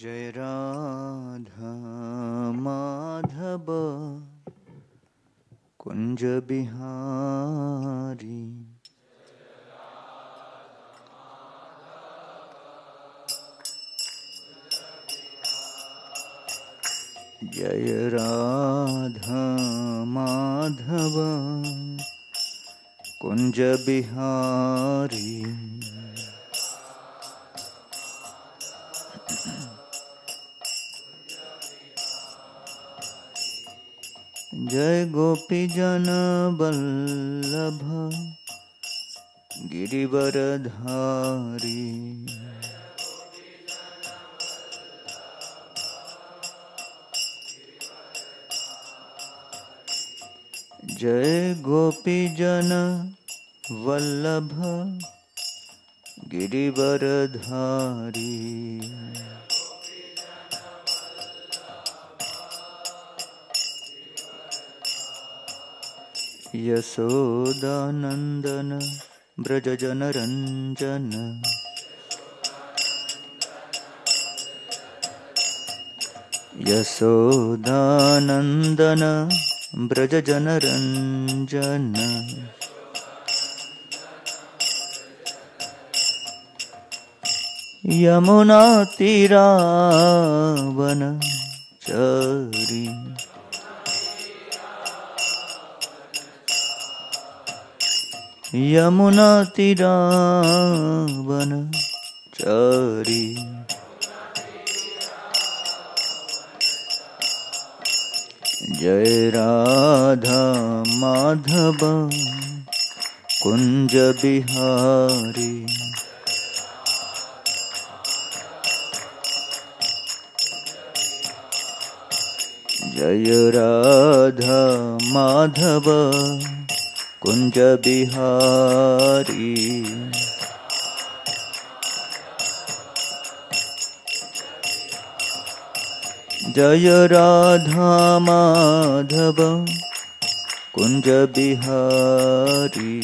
जय राधा माधव कुंज बिहारी जय राधा माधव कुंज बिहारी जय गोपी जन बल्लभ गिरिवरधारी जय गोपी जन वल्लभ गिरिवरधारी ब्रज यशोदानन्दन व्रजजनरञ्जन यशोदानन्दन व्रजजनरञ्जन यमुनातिरावन चरी यमुना तीरा बन जय राधा माधव कुंज बिहारी जय राधा माधव कुंज बिहारी जय राधा माधव कुंज बिहारी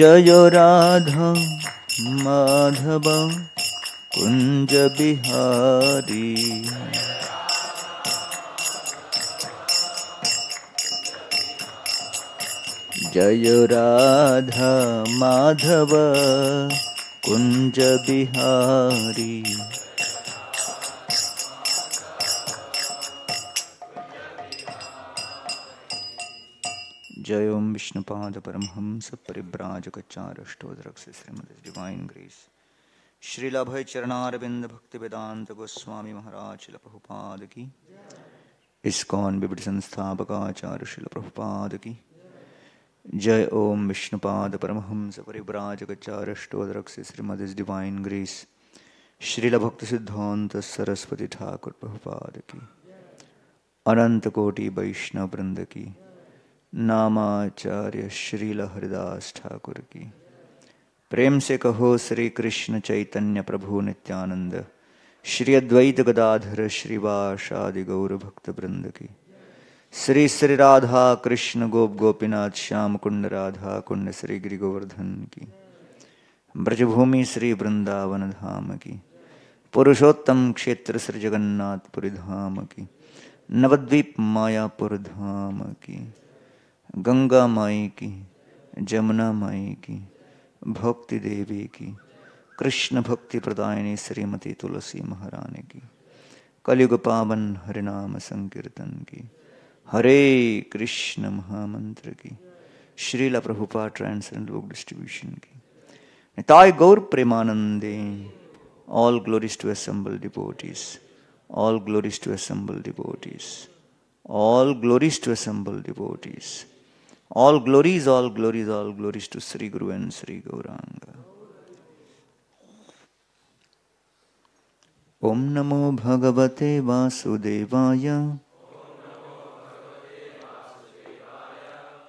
जय राधा माधव कुंज बिहारी जय राधा माधव कुंज बिहारी जय ओम विष्णुपाद परमहंस परिव्राजकचारष्टोदरक से श्रीमद डिवाइन ग्रेस श्रीलभय चरणारविंद भक्ति वेदांत गोस्वामी महाराज प्रभुपाद की इस्कॉन विविध संस्थापकाचार्य शिल प्रभुपाद की जय ओम विष्णुपाद परमहंस परिव्राज कचारष्टोदरक श्रीमद is divine grace Srila Bhakti Siddhanta Saraswati Thakur Prabhupada की अनंत कोटि वैष्णव वृंद की नामाचार्य श्रील हरिदास ठाकुर की प्रेम से कहो श्री कृष्ण चैतन्य प्रभु नित्यानंद श्री अद्वैत गदाधर श्रीवाशादि गौर भक्त वृंद की श्री श्री राधा कृष्ण गोप गोपीनाथ श्याम कुंड राधा कुंड श्री गिरि गोवर्धन की ब्रजभूमि श्री वृंदावन धाम की पुरुषोत्तम क्षेत्र श्री जगन्नाथपुरी धाम की नवद्वीप मायापुर धाम की गंगा माई की जमुना माई की भक्ति देवी की कृष्ण भक्ति प्रदायनी श्रीमती तुलसी महारानी की कलयुग पावन हरिनाम संकीर्तन की हरे कृष्ण महामंत्र की श्रीला प्रभुपा ट्रांसलेंट बुक डिस्ट्रीब्यूशन की ताय गौर प्रेमानंदे all glories to assembled devotees all glories to assembled devotees all glories to assembled devotees all glories all glories all glories to Shri guru and Shri Gaurang ओम नमो भगवते वासुदेवाय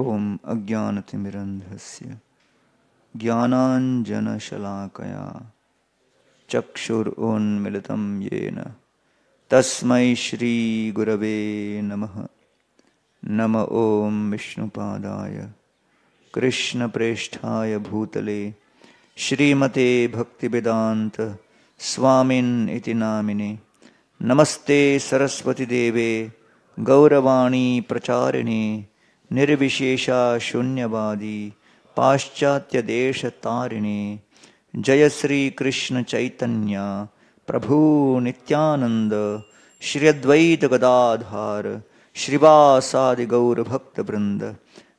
ओम अज्ञानतिमिरन्धस्य ज्ञानाञ्जनशलाकया चक्षुरोन्मिलितं येन तस्म श्रीगुरव नम नम ओं ॐ कृष्ण प्रेष्ठा भूतले श्रीमते भक्ति स्वामिन् इति नामिने नमस्ते देवे गौरवाणी प्रचारिणे निर्विशेष शून्यवादी पाश्चात्य देश तारिणे जय श्री कृष्ण चैतन्य प्रभु नित्यानंद श्री अद्वैत गदाधार श्रीवासादि गौरभक्तवृंद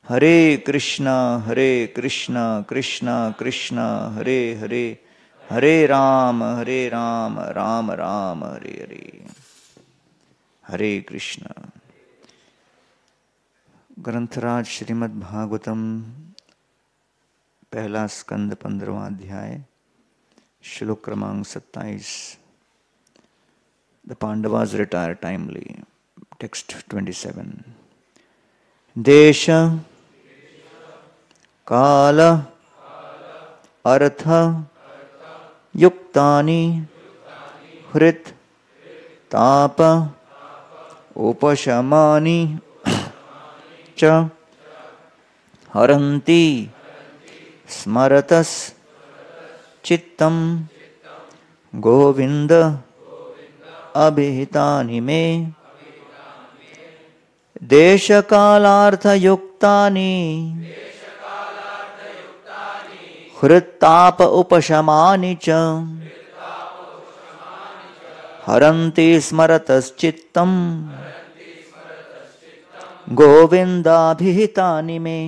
हरे कृष्णा हरे कृष्णा कृष्णा कृष्णा हरे हरे हरे राम हरे राम राम राम हरे हरे हरे कृष्णा ग्रंथराज श्रीमद् भागवतम पहला स्कंद पंद्रवा अध्याय श्लोक क्रमांक सत्ताईस the Pandavas retire timely text twenty seven देश काल अर्थ युक्तानि हृत ताप उपशमानि हरती हरन्ति स्मरतस् चित्तं गोविन्द अभिहितानि मे देशकालार्थयुक्तानि हृत्ताप उपशमा च हरती हरन्ति स्मरतश्चित्तम् गोविन्दाभिहितानि मे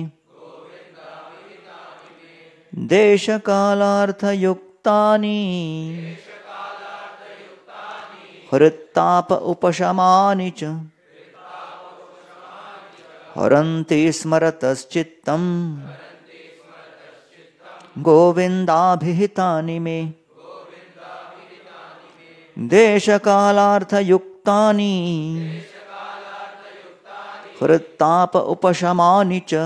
देशकालार्थयुक्तानि हृत्ताप उपशमा च हरन्ति स्मरतश्चित्तं गोविन्दाभिहितानि मे देशकालार्थयुक्तानि प्रताप उपशमानि च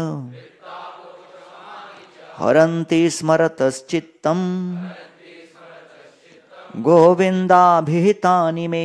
हरन्ति स्मरतश्चित्तं गोविन्दाभिहितानि मे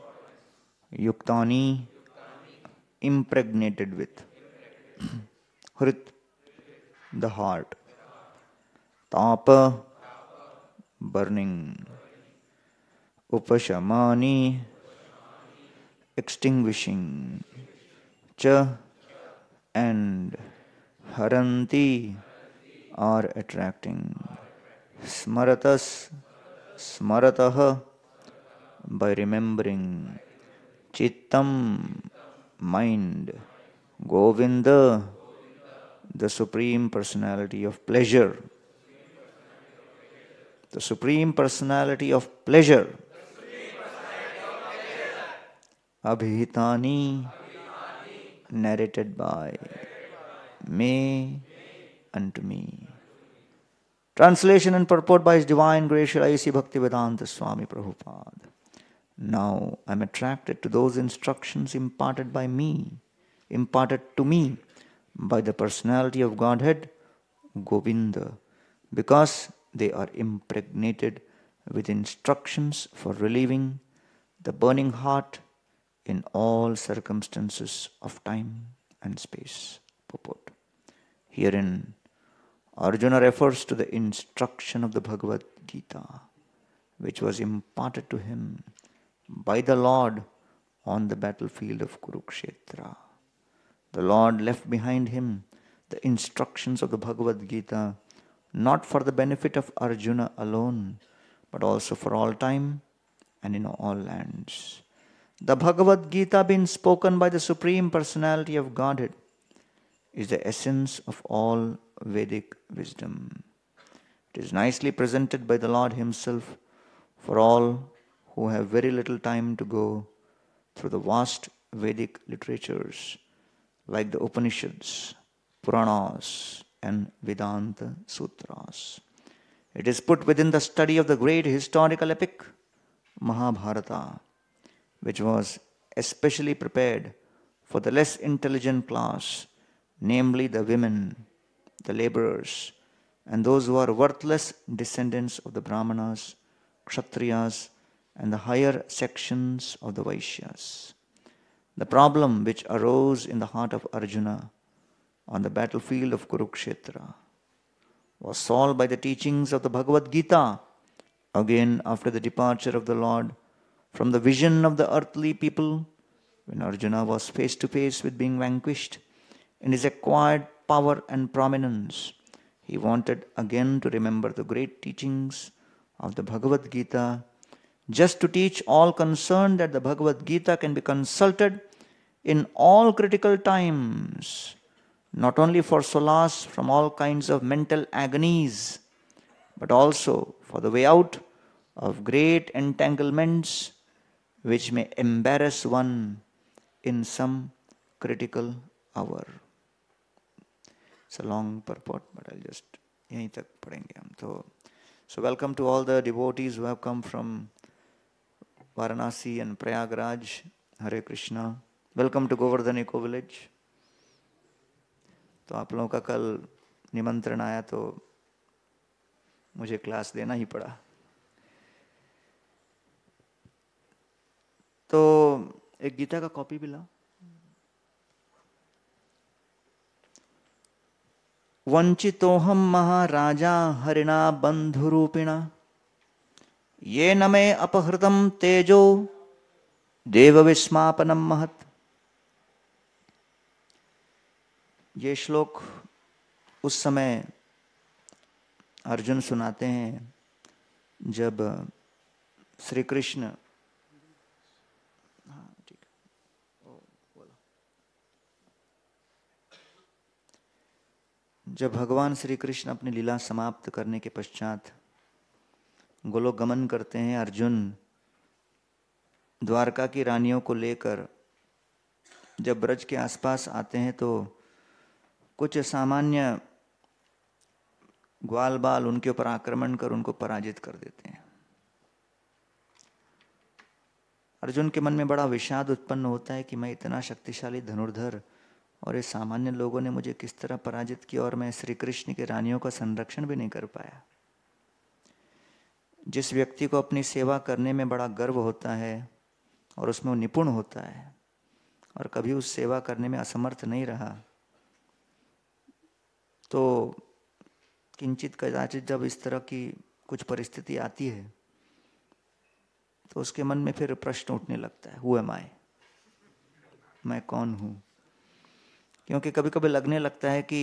युक्तानि इम्प्रेग्नेटेड विथ हृत द हार्ट ताप बर्निंग उपशमानी एक्सटिंग्विशिंग च एंड हरंती आर अट्रैक्टिंग स्मरतस स्मरतः by remembering Chittam, mind. Govinda, the Supreme Personality of Pleasure. The Supreme Personality of Pleasure. Abhitani, narrated by me unto me. Translation and purport by His Divine Grace Shri Bhaktivedanta Swami Prabhupada. Now I am attracted to those instructions imparted by me, imparted to me by the personality of Godhead, Govinda, because they are impregnated with instructions for relieving the burning heart in all circumstances of time and space. Purport. Herein, Arjuna refers to the instruction of the Bhagavad Gita, which was imparted to him by the Lord on the battlefield of Kurukshetra. The Lord left behind him the instructions of the Bhagavad Gita, not for the benefit of Arjuna alone, but also for all time and in all lands. The Bhagavad Gita, being spoken by the Supreme Personality of Godhead, is the essence of all Vedic wisdom. It is nicely presented by the Lord Himself for all who have very little time to go through the vast Vedic literatures like the Upanishads, Puranas, and Vedanta Sutras. It is put within the study of the great historical epic Mahabharata, which was especially prepared for the less intelligent class, namely the women, the laborers, and those who are worthless descendants of the Brahmanas, Kshatriyas, and the higher sections of the Vaishyas. The problem which arose in the heart of Arjuna on the battlefield of Kurukshetra was solved by the teachings of the Bhagavad Gita, again after the departure of the Lord from the vision of the earthly people, when Arjuna was face to face with being vanquished in his acquired power and prominence. He wanted again to remember the great teachings of the Bhagavad Gita just to teach all concerned that the Bhagavad Gita can be consulted in all critical times, not only for solace from all kinds of mental agonies, but also for the way out of great entanglements which may embarrass one in some critical hour. It's a long purport, but I'll just. So, welcome to all the devotees who have come from. Varanasi and Prayagraj. Hare Krishna. Welcome to Govardhan eco village तो आप लोगों का कल निमंत्रण आया तो मुझे class देना ही पड़ा तो एक गीता का कॉपी भी लाओ वंचितो हम महाराजा हरिणा बंधु रूपिणा ये न मे अपहृतम तेजो देव विस्मापनम महत ये श्लोक उस समय अर्जुन सुनाते हैं जब श्री कृष्ण हाँ, जब भगवान श्री कृष्ण अपनी लीला समाप्त करने के पश्चात गोलोक गमन करते हैं अर्जुन द्वारका की रानियों को लेकर जब ब्रज के आसपास आते हैं तो कुछ सामान्य ग्वाल बाल उनके ऊपर आक्रमण कर उनको पराजित कर देते हैं अर्जुन के मन में बड़ा विषाद उत्पन्न होता है कि मैं इतना शक्तिशाली धनुर्धर और ये सामान्य लोगों ने मुझे किस तरह पराजित किया और मैं श्री कृष्ण के रानियों का संरक्षण भी नहीं कर पाया जिस व्यक्ति को अपनी सेवा करने में बड़ा गर्व होता है और उसमें निपुण होता है और कभी उस सेवा करने में असमर्थ नहीं रहा तो किंचित कदाचित जब इस तरह की कुछ परिस्थिति आती है तो उसके मन में फिर प्रश्न उठने लगता है हु एम आई मैं कौन हूँ क्योंकि कभी कभी लगने लगता है कि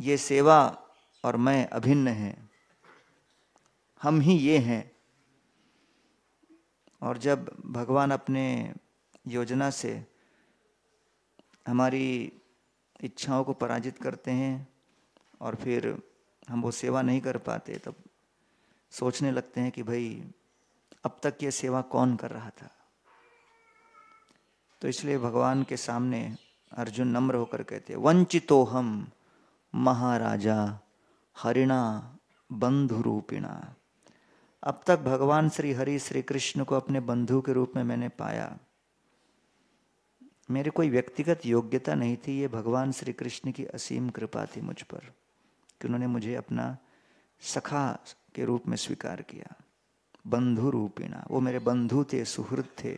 ये सेवा और मैं अभिन्न हैं हम ही ये हैं और जब भगवान अपने योजना से हमारी इच्छाओं को पराजित करते हैं और फिर हम वो सेवा नहीं कर पाते तब सोचने लगते हैं कि भाई अब तक ये सेवा कौन कर रहा था तो इसलिए भगवान के सामने अर्जुन नम्र होकर कहते वंचितो हम महाराजा हरिणा बंधुरूपिणा अब तक भगवान श्री हरि श्री कृष्ण को अपने बंधु के रूप में मैंने पाया मेरी कोई व्यक्तिगत योग्यता नहीं थी ये भगवान श्री कृष्ण की असीम कृपा थी मुझ पर कि उन्होंने मुझे अपना सखा के रूप में स्वीकार किया बंधु रूपिणा वो मेरे बंधु थे सुहृद थे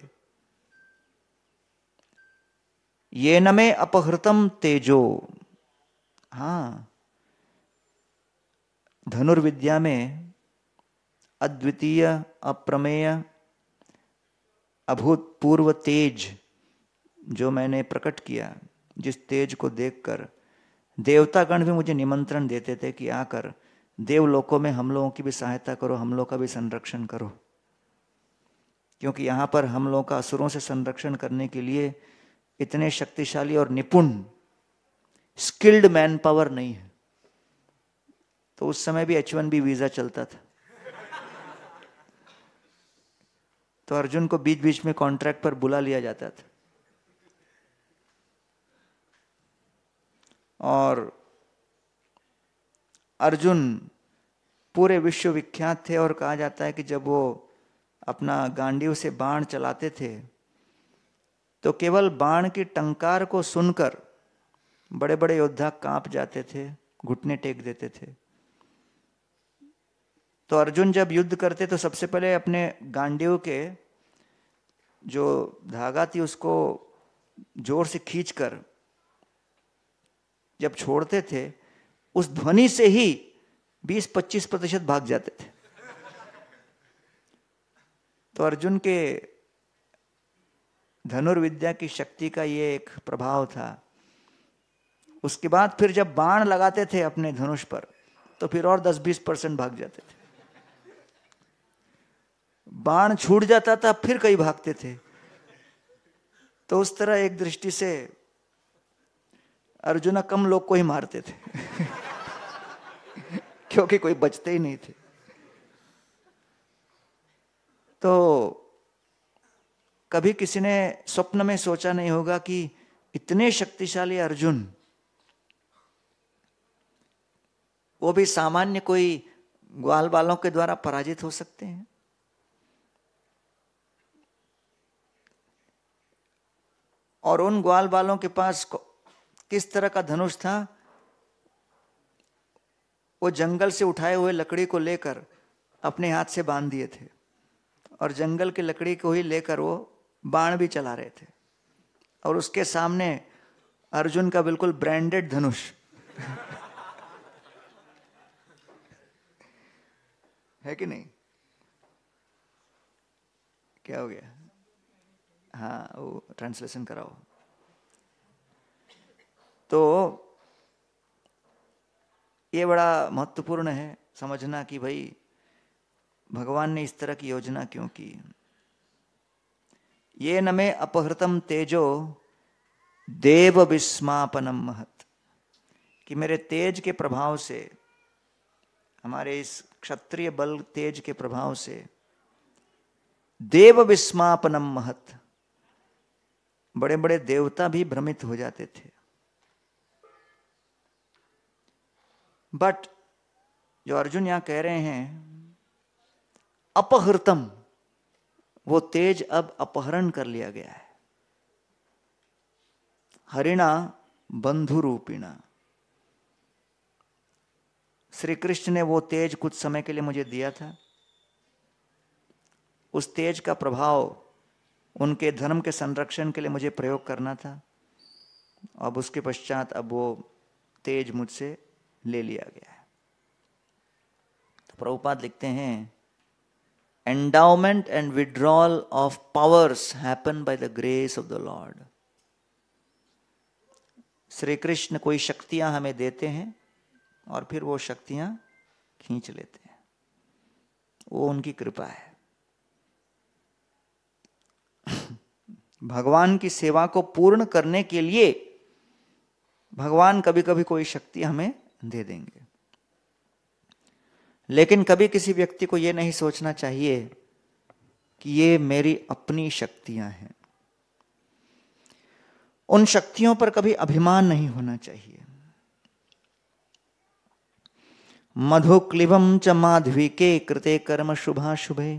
ये न में अपहृतम तेजो हाँ धनुर्विद्या में अद्वितीय अप्रमेय अभूतपूर्व तेज जो मैंने प्रकट किया जिस तेज को देखकर देवतागण भी मुझे निमंत्रण देते थे कि आकर देवलोकों में हम लोगों की भी सहायता करो हम लोग का भी संरक्षण करो क्योंकि यहाँ पर हम लोगों का असुरों से संरक्षण करने के लिए इतने शक्तिशाली और निपुण स्किल्ड मैन पावर नहीं है तो उस समय भी एच वन बी वीज़ा चलता था तो अर्जुन को बीच बीच में कॉन्ट्रैक्ट पर बुला लिया जाता था और अर्जुन पूरे विश्व विख्यात थे और कहा जाता है कि जब वो अपना गांडीव से बाण चलाते थे तो केवल बाण की टंकार को सुनकर बड़े बड़े योद्धा कांप जाते थे घुटने टेक देते थे तो अर्जुन जब युद्ध करते तो सबसे पहले अपने गांडियों के जो धागा थी उसको जोर से खींचकर जब छोड़ते थे उस ध्वनि से ही 20-25 प्रतिशत भाग जाते थे तो अर्जुन के धनुर्विद्या की शक्ति का ये एक प्रभाव था उसके बाद फिर जब बाण लगाते थे अपने धनुष पर तो फिर और 10-20 परसेंट भाग जाते थे बाण छूट जाता था फिर कई भागते थे तो उस तरह एक दृष्टि से अर्जुन कम लोग को ही मारते थे क्योंकि कोई बचते ही नहीं थे तो कभी किसी ने स्वप्न में सोचा नहीं होगा कि इतने शक्तिशाली अर्जुन वो भी सामान्य कोई ग्वाल बालों के द्वारा पराजित हो सकते हैं और उन ग्वाल बालों के पास किस तरह का धनुष था वो जंगल से उठाए हुए लकड़ी को लेकर अपने हाथ से बांध दिए थे और जंगल की लकड़ी को ही लेकर वो बाण भी चला रहे थे और उसके सामने अर्जुन का बिल्कुल ब्रांडेड धनुष है कि नहीं क्या हो गया हाँ वो ट्रांसलेशन कराओ तो ये बड़ा महत्वपूर्ण है समझना कि भाई भगवान ने इस तरह की योजना क्यों की ये न में अपहृतम तेजो देव विस्मापनम महत कि मेरे तेज के प्रभाव से हमारे इस क्षत्रिय बल तेज के प्रभाव से देव विस्मापनम महत बड़े बड़े देवता भी भ्रमित हो जाते थे बट जो अर्जुन यहां कह रहे हैं अपहृतम वो तेज अब अपहरण कर लिया गया है हरिणा बंधु रूपिणा श्री कृष्ण ने वो तेज कुछ समय के लिए मुझे दिया था उस तेज का प्रभाव उनके धर्म के संरक्षण के लिए मुझे प्रयोग करना था अब उसके पश्चात अब वो तेज मुझसे ले लिया गया है तो प्रभुपाद लिखते हैं endowment and withdrawal of powers happen by the grace of the lord Shri Krishna कोई शक्तियां हमें देते हैं और फिर वो शक्तियां खींच लेते हैं वो उनकी कृपा है भगवान की सेवा को पूर्ण करने के लिए भगवान कभी कभी कोई शक्ति हमें दे देंगे लेकिन कभी किसी व्यक्ति को यह नहीं सोचना चाहिए कि ये मेरी अपनी शक्तियां हैं उन शक्तियों पर कभी अभिमान नहीं होना चाहिए मधुक्लिबम च माधवी के कृते कर्म शुभा शुभे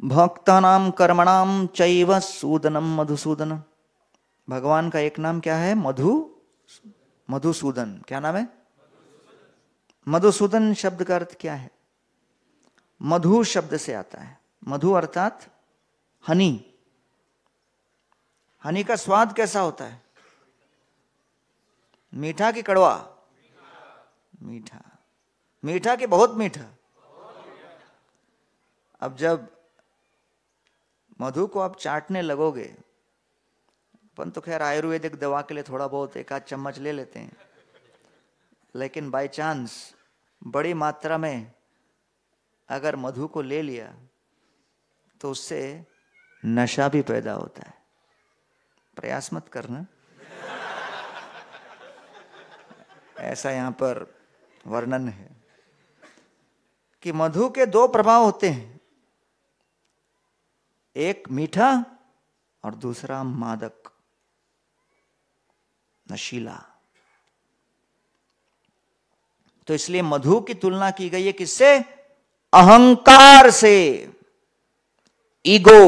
भक्तानाम कर्मणाम चैव सूदनम मधुसूदन भगवान का एक नाम क्या है मधु मधुसूदन क्या नाम है मधुसूदन शब्द का अर्थ क्या है मधु शब्द से आता है मधु अर्थात हनी हनी का स्वाद कैसा होता है मीठा कि कड़वा मीठा मीठा कि बहुत मीठा अब जब मधु को आप चाटने लगोगे अपन तो खैर आयुर्वेदिक दवा के लिए थोड़ा बहुत एक आध चम्मच ले लेते हैं लेकिन बाय चांस बड़ी मात्रा में अगर मधु को ले लिया तो उससे नशा भी पैदा होता है प्रयास मत करना ऐसा यहां पर वर्णन है कि मधु के दो प्रभाव होते हैं एक मीठा और दूसरा मादक नशीला तो इसलिए मधु की तुलना की गई है किससे अहंकार से ईगो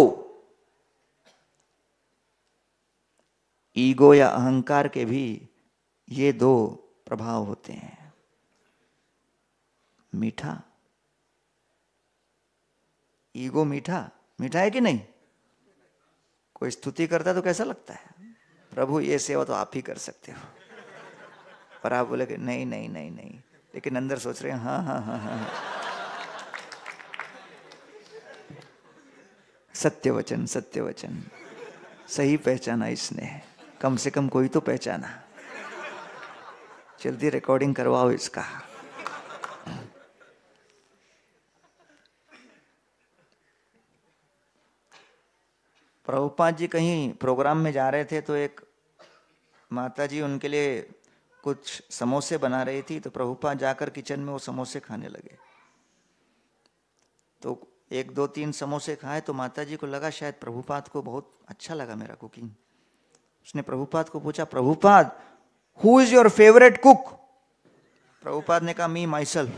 ईगो या अहंकार के भी ये दो प्रभाव होते हैं मीठा ईगो मीठा मीठा है कि नहीं कोई स्तुति करता है तो कैसा लगता है प्रभु ये सेवा तो आप ही कर सकते हो और आप बोले कि नहीं नहीं नहीं नहीं लेकिन अंदर सोच रहे हैं हाँ हाँ हाँ हाँ, हाँ। सत्य वचन सत्य वचन सही पहचाना इसने कम से कम कोई तो पहचाना जल्दी रिकॉर्डिंग करवाओ इसका प्रभुपाद जी कहीं प्रोग्राम में जा रहे थे तो एक माता जी उनके लिए कुछ समोसे बना रही थी तो प्रभुपाद जाकर किचन में वो समोसे खाने लगे तो एक दो तीन समोसे खाए तो माता जी को लगा शायद प्रभुपाद को बहुत अच्छा लगा मेरा कुकिंग उसने प्रभुपाद को पूछा Prabhupada who is your favourite cook Prabhupada ने कहा मी माइसल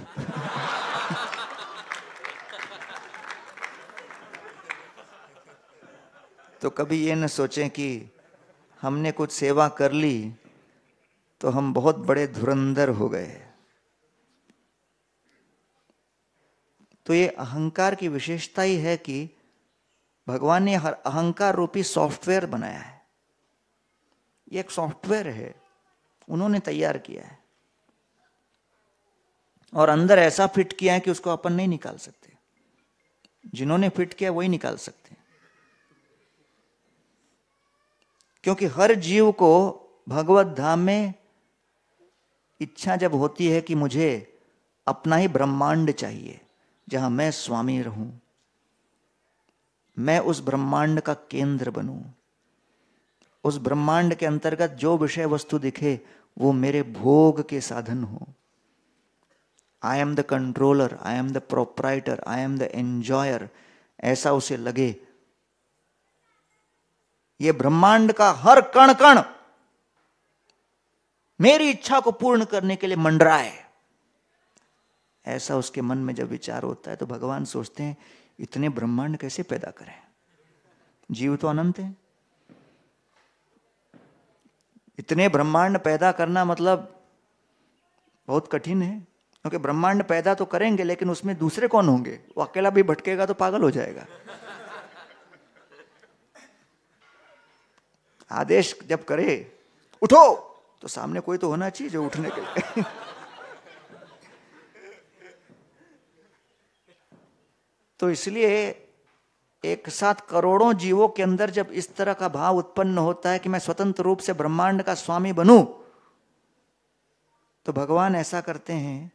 तो कभी ये न सोचें कि हमने कुछ सेवा कर ली तो हम बहुत बड़े धुरंधर हो गए तो ये अहंकार की विशेषता ही है कि भगवान ने हर अहंकार रूपी सॉफ्टवेयर बनाया है ये एक सॉफ्टवेयर है उन्होंने तैयार किया है और अंदर ऐसा फिट किया है कि उसको अपन नहीं निकाल सकते जिन्होंने फिट किया वही निकाल सकते क्योंकि हर जीव को भगवत धाम में इच्छा जब होती है कि मुझे अपना ही ब्रह्मांड चाहिए जहां मैं स्वामी रहूं मैं उस ब्रह्मांड का केंद्र बनूं उस ब्रह्मांड के अंतर्गत जो विषय वस्तु दिखे वो मेरे भोग के साधन हो I am the controller I am the proprietor I am the enjoyer ऐसा उसे लगे ये ब्रह्मांड का हर कण कण मेरी इच्छा को पूर्ण करने के लिए मंडरा है ऐसा उसके मन में जब विचार होता है तो भगवान सोचते हैं इतने ब्रह्मांड कैसे पैदा करें जीव तो अनंत है इतने ब्रह्मांड पैदा करना मतलब बहुत कठिन है क्योंकि ब्रह्मांड पैदा तो करेंगे लेकिन उसमें दूसरे कौन होंगे वो अकेला भी भटकेगा तो पागल हो जाएगा आदेश जब करे उठो तो सामने कोई तो होना चाहिए जो उठने के लिए तो इसलिए एक साथ करोड़ों जीवों के अंदर जब इस तरह का भाव उत्पन्न होता है कि मैं स्वतंत्र रूप से ब्रह्मांड का स्वामी बनूं तो भगवान ऐसा करते हैं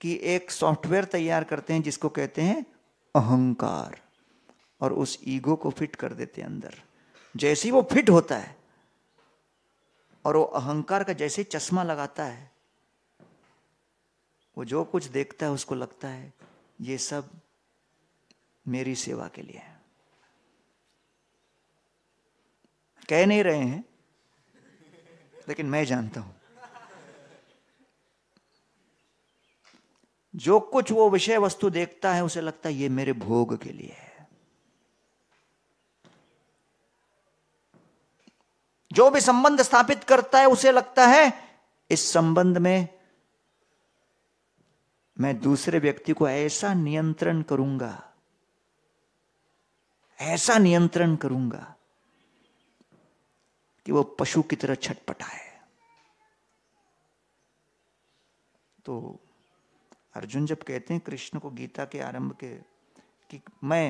कि एक सॉफ्टवेयर तैयार करते हैं जिसको कहते हैं अहंकार और उस ईगो को फिट कर देते हैं अंदर जैसे ही वो फिट होता है और वो अहंकार का जैसे चश्मा लगाता है वो जो कुछ देखता है उसको लगता है ये सब मेरी सेवा के लिए है कह नहीं रहे हैं लेकिन मैं जानता हूं जो कुछ वो विषय वस्तु देखता है उसे लगता है ये मेरे भोग के लिए है जो भी संबंध स्थापित करता है उसे लगता है इस संबंध में मैं दूसरे व्यक्ति को ऐसा नियंत्रण करूंगा ऐसा नियंत्रण करूंगा कि वो पशु की तरह छटपटाए तो अर्जुन जब कहते हैं कृष्ण को गीता के आरंभ के कि मैं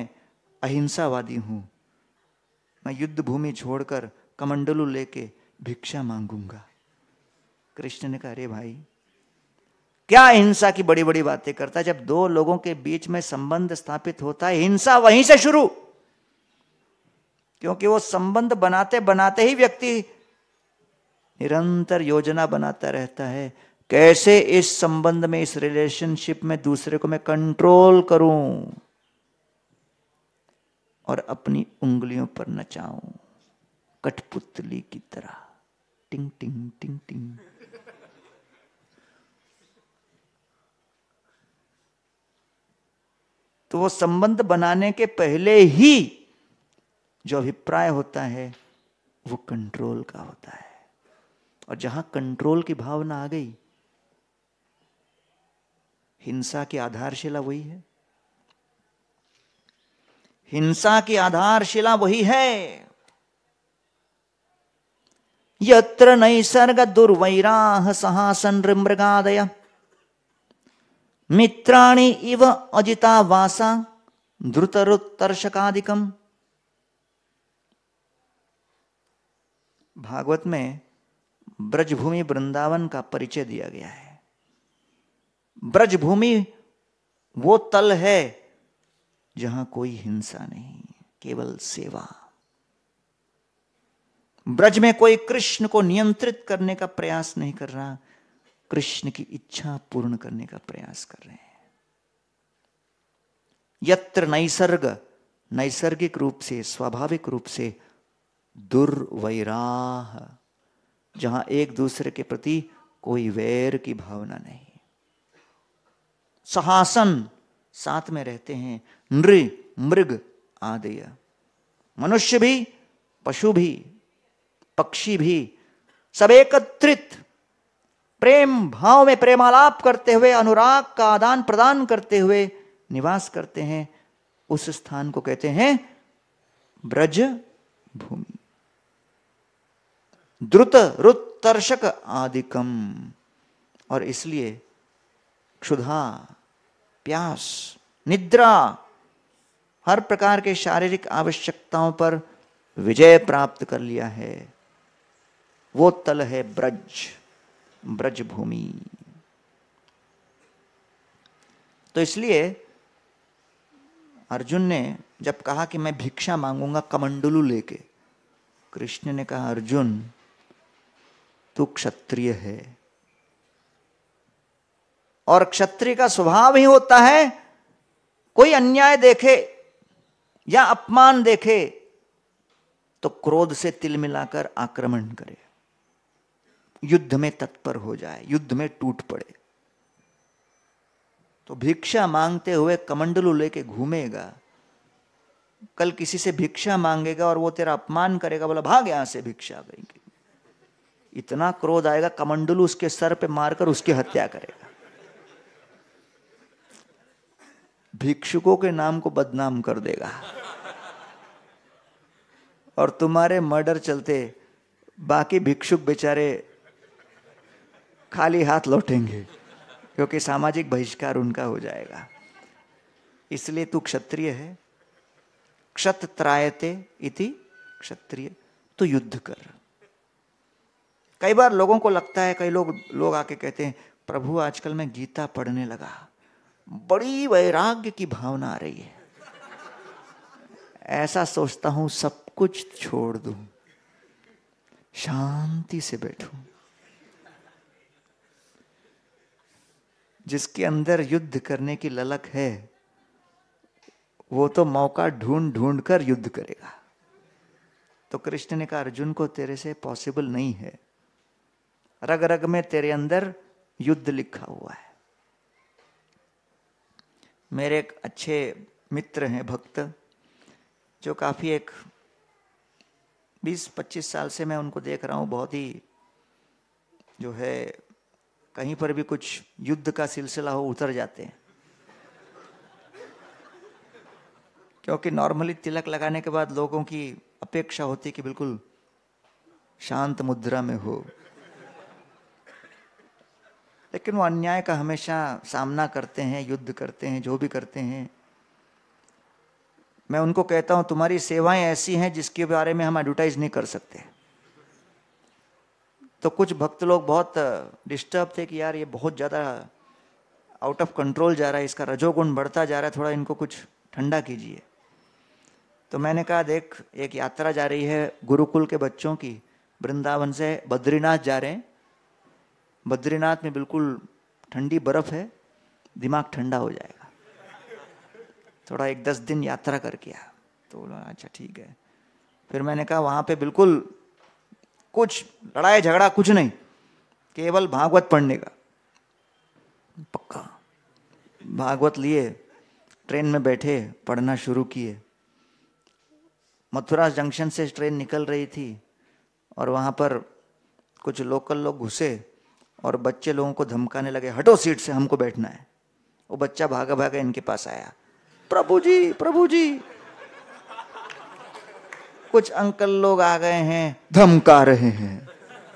अहिंसावादी हूं मैं युद्ध भूमि छोड़कर कमंडलू लेके भिक्षा मांगूंगा कृष्ण ने कहा अरे भाई क्या हिंसा की बड़ी बड़ी बातें करता है जब दो लोगों के बीच में संबंध स्थापित होता है हिंसा वहीं से शुरू क्योंकि वो संबंध बनाते बनाते ही व्यक्ति निरंतर योजना बनाता रहता है कैसे इस संबंध में इस रिलेशनशिप में दूसरे को मैं कंट्रोल करूं और अपनी उंगलियों पर नचाऊं कठपुतली की तरह टिंग टिंग टिंग टिंग तो वो संबंध बनाने के पहले ही जो अभिप्राय होता है वो कंट्रोल का होता है और जहां कंट्रोल की भावना आ गई हिंसा की आधारशिला वही है हिंसा की आधारशिला वही है यत्र नैसर्ग दुर्वैराह सहासन मृगादय मित्राणि इव अजिता वासा धृतरुत्तर्षकादिकम भागवत में ब्रजभूमि वृंदावन का परिचय दिया गया है ब्रजभूमि वो तल है जहां कोई हिंसा नहीं केवल सेवा ब्रज में कोई कृष्ण को नियंत्रित करने का प्रयास नहीं कर रहा कृष्ण की इच्छा पूर्ण करने का प्रयास कर रहे हैं यत्र नैसर्ग नैसर्गिक रूप से स्वाभाविक रूप से दुर्वैराह जहां एक दूसरे के प्रति कोई वैर की भावना नहीं सहासन साथ में रहते हैं नृ मृग आदय मनुष्य भी पशु भी पक्षी भी सब एकत्रित प्रेम भाव में प्रेमालाप करते हुए अनुराग का आदान प्रदान करते हुए निवास करते हैं उस स्थान को कहते हैं ब्रज भूमि द्रुत रुत आदिकम और इसलिए क्षुधा प्यास निद्रा हर प्रकार के शारीरिक आवश्यकताओं पर विजय प्राप्त कर लिया है वो तल है ब्रज ब्रज भूमि तो इसलिए अर्जुन ने जब कहा कि मैं भिक्षा मांगूंगा कमंडलू लेके कृष्ण ने कहा अर्जुन तू क्षत्रिय है और क्षत्रिय का स्वभाव ही होता है कोई अन्याय देखे या अपमान देखे तो क्रोध से तिल मिलाकर आक्रमण करे युद्ध में तत्पर हो जाए युद्ध में टूट पड़े तो भिक्षा मांगते हुए कमंडलू लेके घूमेगा कल किसी से भिक्षा मांगेगा और वो तेरा अपमान करेगा बोला भाग यहां से भिक्षा करेंगे इतना क्रोध आएगा कमंडलू उसके सर पे मारकर उसकी हत्या करेगा भिक्षुकों के नाम को बदनाम कर देगा और तुम्हारे मर्डर चलते बाकी भिक्षुक बेचारे खाली हाथ लौटेंगे क्योंकि सामाजिक बहिष्कार उनका हो जाएगा इसलिए तू क्षत्रिय है क्षत्रायते इति क्षत्रिय तो युद्ध कर कई बार लोगों को लगता है कई लोग लोग आके कहते हैं प्रभु आजकल मैं गीता पढ़ने लगा बड़ी वैराग्य की भावना आ रही है ऐसा सोचता हूं सब कुछ छोड़ दू शांति से बैठूं जिसके अंदर युद्ध करने की ललक है वो तो मौका ढूंढ ढूंढ कर युद्ध करेगा तो कृष्ण ने कहा अर्जुन को तेरे से पॉसिबल नहीं है रग रग में तेरे अंदर युद्ध लिखा हुआ है मेरे एक अच्छे मित्र हैं भक्त जो काफ़ी एक 20-25 साल से मैं उनको देख रहा हूं बहुत ही जो है कहीं पर भी कुछ युद्ध का सिलसिला हो उतर जाते हैं क्योंकि नॉर्मली तिलक लगाने के बाद लोगों की अपेक्षा होती है कि बिल्कुल शांत मुद्रा में हो लेकिन वो अन्याय का हमेशा सामना करते हैं युद्ध करते हैं जो भी करते हैं मैं उनको कहता हूं तुम्हारी सेवाएं ऐसी हैं जिसके बारे में हम एडवर्टाइज नहीं कर सकते तो कुछ भक्त लोग बहुत डिस्टर्ब थे कि यार ये बहुत ज़्यादा आउट ऑफ कंट्रोल जा रहा है इसका रजोगुण बढ़ता जा रहा है थोड़ा इनको कुछ ठंडा कीजिए तो मैंने कहा देख एक यात्रा जा रही है गुरुकुल के बच्चों की वृंदावन से बद्रीनाथ जा रहे हैं बद्रीनाथ में बिल्कुल ठंडी बर्फ़ है दिमाग ठंडा हो जाएगा थोड़ा एक दस दिन यात्रा करके आया तो बोला अच्छा ठीक है फिर मैंने कहा वहाँ पे बिल्कुल कुछ लड़ाई झगड़ा कुछ नहीं केवल भागवत पढ़ने का पक्का भागवत लिए ट्रेन में बैठे पढ़ना शुरू किए मथुरा जंक्शन से ट्रेन निकल रही थी और वहाँ पर कुछ लोकल लोग घुसे और बच्चे लोगों को धमकाने लगे हटो सीट से हमको बैठना है वो बच्चा भागा भागा इनके पास आया प्रभु जी प्रभु जी कुछ अंकल लोग आ गए हैं धमका रहे हैं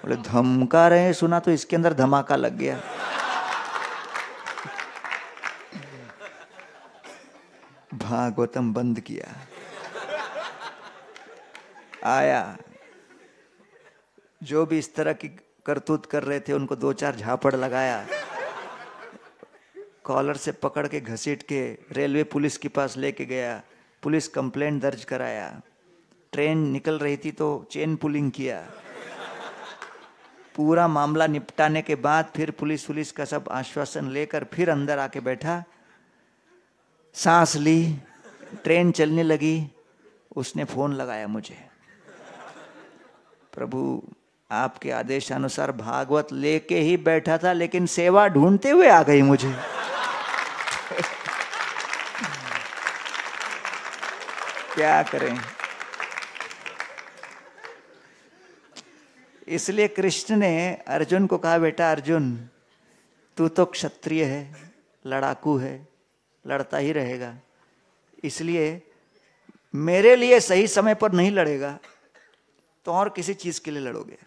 बोले धमका रहे हैं सुना तो इसके अंदर धमाका लग गया भागवतम बंद किया आया जो भी इस तरह की करतूत कर रहे थे उनको दो चार झापड़ लगाया कॉलर से पकड़ के घसीट के रेलवे पुलिस के पास लेके गया पुलिस कंप्लेंट दर्ज कराया ट्रेन निकल रही थी तो चेन पुलिंग किया पूरा मामला निपटाने के बाद फिर पुलिस पुलिस का सब आश्वासन लेकर फिर अंदर आके बैठा सांस ली ट्रेन चलने लगी उसने फोन लगाया मुझे प्रभु आपके आदेशानुसार भागवत लेके ही बैठा था लेकिन सेवा ढूंढते हुए आ गई मुझे क्या करें इसलिए कृष्ण ने अर्जुन को कहा बेटा अर्जुन तू तो क्षत्रिय है लड़ाकू है लड़ता ही रहेगा इसलिए मेरे लिए सही समय पर नहीं लड़ेगा तो और किसी चीज के लिए लड़ोगे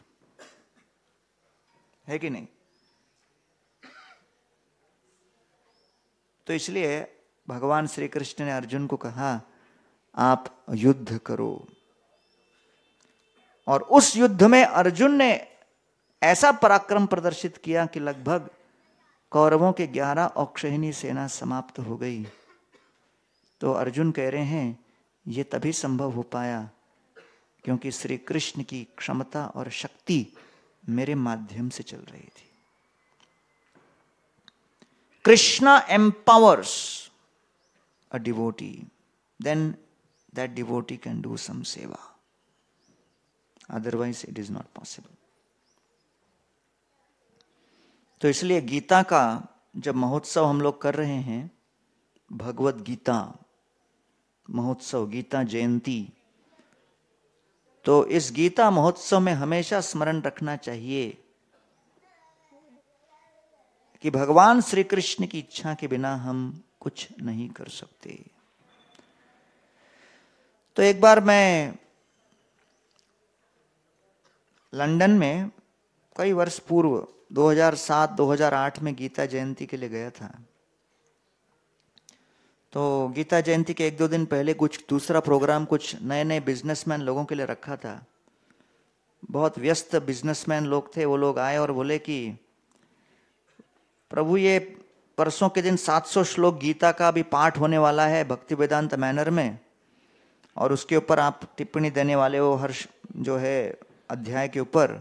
है कि नहीं तो इसलिए भगवान श्री कृष्ण ने अर्जुन को कहा आप युद्ध करो और उस युद्ध में अर्जुन ने ऐसा पराक्रम प्रदर्शित किया कि लगभग कौरवों के ग्यारह औक्षणी सेना समाप्त हो गई तो अर्जुन कह रहे हैं ये तभी संभव हो पाया क्योंकि श्री कृष्ण की क्षमता और शक्ति मेरे माध्यम से चल रही थी Krishna empowers a devotee then that devotee can do some seva otherwise it is not possible तो इसलिए गीता का जब महोत्सव हम लोग कर रहे हैं भगवत गीता महोत्सव गीता जयंती तो इस गीता महोत्सव में हमेशा स्मरण रखना चाहिए कि भगवान श्री कृष्ण की इच्छा के बिना हम कुछ नहीं कर सकते तो एक बार मैं लंदन में कई वर्ष पूर्व 2007-2008 में गीता जयंती के लिए गया था तो गीता जयंती के एक दो दिन पहले कुछ दूसरा प्रोग्राम कुछ नए नए बिजनेसमैन लोगों के लिए रखा था बहुत व्यस्त बिजनेसमैन लोग थे वो लोग आए और बोले कि प्रभु ये परसों के दिन 700 श्लोक गीता का भी पाठ होने वाला है भक्ति वेदांत मैनर में और उसके ऊपर आप टिप्पणी देने वाले हो हर्ष जो है अध्याय के ऊपर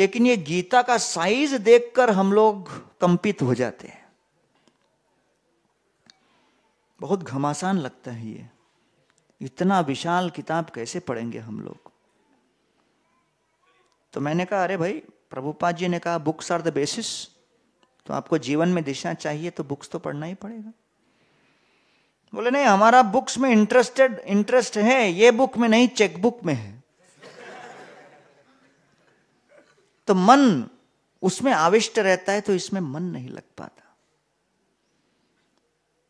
लेकिन ये गीता का साइज देखकर हम लोग कंपित हो जाते हैं बहुत घमासान लगता है ये इतना विशाल किताब कैसे पढ़ेंगे हम लोग तो मैंने कहा अरे भाई प्रभुपाद जी ने कहा बुक्स आर द बेसिस तो आपको जीवन में दिशा चाहिए तो बुक्स तो पढ़ना ही पड़ेगा बोले नहीं हमारा बुक्स में इंटरेस्टेड इंटरेस्ट है ये बुक में नहीं चेक बुक में है तो मन उसमें आविष्ट रहता है तो इसमें मन नहीं लग पाता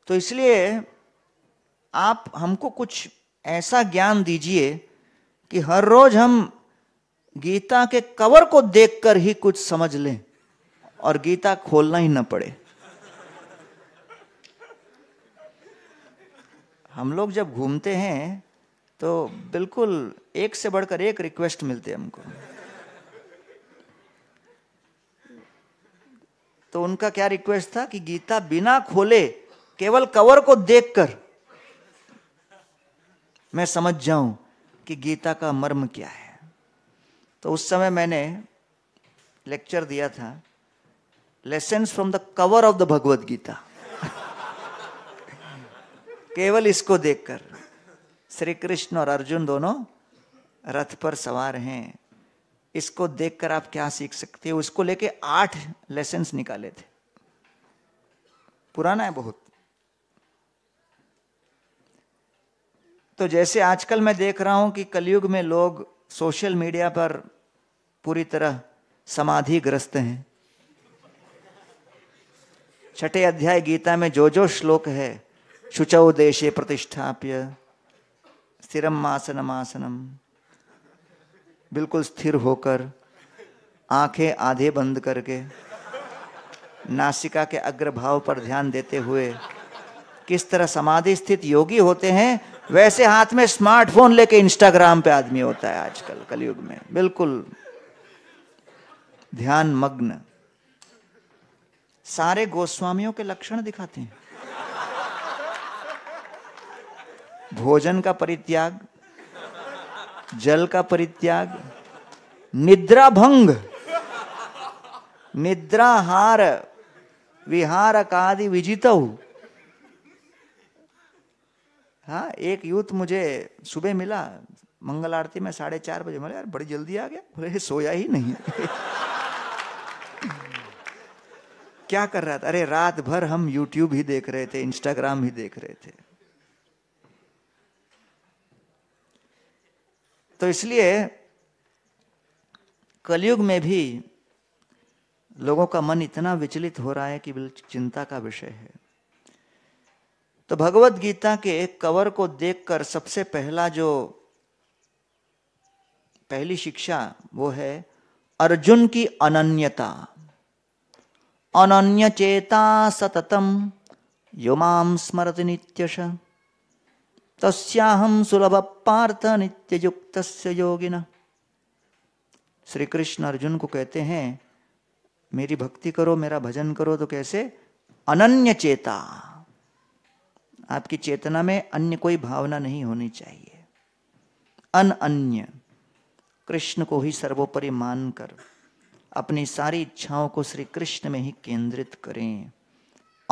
तो इसलिए आप हमको कुछ ऐसा ज्ञान दीजिए कि हर रोज हम गीता के कवर को देखकर ही कुछ समझ लें और गीता खोलना ही ना पड़े हम लोग जब घूमते हैं तो बिल्कुल एक से बढ़कर एक रिक्वेस्ट मिलते हैं हमको तो उनका क्या रिक्वेस्ट था कि गीता बिना खोले केवल कवर को देखकर मैं समझ जाऊं कि गीता का मर्म क्या है तो उस समय मैंने लेक्चर दिया था lesson from the cover of the Bhagavad Gita केवल इसको देखकर श्री कृष्ण और अर्जुन दोनों रथ पर सवार हैं इसको देखकर आप क्या सीख सकते हो उसको लेके आठ लेसन निकाले थे पुराना है बहुत तो जैसे आजकल मैं देख रहा हूं कि कलयुग में लोग सोशल मीडिया पर पूरी तरह समाधि ग्रस्त हैं छठे अध्याय गीता में जो जो श्लोक है शुचौ देशे प्रतिष्ठाप्य स्थिरम आसनम आसनम बिल्कुल स्थिर होकर आंखें आधे बंद करके नासिका के अग्रभाव पर ध्यान देते हुए किस तरह समाधि स्थित योगी होते हैं वैसे हाथ में स्मार्टफोन लेके इंस्टाग्राम पे आदमी होता है आजकल कलयुग में बिल्कुल ध्यान मग्न सारे गोस्वामियों के लक्षण दिखाते हैं भोजन का परित्याग जल का परित्याग निद्रा भंग हार विहार कादि विजित हाँ एक यूथ मुझे सुबह मिला मंगल आरती में साढ़े चार बजे मिला यार बड़ी जल्दी आ गया बोले सोया ही नहीं क्या कर रहा था अरे रात भर हम यूट्यूब ही देख रहे थे इंस्टाग्राम ही देख रहे थे तो इसलिए कलयुग में भी लोगों का मन इतना विचलित हो रहा है कि चिंता का विषय है तो भगवत गीता के कवर को देखकर सबसे पहला जो पहली शिक्षा वो है अर्जुन की अनन्यता अनन्य चेता सततम युमाम स्मरति नित्यश तस्याहम सुलभ पार्थ युक्त योगिना श्री कृष्ण अर्जुन को कहते हैं मेरी भक्ति करो मेरा भजन करो तो कैसे अनन्य चेता आपकी चेतना में अन्य कोई भावना नहीं होनी चाहिए अन अन्य कृष्ण को ही सर्वोपरि मानकर अपनी सारी इच्छाओं को श्री कृष्ण में ही केंद्रित करें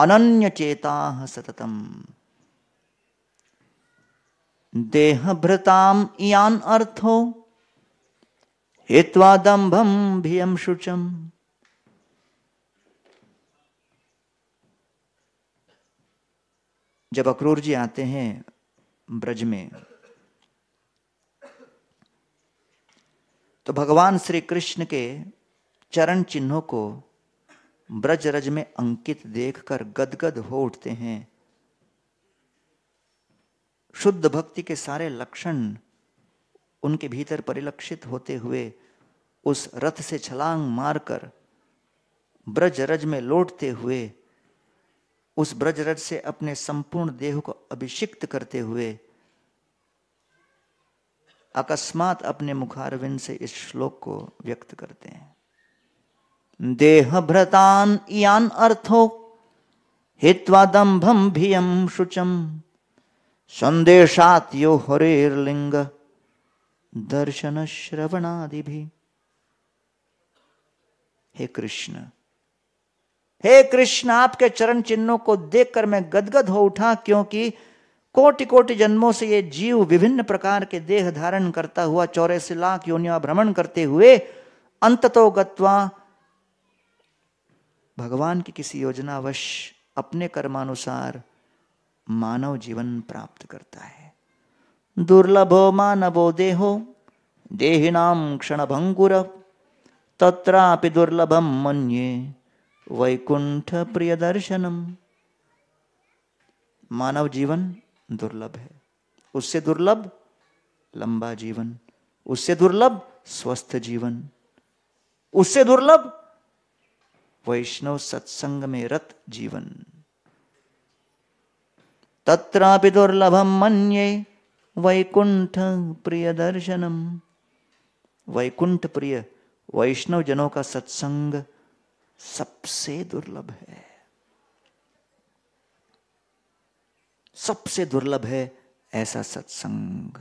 अनन्य चेता सततम देहभृताम इयान अर्थो हेत्वादम्भम भियम शुचम जब अक्रूर जी आते हैं ब्रज में तो भगवान श्री कृष्ण के चरण चिन्हों को ब्रज रज में अंकित देखकर गदगद हो उठते हैं शुद्ध भक्ति के सारे लक्षण उनके भीतर परिलक्षित होते हुए उस रथ से छलांग मारकर ब्रज रज में लौटते हुए उस ब्रज रज से अपने संपूर्ण देह को अभिषिक्त करते हुए अकस्मात अपने मुखारविंद से इस श्लोक को व्यक्त करते हैं देह भ्रतान इयान अर्थो हित्वा दम्भम भियम शुचम संदेशात यो हरेर्लिंग दर्शन श्रवणादि भी हे कृष्ण हे कृष्ण आपके चरण चिन्हों को देखकर मैं गदगद हो उठा क्योंकि कोटि कोटि जन्मों से ये जीव विभिन्न प्रकार के देह धारण करता हुआ चौरासी लाख योनिया भ्रमण करते हुए अंततो गत्वा भगवान की किसी योजनावश अपने कर्मानुसार मानव जीवन प्राप्त करता है दुर्लभो मानवो देहो देहिनाम भंगुर तत्रापि दुर्लभम मन्ये वैकुंठ प्रिय दर्शनम मानव जीवन दुर्लभ है उससे दुर्लभ लंबा जीवन उससे दुर्लभ स्वस्थ जीवन उससे दुर्लभ वैष्णव सत्संग में रत जीवन तत्रापि दुर्लभम मन्ये वैकुंठ प्रिय दर्शनम वैकुंठ प्रिय वैष्णव जनों का सत्संग सबसे दुर्लभ है सबसे दुर्लभ है ऐसा सत्संग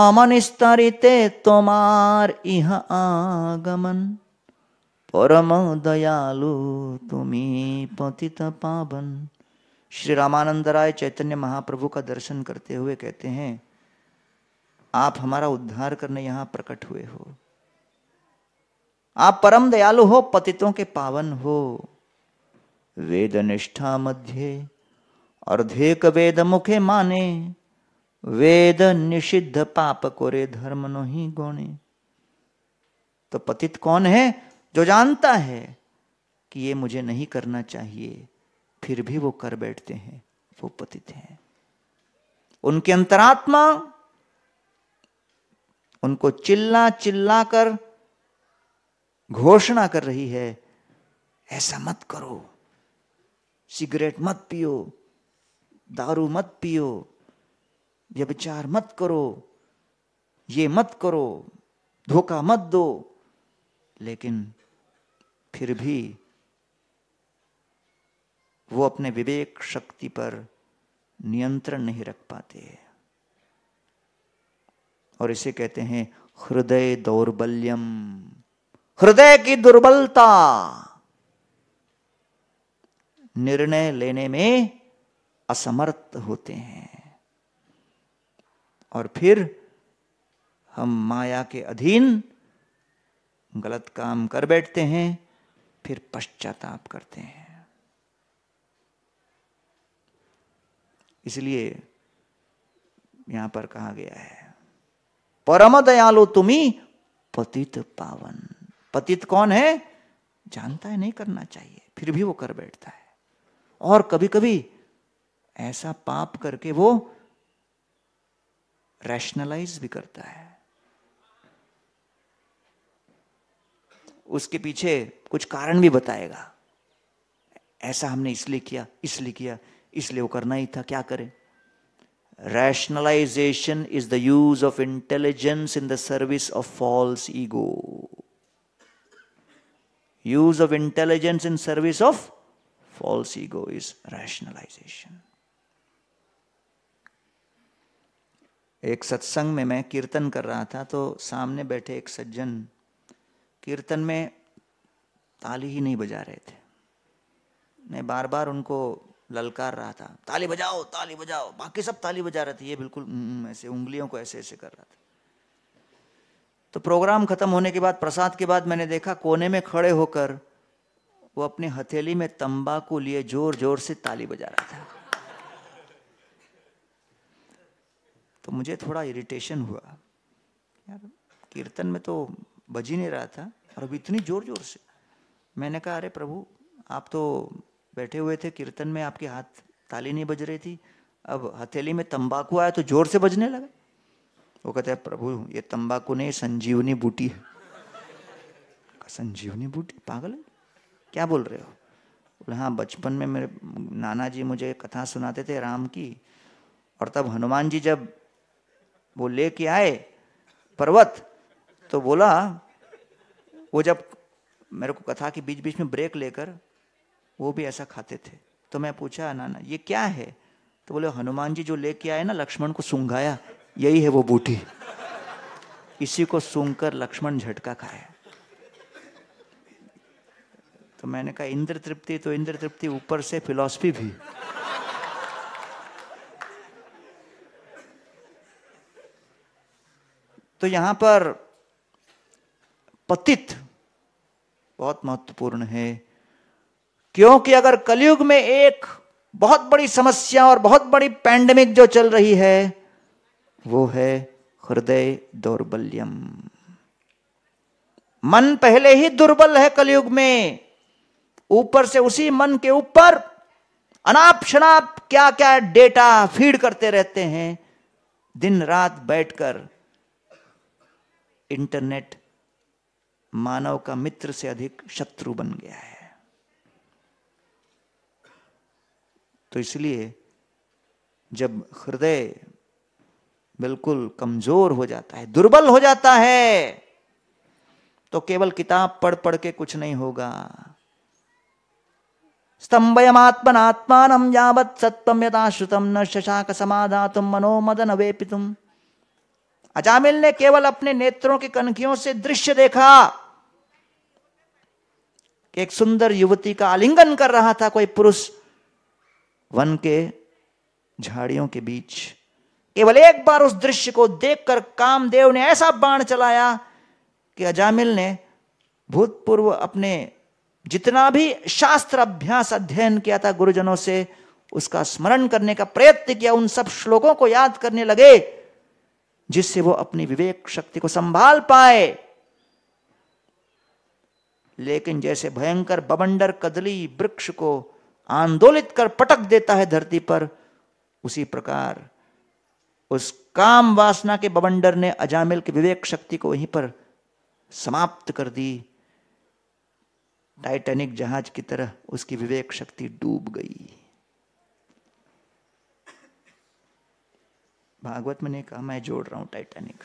आमन स्तरिते तुमार इह आगमन परम दयालु तुम्हें पतित पावन श्री रामानंद राय चैतन्य महाप्रभु का दर्शन करते हुए कहते हैं आप हमारा उद्धार करने यहां प्रकट हुए हो आप परम दयालु हो पतितों के पावन हो वेद निष्ठा मध्य अर्धेक वेद मुखे माने वेद निषिद्ध पाप कोरे धर्म नो ही गोणे तो पतित कौन है जो जानता है कि ये मुझे नहीं करना चाहिए फिर भी वो कर बैठते हैं वो पतित हैं उनके अंतरात्मा उनको चिल्ला चिल्ला कर घोषणा कर रही है ऐसा मत करो सिगरेट मत पियो दारू मत पियो ये विचार मत करो ये मत करो धोखा मत दो लेकिन फिर भी वो अपने विवेक शक्ति पर नियंत्रण नहीं रख पाते और इसे कहते हैं हृदय दौर्बल्यम हृदय की दुर्बलता निर्णय लेने में असमर्थ होते हैं और फिर हम माया के अधीन गलत काम कर बैठते हैं फिर पश्चाताप करते हैं इसलिए यहां पर कहा गया है परम दयालु तुम्हें पतित पावन पतित कौन है जानता है नहीं करना चाहिए फिर भी वो कर बैठता है और कभी कभी ऐसा पाप करके वो रैशनलाइज भी करता है उसके पीछे कुछ कारण भी बताएगा ऐसा हमने इसलिए किया इसलिए किया इसलिए वो करना ही था क्या करें rationalisation is the use of intelligence in the service of false ego use of intelligence in service of false ego is rationalisation एक सत्संग में मैं कीर्तन कर रहा था तो सामने बैठे एक सज्जन कीर्तन में ताली ही नहीं बजा रहे थे मैं बार बार उनको ललकार रहा था ताली बजाओ ताली बजाओ बाकी सब ताली बजा रहे थे ये बिल्कुल हम्म, हम्म, ऐसे उंगलियों को ऐसे ऐसे कर रहा था तो प्रोग्राम खत्म होने के बाद प्रसाद के बाद मैंने देखा कोने में खड़े होकर वो अपने हथेली में तंबाकू लिए जोर जोर से ताली बजा रहा था तो मुझे थोड़ा इरिटेशन हुआ यार कीर्तन में तो बज ही नहीं रहा था और अब इतनी जोर जोर से मैंने कहा अरे प्रभु आप तो बैठे हुए थे कीर्तन में आपके हाथ ताली नहीं बज रही थी अब हथेली में तंबाकू आया तो जोर से बजने लगा वो कहते हैं प्रभु ये तंबाकू नहीं संजीवनी बूटी है संजीवनी बूटी पागल है क्या बोल रहे हो बोले हाँ बचपन में मेरे नाना जी मुझे कथा सुनाते थे राम की और तब हनुमान जी जब वो लेके आए पर्वत तो बोला वो जब मेरे को कथा के बीच बीच में ब्रेक लेकर वो भी ऐसा खाते थे तो मैं पूछा नाना ये क्या है तो बोले हनुमान जी जो लेके आए ना लक्ष्मण को सूंघाया यही है वो बूटी इसी को सूंघ कर लक्ष्मण झटका खाया तो मैंने कहा इंद्र तृप्ति तो इंद्र तृप्ति ऊपर से फिलॉसफी भी तो यहां पर पतित बहुत महत्वपूर्ण है क्योंकि अगर कलयुग में एक बहुत बड़ी समस्या और बहुत बड़ी पैंडमिक जो चल रही है वो है हृदय दौर्बल्यम मन पहले ही दुर्बल है कलयुग में ऊपर से उसी मन के ऊपर अनाप शनाप क्या क्या डेटा फीड करते रहते हैं दिन रात बैठकर इंटरनेट मानव का मित्र से अधिक शत्रु बन गया है तो इसलिए जब हृदय बिल्कुल कमजोर हो जाता है दुर्बल हो जाता है तो केवल किताब पढ़ पढ़ के कुछ नहीं होगा आत्मान यावत सत्तम यथाश्रुतम न शशाक समाधातुम मनोमदन अवेपितुम अजामिल ने केवल अपने नेत्रों की कनखियों से दृश्य देखा कि एक सुंदर युवती का आलिंगन कर रहा था कोई पुरुष वन के झाड़ियों के बीच केवल एक बार उस दृश्य को देखकर कामदेव ने ऐसा बाण चलाया कि अजामिल ने भूतपूर्व अपने जितना भी शास्त्र अभ्यास अध्ययन किया था गुरुजनों से उसका स्मरण करने का प्रयत्न किया उन सब श्लोकों को याद करने लगे जिससे वो अपनी विवेक शक्ति को संभाल पाए लेकिन जैसे भयंकर बबंडर कदली वृक्ष को आंदोलित कर पटक देता है धरती पर उसी प्रकार उस काम वासना के बबंडर ने अजामिल की विवेक शक्ति को वहीं पर समाप्त कर दी टाइटैनिक जहाज की तरह उसकी विवेक शक्ति डूब गई भागवत में ने कहा मैं जोड़ रहा हूं टाइटैनिक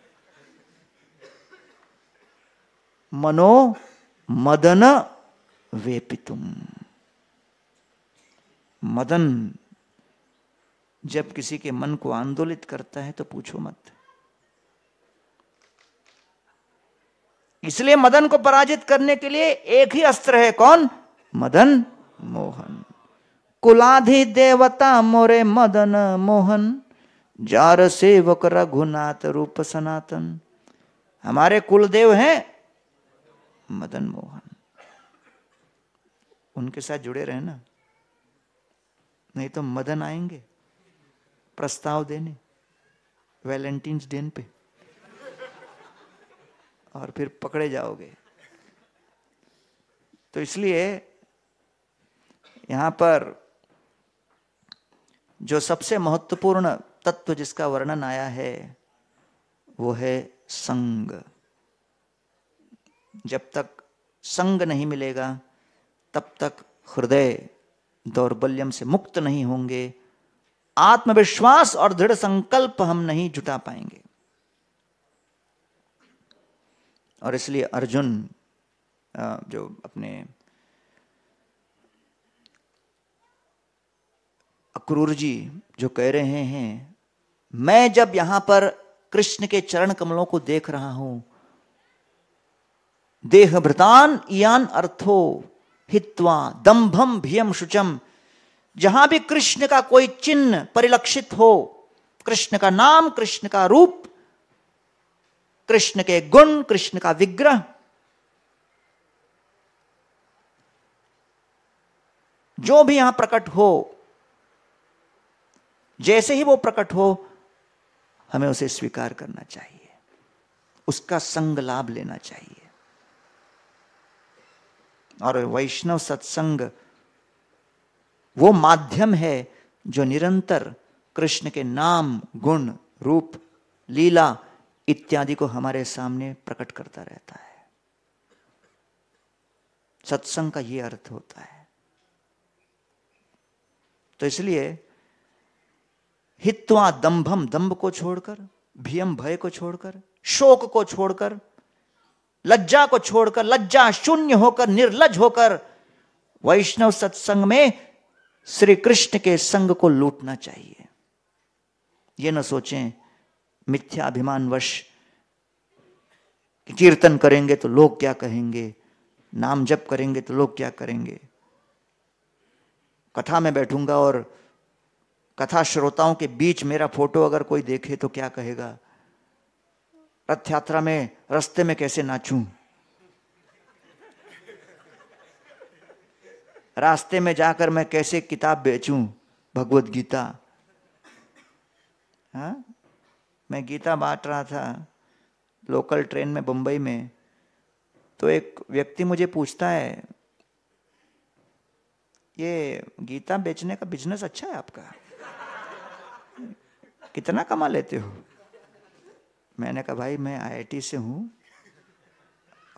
मनो मदन वेपितुम मदन जब किसी के मन को आंदोलित करता है तो पूछो मत इसलिए मदन को पराजित करने के लिए एक ही अस्त्र है कौन मदन मोहन कुलाधि देवता मोरे मदन मोहन जार सेवक रघुनाथ रूप सनातन हमारे कुलदेव हैं मदन मोहन उनके साथ जुड़े रहना नहीं तो मदन आएंगे प्रस्ताव देने वैलेंटीन्स डे पे और फिर पकड़े जाओगे तो इसलिए यहां पर जो सबसे महत्वपूर्ण तत्व जिसका वर्णन आया है वो है संग जब तक संग नहीं मिलेगा तब तक हृदय दौर्बल्यम से मुक्त नहीं होंगे आत्मविश्वास और दृढ़ संकल्प हम नहीं जुटा पाएंगे और इसलिए अर्जुन जो अपने अक्रूर जी जो कह रहे हैं मैं जब यहां पर कृष्ण के चरण कमलों को देख रहा हूं देह भ्रतान यान अर्थो हित्वा दंभम भियम शुचम जहां भी कृष्ण का कोई चिन्ह परिलक्षित हो कृष्ण का नाम कृष्ण का रूप कृष्ण के गुण कृष्ण का विग्रह जो भी यहां प्रकट हो जैसे ही वो प्रकट हो हमें उसे स्वीकार करना चाहिए उसका संग लाभ लेना चाहिए और वैष्णव सत्संग वो माध्यम है जो निरंतर कृष्ण के नाम गुण रूप लीला इत्यादि को हमारे सामने प्रकट करता रहता है सत्संग का ये अर्थ होता है तो इसलिए हित्वा दंभम दंभ को छोड़कर भीम भय को छोड़कर शोक को छोड़कर लज्जा को छोड़कर लज्जा शून्य होकर निर्लज होकर वैष्णव सत्संग में श्री कृष्ण के संग को लूटना चाहिए यह ना सोचें मिथ्याभिमान वश कीर्तन करेंगे तो लोग क्या कहेंगे नाम जप करेंगे तो लोग क्या करेंगे कथा में बैठूंगा और कथा श्रोताओं के बीच मेरा फोटो अगर कोई देखे तो क्या कहेगा रथ यात्रा में रास्ते में कैसे नाचूं रास्ते में जाकर मैं कैसे किताब बेचूं भगवत गीता हा? मैं गीता बांट रहा था लोकल ट्रेन में बंबई में तो एक व्यक्ति मुझे पूछता है ये गीता बेचने का बिजनेस अच्छा है आपका कितना कमा लेते हो मैंने कहा भाई मैं आईआईटी से हूँ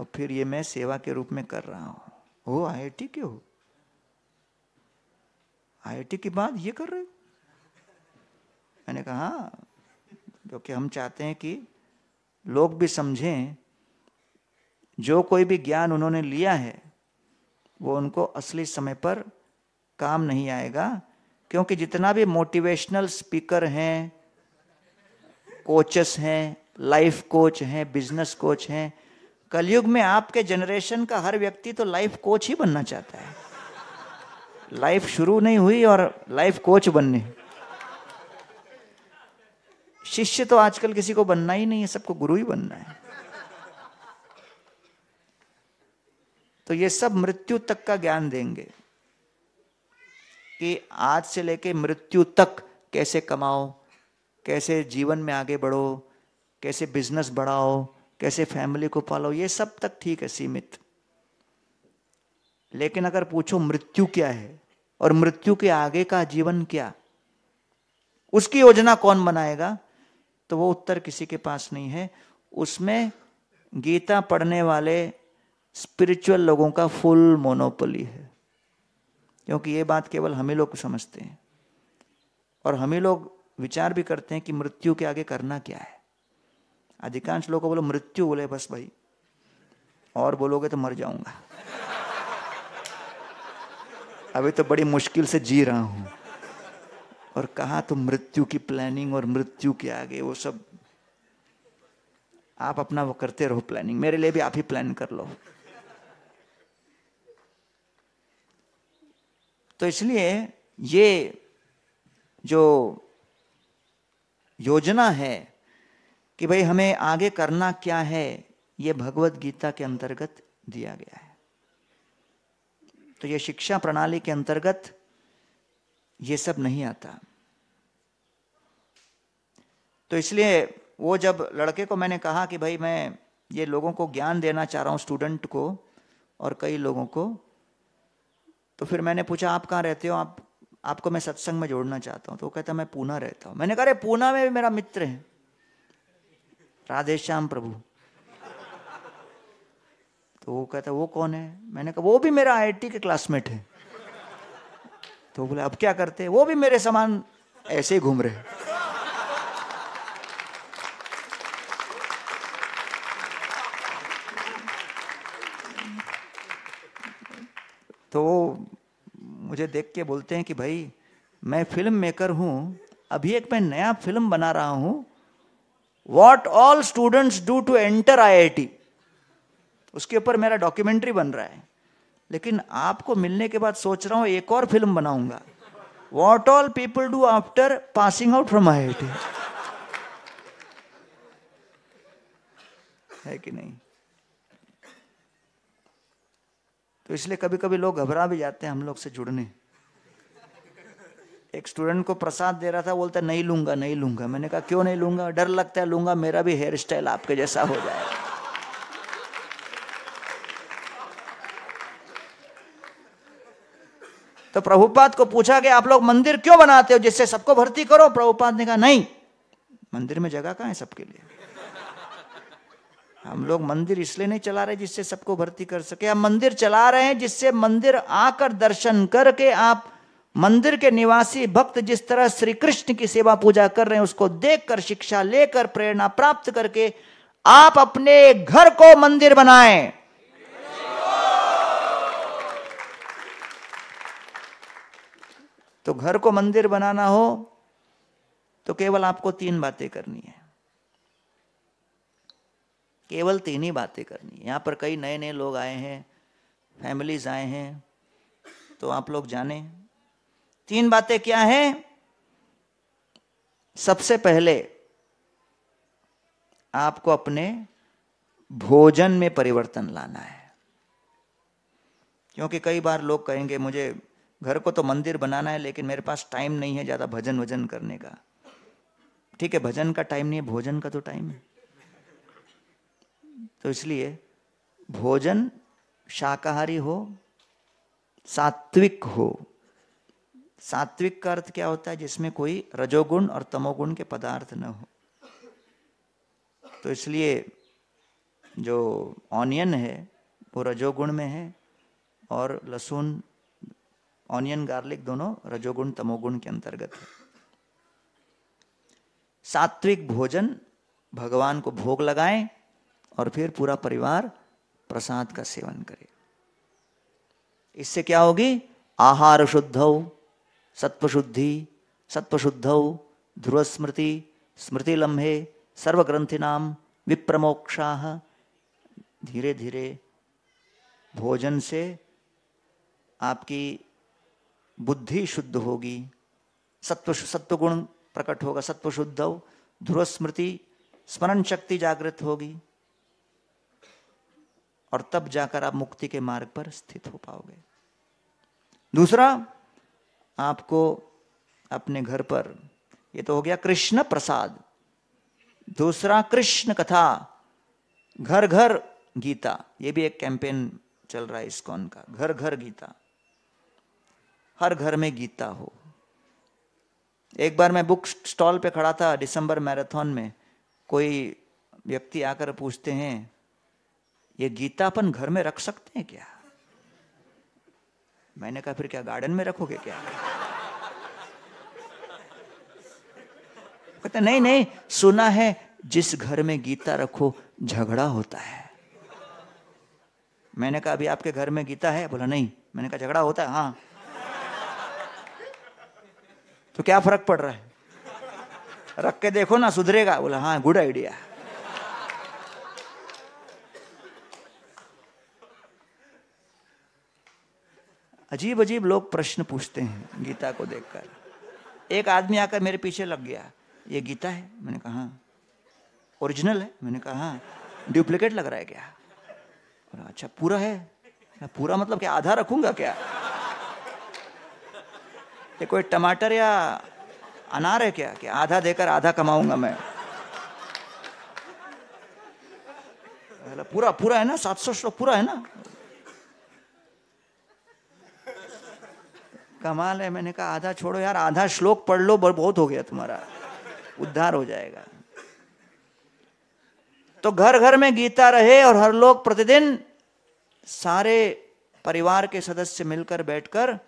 और फिर ये मैं सेवा के रूप में कर रहा हूँ हो आईआईटी के हो आईआईटी के बाद ये कर रहे हो मैंने कहा हाँ क्योंकि हम चाहते हैं कि लोग भी समझें जो कोई भी ज्ञान उन्होंने लिया है वो उनको असली समय पर काम नहीं आएगा क्योंकि जितना भी मोटिवेशनल स्पीकर हैं कोचेस हैं लाइफ कोच हैं बिजनेस कोच हैं कलयुग में आपके जनरेशन का हर व्यक्ति तो लाइफ कोच ही बनना चाहता है लाइफ शुरू नहीं हुई और लाइफ कोच बनने शिष्य तो आजकल किसी को बनना ही नहीं है सबको गुरु ही बनना है तो ये सब मृत्यु तक का ज्ञान देंगे कि आज से लेके मृत्यु तक कैसे कमाओ कैसे जीवन में आगे बढ़ो कैसे बिजनेस बढ़ाओ कैसे फैमिली को पालो ये सब तक ठीक है सीमित लेकिन अगर पूछो मृत्यु क्या है और मृत्यु के आगे का जीवन क्या उसकी योजना कौन बनाएगा तो वो उत्तर किसी के पास नहीं है उसमें गीता पढ़ने वाले स्पिरिचुअल लोगों का फुल मोनोपोली है क्योंकि ये बात केवल हम ही लोग समझते हैं और हम ही लोग विचार भी करते हैं कि मृत्यु के आगे करना क्या है अधिकांश लोग को बोलो मृत्यु बोले बस भाई और बोलोगे तो मर जाऊंगा अभी तो बड़ी मुश्किल से जी रहा हूं और कहा तो मृत्यु की प्लानिंग और मृत्यु के आगे वो सब आप अपना वो करते रहो प्लानिंग मेरे लिए भी आप ही प्लान कर लो तो इसलिए ये जो योजना है कि भाई हमें आगे करना क्या है ये भगवत गीता के अंतर्गत दिया गया है तो ये शिक्षा प्रणाली के अंतर्गत ये सब नहीं आता तो इसलिए वो जब लड़के को मैंने कहा कि भाई मैं ये लोगों को ज्ञान देना चाह रहा हूँ स्टूडेंट को और कई लोगों को तो फिर मैंने पूछा आप कहाँ रहते हो आप आपको मैं सत्संग में जोड़ना चाहता हूँ तो वो कहता मैं पूना रहता हूँ मैंने कहा अरे पूना में भी मेरा मित्र है राधे श्याम प्रभु तो वो कहता वो कौन है मैंने कहा वो भी मेरा आईआईटी के क्लासमेट है तो बोले अब क्या करते वो भी मेरे समान ऐसे ही घूम रहे तो वो मुझे देख के बोलते हैं कि भाई मैं फिल्म मेकर हूं अभी एक मैं नया फिल्म बना रहा हूं what all students do to enter I उसके ऊपर मेरा डॉक्यूमेंट्री बन रहा है लेकिन आपको मिलने के बाद सोच रहा हूं एक और फिल्म बनाऊंगा what all people do after passing out from I है कि नहीं तो इसलिए कभी कभी लोग घबरा भी जाते हैं हम लोग से जुड़ने एक स्टूडेंट को प्रसाद दे रहा था बोलता नहीं लूंगा नहीं लूंगा मैंने कहा क्यों नहीं लूंगा डर लगता है लूंगा मेरा भी हेयर स्टाइल आपके जैसा हो जाए तो प्रभुपाद को पूछा कि आप लोग मंदिर क्यों बनाते हो जिससे सबको भर्ती करो प्रभुपाद ने कहा नहीं मंदिर में जगह कहा है सबके लिए हम लोग मंदिर इसलिए नहीं चला रहे जिससे सबको भर्ती कर सके हम मंदिर चला रहे हैं जिससे मंदिर आकर दर्शन करके आप मंदिर के निवासी भक्त जिस तरह श्री कृष्ण की सेवा पूजा कर रहे हैं उसको देखकर शिक्षा लेकर प्रेरणा प्राप्त करके आप अपने घर को मंदिर बनाएं तो घर को मंदिर बनाना हो तो केवल आपको तीन बातें करनी है केवल तीन ही बातें करनी है यहां पर कई नए नए लोग आए हैं फैमिलीज आए हैं तो आप लोग जाने तीन बातें क्या हैं सबसे पहले आपको अपने भोजन में परिवर्तन लाना है क्योंकि कई बार लोग कहेंगे मुझे घर को तो मंदिर बनाना है लेकिन मेरे पास टाइम नहीं है ज़्यादा भजन वजन करने का ठीक है भजन का टाइम नहीं है भोजन का तो टाइम है तो इसलिए भोजन शाकाहारी हो सात्विक हो सात्विक का अर्थ क्या होता है जिसमें कोई रजोगुण और तमोगुण के पदार्थ न हो तो इसलिए जो ऑनियन है वो रजोगुण में है और लहसुन ऑनियन गार्लिक दोनों रजोगुण तमोगुण के अंतर्गत है सात्विक भोजन भगवान को भोग लगाएं और फिर पूरा परिवार प्रसाद का सेवन करे इससे क्या होगी आहार शुद्ध हो सत्पशुद्धि सत्पशुद्धौ ध्रुवस्मृति स्मृतिलम्हे सर्वग्रंथिनाम विप्रमोक्षा धीरे धीरे भोजन से आपकी बुद्धि शुद्ध होगी सत्व सत्वगुण प्रकट होगा सत्वशुद्ध ध्रुव स्मृति स्मरण शक्ति जागृत होगी और तब जाकर आप मुक्ति के मार्ग पर स्थित हो पाओगे दूसरा आपको अपने घर पर ये तो हो गया कृष्ण प्रसाद दूसरा कृष्ण कथा घर घर गीता ये भी एक कैंपेन चल रहा है इसकॉन का घर घर गीता हर घर में गीता हो एक बार मैं बुक स्टॉल पे खड़ा था दिसंबर मैराथन में कोई व्यक्ति आकर पूछते हैं ये गीता अपन घर में रख सकते हैं क्या मैंने कहा फिर क्या गार्डन में रखोगे क्या कहता नहीं नहीं सुना है जिस घर में गीता रखो झगड़ा होता है मैंने कहा अभी आपके घर में गीता है बोला नहीं मैंने कहा झगड़ा होता है हाँ तो क्या फर्क पड़ रहा है रख के देखो ना सुधरेगा बोला हाँ गुड आइडिया अजीब अजीब लोग प्रश्न पूछते हैं गीता को देखकर एक आदमी आकर मेरे पीछे लग गया ये गीता है मैंने कहा हाँ। ओरिजिनल है मैंने कहा हाँ। डुप्लीकेट लग रहा है क्या अच्छा पूरा है पूरा मतलब क्या आधा रखूंगा क्या ये कोई टमाटर या अनार है क्या कि आधा देकर आधा कमाऊंगा मैं पूरा पूरा है ना सात सौ श्लोक पूरा है ना कमाल है मैंने कहा आधा छोड़ो यार आधा श्लोक पढ़ लो बहुत हो गया तुम्हारा उद्धार हो जाएगा तो घर घर में गीता रहे और हर लोग प्रतिदिन सारे परिवार के सदस्य मिलकर बैठकर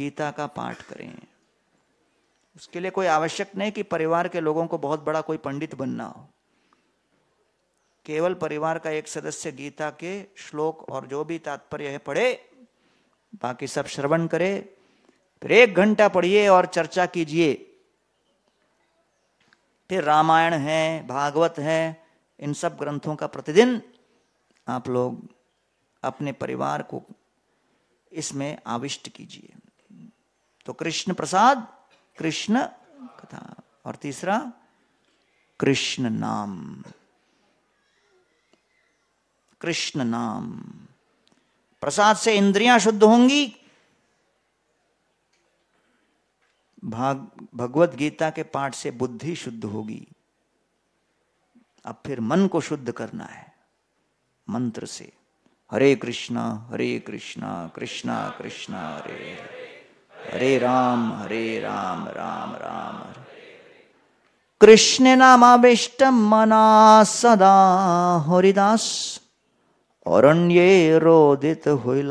गीता का पाठ करें उसके लिए कोई आवश्यक नहीं कि परिवार के लोगों को बहुत बड़ा कोई पंडित बनना हो केवल परिवार का एक सदस्य गीता के श्लोक और जो भी तात्पर्य है पढ़े बाकी सब श्रवण करे फिर एक घंटा पढ़िए और चर्चा कीजिए फिर रामायण है भागवत है इन सब ग्रंथों का प्रतिदिन आप लोग अपने परिवार को इसमें आविष्ट कीजिए तो कृष्ण प्रसाद कृष्ण कथा और तीसरा कृष्ण नाम कृष्ण नाम प्रसाद से इंद्रियां शुद्ध होंगी भाग भगवत गीता के पाठ से बुद्धि शुद्ध होगी अब फिर मन को शुद्ध करना है मंत्र से हरे कृष्णा हरे कृष्णा कृष्णा कृष्णा हरे हरे राम हरे राम राम राम हरे कृष्ण नामाविष्ट मना सदा हरिदास और रोदित स्त्री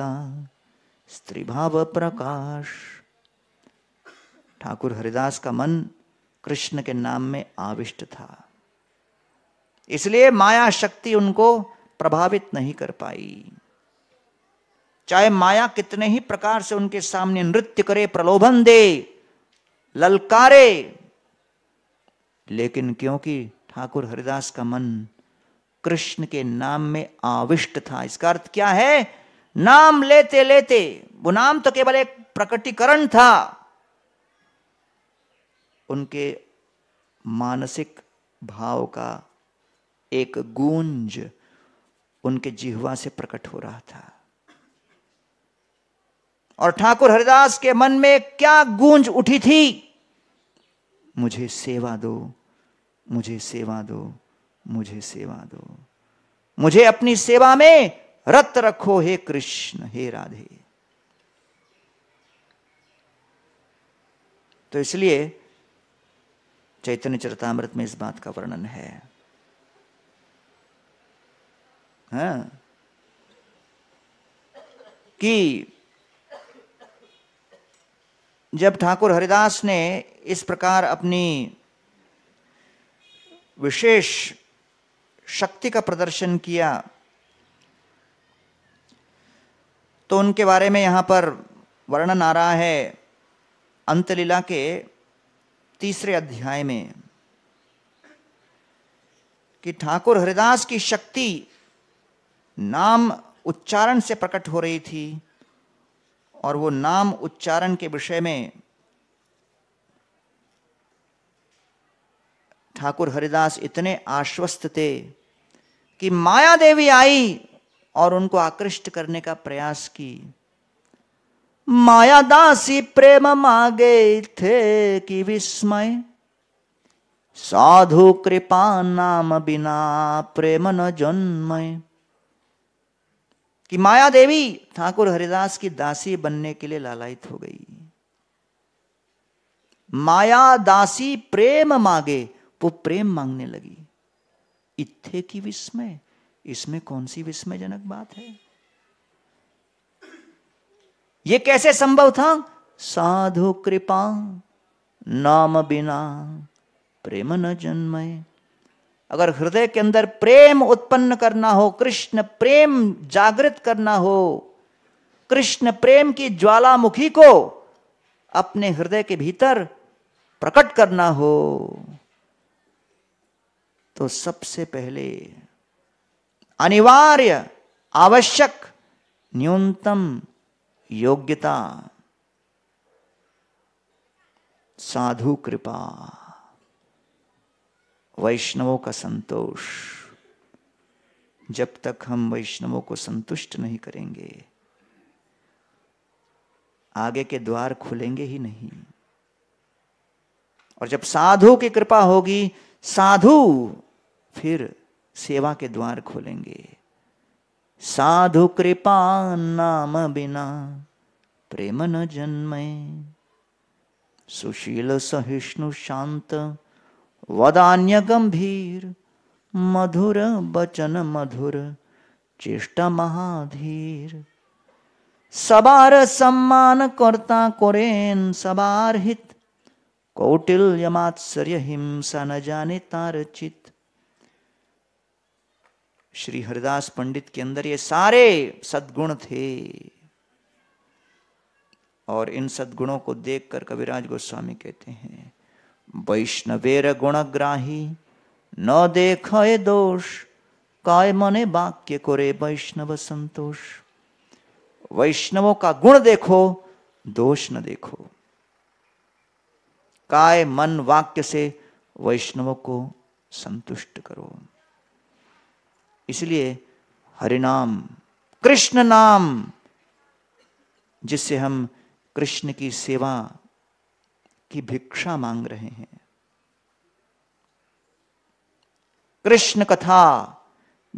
स्त्रीभाव प्रकाश ठाकुर हरिदास का मन कृष्ण के नाम में आविष्ट था इसलिए माया शक्ति उनको प्रभावित नहीं कर पाई चाहे माया कितने ही प्रकार से उनके सामने नृत्य करे प्रलोभन दे ललकारे लेकिन क्योंकि ठाकुर हरिदास का मन कृष्ण के नाम में आविष्ट था इसका अर्थ क्या है नाम लेते लेते वो नाम तो केवल एक प्रकटीकरण था उनके मानसिक भाव का एक गूंज उनके जिहवा से प्रकट हो रहा था और ठाकुर हरिदास के मन में क्या गूंज उठी थी मुझे सेवा दो मुझे सेवा दो मुझे सेवा दो मुझे अपनी सेवा में रत रखो हे कृष्ण हे राधे तो इसलिए चैतन्य चरतामृत में इस बात का वर्णन है हाँ? कि जब ठाकुर हरिदास ने इस प्रकार अपनी विशेष शक्ति का प्रदर्शन किया तो उनके बारे में यहां पर वर्णन आ रहा है अंतलीला के तीसरे अध्याय में कि ठाकुर हरिदास की शक्ति नाम उच्चारण से प्रकट हो रही थी और वो नाम उच्चारण के विषय में ठाकुर हरिदास इतने आश्वस्त थे कि माया देवी आई और उनको आकृष्ट करने का प्रयास की माया दासी प्रेम मागे थे कि विस्मय साधु कृपा नाम बिना प्रेम न जन्मय कि माया देवी ठाकुर हरिदास की दासी बनने के लिए लालायित हो गई माया दासी प्रेम मांगे वो प्रेम मांगने लगी इत्थे की विस्मय इसमें कौन सी विस्मयजनक बात है ये कैसे संभव था साधु कृपा नाम बिना प्रेम न जन्मय अगर हृदय के अंदर प्रेम उत्पन्न करना हो कृष्ण प्रेम जागृत करना हो कृष्ण प्रेम की ज्वालामुखी को अपने हृदय के भीतर प्रकट करना हो तो सबसे पहले अनिवार्य आवश्यक न्यूनतम योग्यता साधु कृपा वैष्णवों का संतोष जब तक हम वैष्णवों को संतुष्ट नहीं करेंगे आगे के द्वार खुलेंगे ही नहीं और जब साधु की कृपा होगी साधु फिर सेवा के द्वार खोलेंगे साधु कृपा नाम बिना प्रेम न जन्मे सुशील सहिष्णु शांत वदान्य गंभीर मधुर बचन मधुर चेष्टा महाधीर सबार सम्मान करता कोरेन सबार हित कौटिल्य मात्सर्य हिंसा न जाने तार चित श्री हरिदास पंडित के अंदर ये सारे सद्गुण थे और इन सद्गुणों को देखकर कविराज गोस्वामी कहते हैं वैष्णवेर गुणग्राही न देख दोष काय मने वाक्य को रे वैष्णव संतोष वैष्णवों का गुण देखो दोष न देखो काय मन वाक्य से वैष्णवों को संतुष्ट करो इसलिए हरिनाम कृष्ण नाम जिससे हम कृष्ण की सेवा की भिक्षा मांग रहे हैं कृष्ण कथा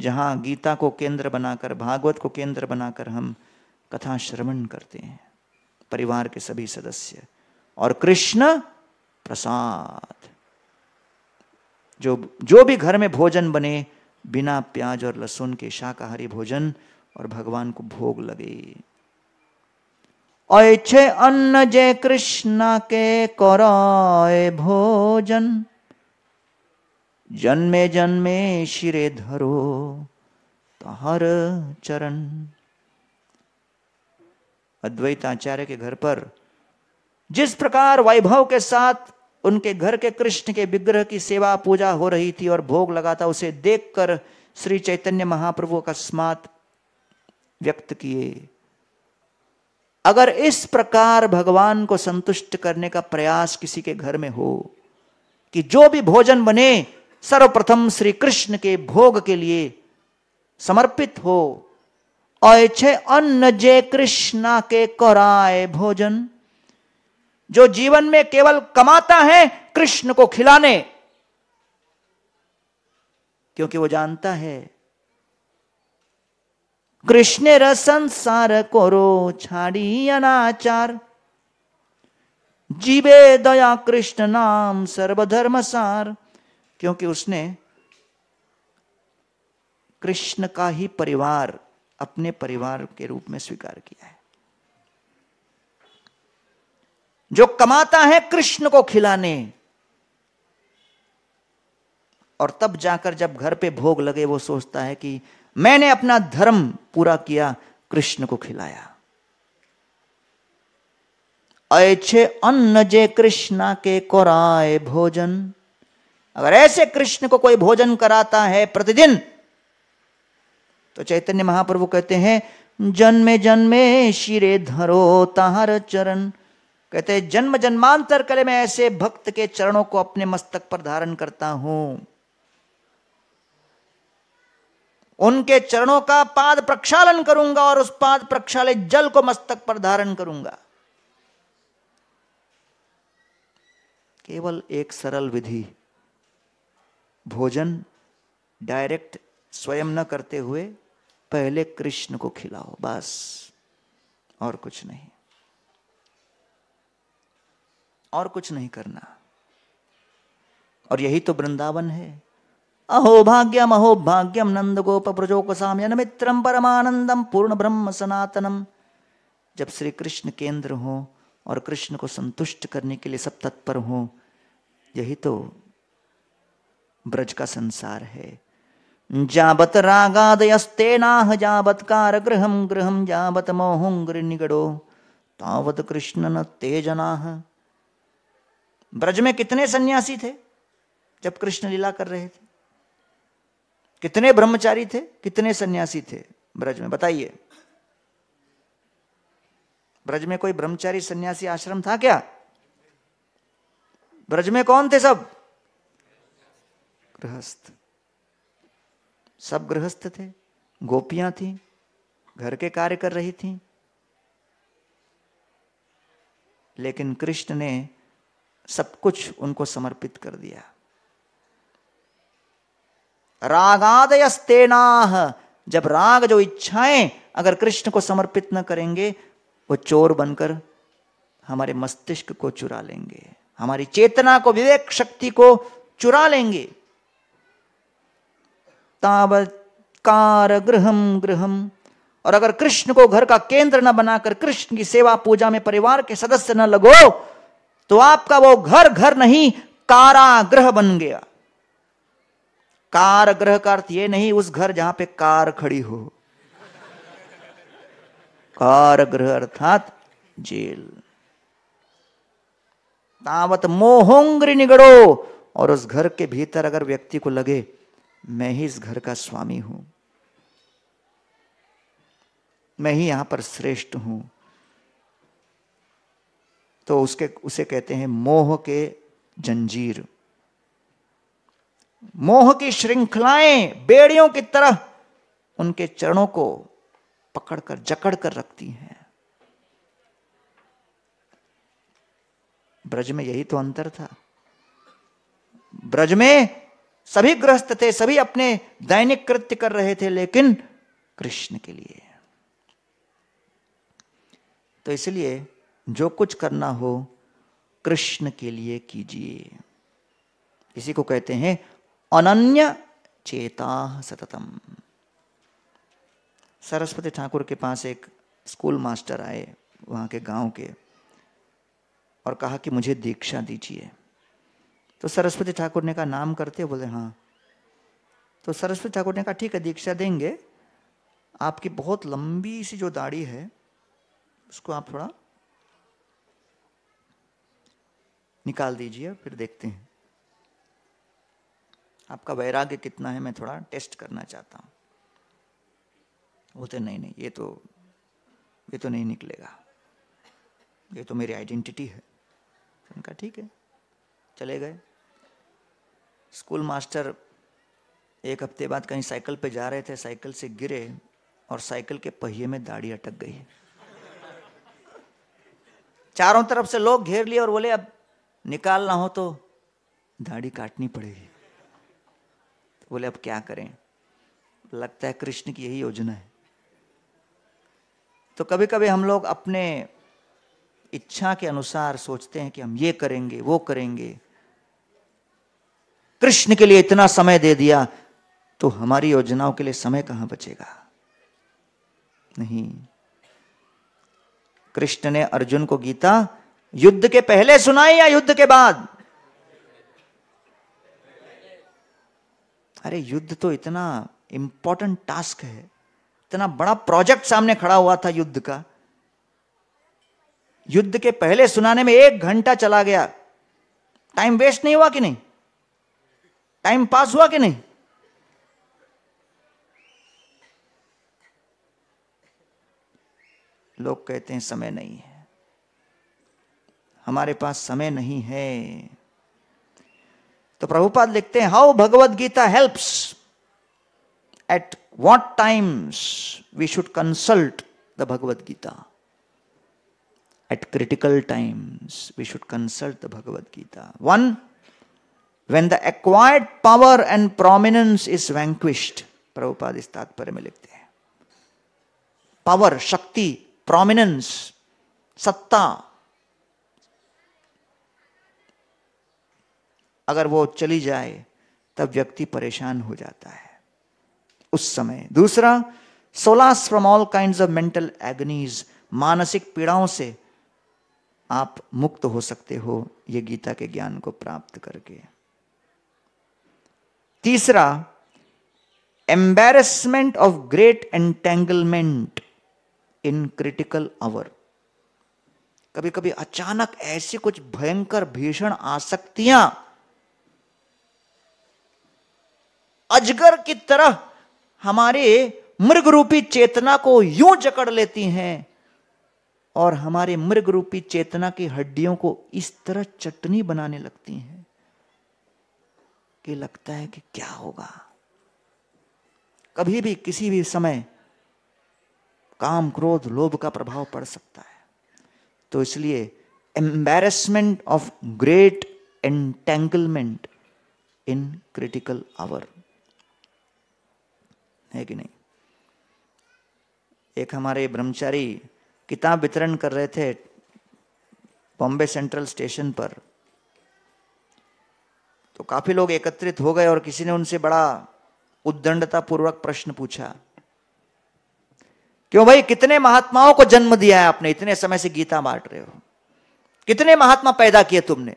जहां गीता को केंद्र बनाकर भागवत को केंद्र बनाकर हम कथा श्रवण करते हैं परिवार के सभी सदस्य और कृष्ण प्रसाद जो जो भी घर में भोजन बने बिना प्याज और लहसुन के शाकाहारी भोजन और भगवान को भोग लगे ऐछे अन्न जय कृष्णा के कर भोजन जन्मे जन्मे शिरे धरो तो हर चरण अद्वैत आचार्य के घर पर जिस प्रकार वैभव के साथ उनके घर के कृष्ण के विग्रह की सेवा पूजा हो रही थी और भोग लगा था उसे देखकर श्री चैतन्य महाप्रभु अकस्मात व्यक्त किए अगर इस प्रकार भगवान को संतुष्ट करने का प्रयास किसी के घर में हो कि जो भी भोजन बने सर्वप्रथम श्री कृष्ण के भोग के लिए समर्पित हो अन्न जय कृष्णा के कराए भोजन जो जीवन में केवल कमाता है कृष्ण को खिलाने क्योंकि वो जानता है कृष्ण रसंसार करो छाड़ी अनाचार जीवे दया कृष्ण नाम सर्वधर्म सार क्योंकि उसने कृष्ण का ही परिवार अपने परिवार के रूप में स्वीकार किया है जो कमाता है कृष्ण को खिलाने और तब जाकर जब घर पे भोग लगे वो सोचता है कि मैंने अपना धर्म पूरा किया कृष्ण को खिलाया ऐसे अन्न जे कृष्णा के कोराए भोजन अगर ऐसे कृष्ण को कोई भोजन कराता है प्रतिदिन तो चैतन्य महाप्रभु कहते हैं जन्मे जन्मे शिरे धरो ताहर चरण कहते हैं जन्म जन्मांतर करे मैं ऐसे भक्त के चरणों को अपने मस्तक पर धारण करता हूं उनके चरणों का पाद प्रक्षालन करूंगा और उस पाद प्रक्षालित जल को मस्तक पर धारण करूंगा केवल एक सरल विधि भोजन डायरेक्ट स्वयं न करते हुए पहले कृष्ण को खिलाओ बस और कुछ नहीं और कुछ नहीं करना और यही तो वृंदावन है अहो भाग्यम अहो भाग्यम नंद गोप साम्यन मित्रम परमानंदम पूर्ण ब्रह्म सनातनम जब श्री कृष्ण केंद्र हो और कृष्ण को संतुष्ट करने के लिए सब तत्पर हो यही तो ब्रज का संसार है जाबत रागादयस्ते नाह जाबत कार गृहम गृहम जाबत मोहंग्र निगड़ो तावत कृष्ण न तेजनाह ब्रज में कितने सन्यासी थे जब कृष्ण लीला कर रहे थे कितने ब्रह्मचारी थे कितने सन्यासी थे ब्रज में बताइए ब्रज में कोई ब्रह्मचारी सन्यासी आश्रम था क्या ब्रज में कौन थे सब गृहस्थ सब गृहस्थ थे गोपियां थी घर के कार्य कर रही थी लेकिन कृष्ण ने सब कुछ उनको समर्पित कर दिया स्तेनाह जब राग जो इच्छाएं अगर कृष्ण को समर्पित न करेंगे वो चोर बनकर हमारे मस्तिष्क को चुरा लेंगे हमारी चेतना को विवेक शक्ति को चुरा लेंगे तावत्कार गृहम गृहम और अगर कृष्ण को घर का केंद्र न बनाकर कृष्ण की सेवा पूजा में परिवार के सदस्य न लगो तो आपका वो घर घर नहीं काराग्रह बन गया कारग्रह का अर्थ ये नहीं उस घर जहां पे कार खड़ी हो कारग्रह अर्थात जेल तावत मोहोंग्री निगड़ो और उस घर के भीतर अगर व्यक्ति को लगे मैं ही इस घर का स्वामी हूं मैं ही यहां पर श्रेष्ठ हूं तो उसके उसे कहते हैं मोह के जंजीर मोह की श्रृंखलाएं बेड़ियों की तरह उनके चरणों को पकड़कर जकड़ कर रखती हैं ब्रज में यही तो अंतर था ब्रज में सभी ग्रस्त थे सभी अपने दैनिक कृत्य कर रहे थे लेकिन कृष्ण के लिए तो इसलिए जो कुछ करना हो कृष्ण के लिए कीजिए इसी को कहते हैं अनन्य चेता सततम सरस्वती ठाकुर के पास एक स्कूल मास्टर आए वहाँ के गांव के और कहा कि मुझे दीक्षा दीजिए तो सरस्वती ठाकुर ने कहा नाम करते बोले हाँ तो सरस्वती ठाकुर ने कहा ठीक है दीक्षा देंगे आपकी बहुत लंबी सी जो दाढ़ी है उसको आप थोड़ा निकाल दीजिए फिर देखते हैं आपका वैराग्य कितना है मैं थोड़ा टेस्ट करना चाहता हूँ बोलते तो नहीं नहीं ये तो ये तो नहीं निकलेगा ये तो मेरी आइडेंटिटी है उनका ठीक है चले गए स्कूल मास्टर एक हफ्ते बाद कहीं साइकिल पे जा रहे थे साइकिल से गिरे और साइकिल के पहिए में दाढ़ी अटक गई चारों तरफ से लोग घेर लिए और बोले अब निकालना हो तो दाढ़ी काटनी पड़ेगी तो बोले अब क्या करें लगता है कृष्ण की यही योजना है तो कभी कभी हम लोग अपने इच्छा के अनुसार सोचते हैं कि हम ये करेंगे वो करेंगे कृष्ण के लिए इतना समय दे दिया तो हमारी योजनाओं के लिए समय कहां बचेगा नहीं कृष्ण ने अर्जुन को गीता युद्ध के पहले सुनाए या युद्ध के बाद अरे युद्ध तो इतना इंपॉर्टेंट टास्क है इतना बड़ा प्रोजेक्ट सामने खड़ा हुआ था युद्ध का युद्ध के पहले सुनाने में एक घंटा चला गया टाइम वेस्ट नहीं हुआ कि नहीं टाइम पास हुआ कि नहीं लोग कहते हैं समय नहीं है हमारे पास समय नहीं है तो प्रभुपाद लिखते हैं how Bhagavad Gita helps at what times we should consult the Bhagavad Gita at critical times we should consult the Bhagavad Gita one when the acquired power and prominence is vanquished Prabhupada इस तात्पर्य में लिखते हैं पावर शक्ति प्रोमिनेंस सत्ता अगर वो चली जाए तब व्यक्ति परेशान हो जाता है उस समय दूसरा solace from all kind of mental agonies मानसिक पीड़ाओं से आप मुक्त हो सकते हो ये गीता के ज्ञान को प्राप्त करके तीसरा embarrassment of great entanglement in critical hour कभी कभी अचानक ऐसी कुछ भयंकर भीषण आसक्तियां अजगर की तरह हमारे मृग रूपी चेतना को यूं जकड़ लेती हैं और हमारे मृग रूपी चेतना की हड्डियों को इस तरह चटनी बनाने लगती हैं कि लगता है कि क्या होगा कभी भी किसी भी समय काम क्रोध लोभ का प्रभाव पड़ सकता है तो इसलिए embarrassment of great entanglement in critical hour है कि नहीं एक हमारे ब्रह्मचारी किताब वितरण कर रहे थे बॉम्बे सेंट्रल स्टेशन पर तो काफी लोग एकत्रित हो गए और किसी ने उनसे बड़ा उद्दंडता पूर्वक प्रश्न पूछा क्यों भाई कितने महात्माओं को जन्म दिया है आपने इतने समय से गीता बांट रहे हो कितने महात्मा पैदा किए तुमने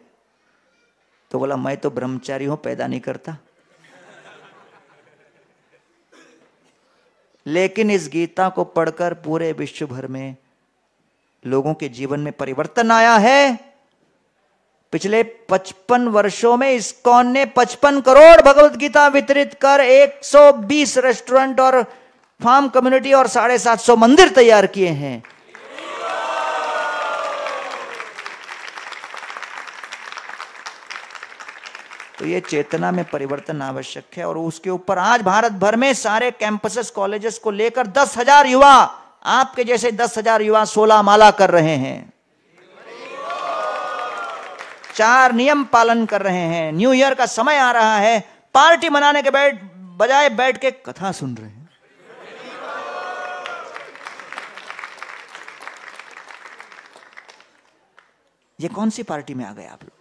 तो बोला मैं तो ब्रह्मचारी हूं पैदा नहीं करता लेकिन इस गीता को पढ़कर पूरे विश्व भर में लोगों के जीवन में परिवर्तन आया है पिछले 55 वर्षों में इसकोन ने 55 करोड़ भगवत गीता वितरित कर 120 रेस्टोरेंट और फार्म कम्युनिटी और साढ़े सात सौ मंदिर तैयार किए हैं तो ये चेतना में परिवर्तन आवश्यक है और उसके ऊपर आज भारत भर में सारे कैंपसेस कॉलेजेस को लेकर दस हजार युवा आपके जैसे दस हजार युवा सोलह माला कर रहे हैं चार नियम पालन कर रहे हैं न्यू ईयर का समय आ रहा है पार्टी मनाने के बैठ बजाय बैठ के कथा सुन रहे हैं ये कौन सी पार्टी में आ गए आप लोग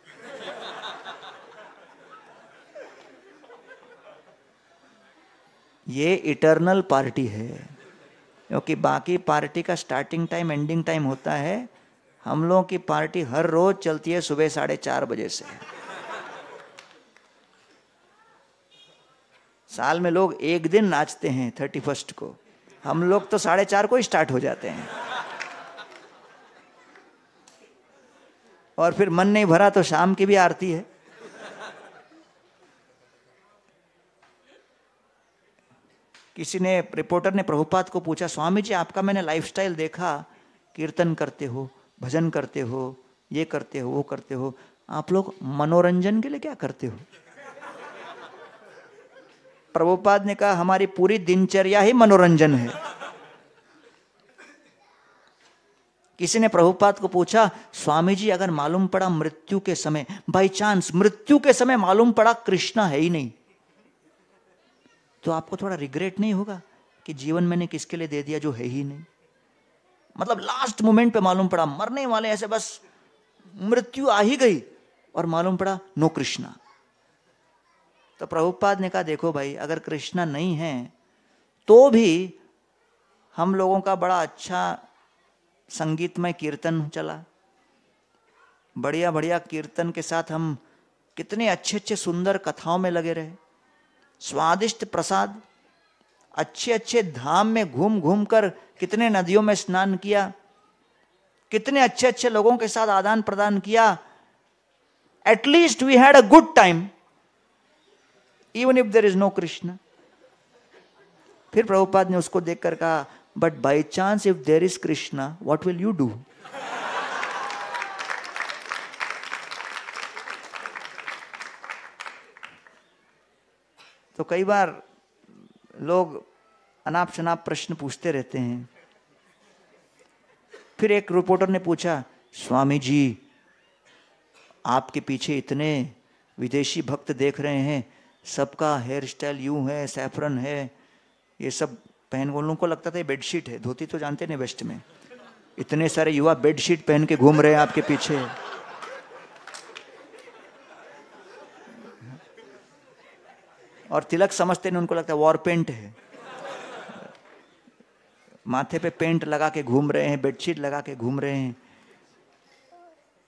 ये इटरनल पार्टी है क्योंकि बाकी पार्टी का स्टार्टिंग टाइम एंडिंग टाइम होता है हम लोगों की पार्टी हर रोज चलती है सुबह साढ़े चार बजे से साल में लोग एक दिन नाचते हैं थर्टी फर्स्ट को हम लोग तो साढ़े चार को ही स्टार्ट हो जाते हैं और फिर मन नहीं भरा तो शाम की भी आरती है किसी ने रिपोर्टर ने प्रभुपाद को पूछा स्वामी जी आपका मैंने लाइफस्टाइल देखा कीर्तन करते हो भजन करते हो ये करते हो वो करते हो आप लोग मनोरंजन के लिए क्या करते हो प्रभुपाद ने कहा हमारी पूरी दिनचर्या ही मनोरंजन है किसी ने प्रभुपाद को पूछा स्वामी जी अगर मालूम पड़ा मृत्यु के समय बाई चांस मृत्यु के समय मालूम पड़ा कृष्णा है ही नहीं तो आपको थोड़ा रिग्रेट नहीं होगा कि जीवन मैंने किसके लिए दे दिया जो है ही नहीं मतलब लास्ट मोमेंट पे मालूम पड़ा मरने वाले ऐसे बस मृत्यु आ ही गई और मालूम पड़ा नो कृष्णा तो प्रभुपाद ने कहा देखो भाई अगर कृष्णा नहीं है तो भी हम लोगों का बड़ा अच्छा संगीतमय कीर्तन चला बढ़िया बढ़िया कीर्तन के साथ हम कितने अच्छे अच्छे सुंदर कथाओं में लगे रहे स्वादिष्ट प्रसाद अच्छे अच्छे धाम में घूम घूम कर कितने नदियों में स्नान किया कितने अच्छे अच्छे लोगों के साथ आदान प्रदान किया at least we had a good time even if there is no Krishna फिर प्रभुपाद ने उसको देखकर कहा but by chance if there is Krishna what will you do तो कई बार लोग अनाप शनाप प्रश्न पूछते रहते हैं फिर एक रिपोर्टर ने पूछा स्वामी जी आपके पीछे इतने विदेशी भक्त देख रहे हैं सबका हेयर स्टाइल यूं है सैफरन है ये सब पहन वो लोगों को लगता था ये बेडशीट है धोती तो जानते नहीं वेस्ट में इतने सारे युवा बेडशीट पहन के घूम रहे हैं आपके पीछे और तिलक समझते नहीं उनको लगता है वॉर पेंट है माथे पे पेंट लगा के घूम रहे हैं बेडशीट लगा के घूम रहे हैं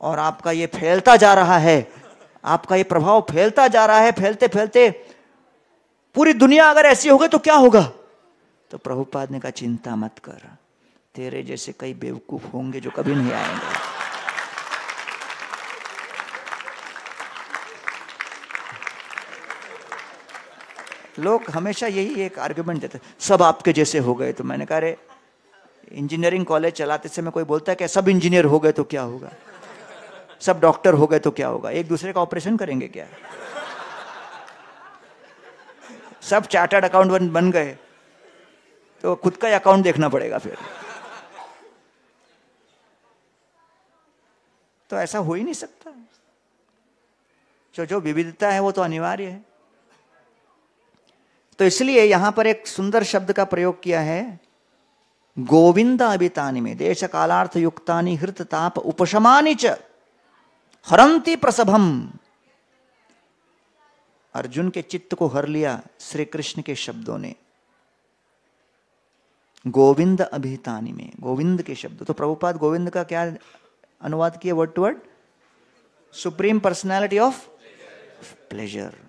और आपका ये फैलता जा रहा है आपका ये प्रभाव फैलता जा रहा है फैलते फैलते पूरी दुनिया अगर ऐसी हो गई तो क्या होगा तो प्रभुपाद ने कहा चिंता मत कर तेरे जैसे कई बेवकूफ होंगे जो कभी नहीं आएंगे लोग हमेशा यही एक आर्ग्यूमेंट देते सब आपके जैसे हो गए तो मैंने कहा अरे इंजीनियरिंग कॉलेज चलाते समय कोई बोलता है क्या सब इंजीनियर हो गए तो क्या होगा सब डॉक्टर हो गए तो क्या होगा एक दूसरे का ऑपरेशन करेंगे क्या सब चार्टर्ड अकाउंट बन गए तो खुद का ही अकाउंट देखना पड़ेगा फिर तो ऐसा हो ही नहीं सकता जो जो विविधता है वो तो अनिवार्य है तो इसलिए यहां पर एक सुंदर शब्द का प्रयोग किया है गोविंद अभितानि में देश कालार्थ युक्तानी हृत ताप उपशमानी च हरंती प्रसभम अर्जुन के चित्त को हर लिया श्री कृष्ण के शब्दों ने गोविंद अभितानी में गोविंद के शब्द तो प्रभुपाद गोविंद का क्या अनुवाद किया word to word supreme personality of pleasure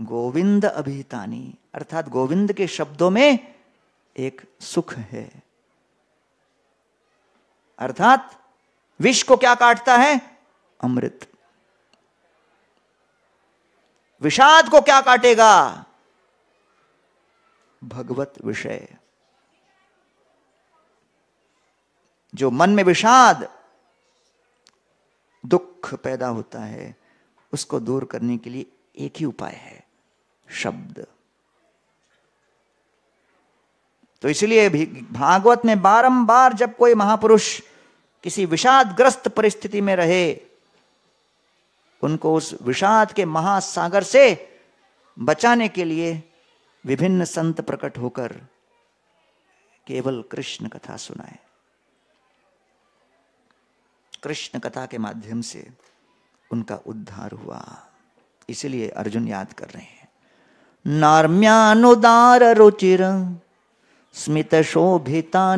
Govinda अभितानी अर्थात गोविंद के शब्दों में एक सुख है अर्थात विष को क्या काटता है अमृत विषाद को क्या काटेगा भगवत विषय जो मन में विषाद दुख पैदा होता है उसको दूर करने के लिए एक ही उपाय है शब्द तो इसलिए भी भागवत में बारंबार जब कोई महापुरुष किसी विषादग्रस्त परिस्थिति में रहे उनको उस विषाद के महासागर से बचाने के लिए विभिन्न संत प्रकट होकर केवल कृष्ण कथा सुनाए कृष्ण कथा के माध्यम से उनका उद्धार हुआ इसलिए अर्जुन याद कर रहे हैं स्मित शोभिता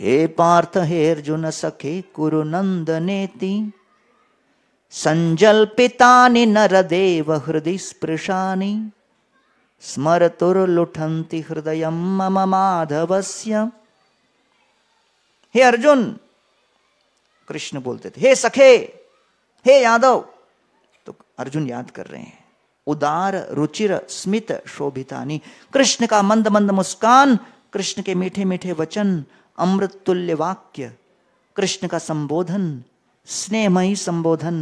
हे पार्थ हे अर्जुन सखे नर देव हृदय स्पृशा स्मर तुर्लुठंती हृदय मम माधवस्य हे अर्जुन कृष्ण बोलते थे हे सखे हे यादव तो अर्जुन याद कर रहे हैं उदार रुचिर स्मित शोभितानी कृष्ण का मंद मंद मुस्कान कृष्ण के मीठे मीठे वचन अमृत तुल्य वाक्य कृष्ण का संबोधन स्नेहमयी संबोधन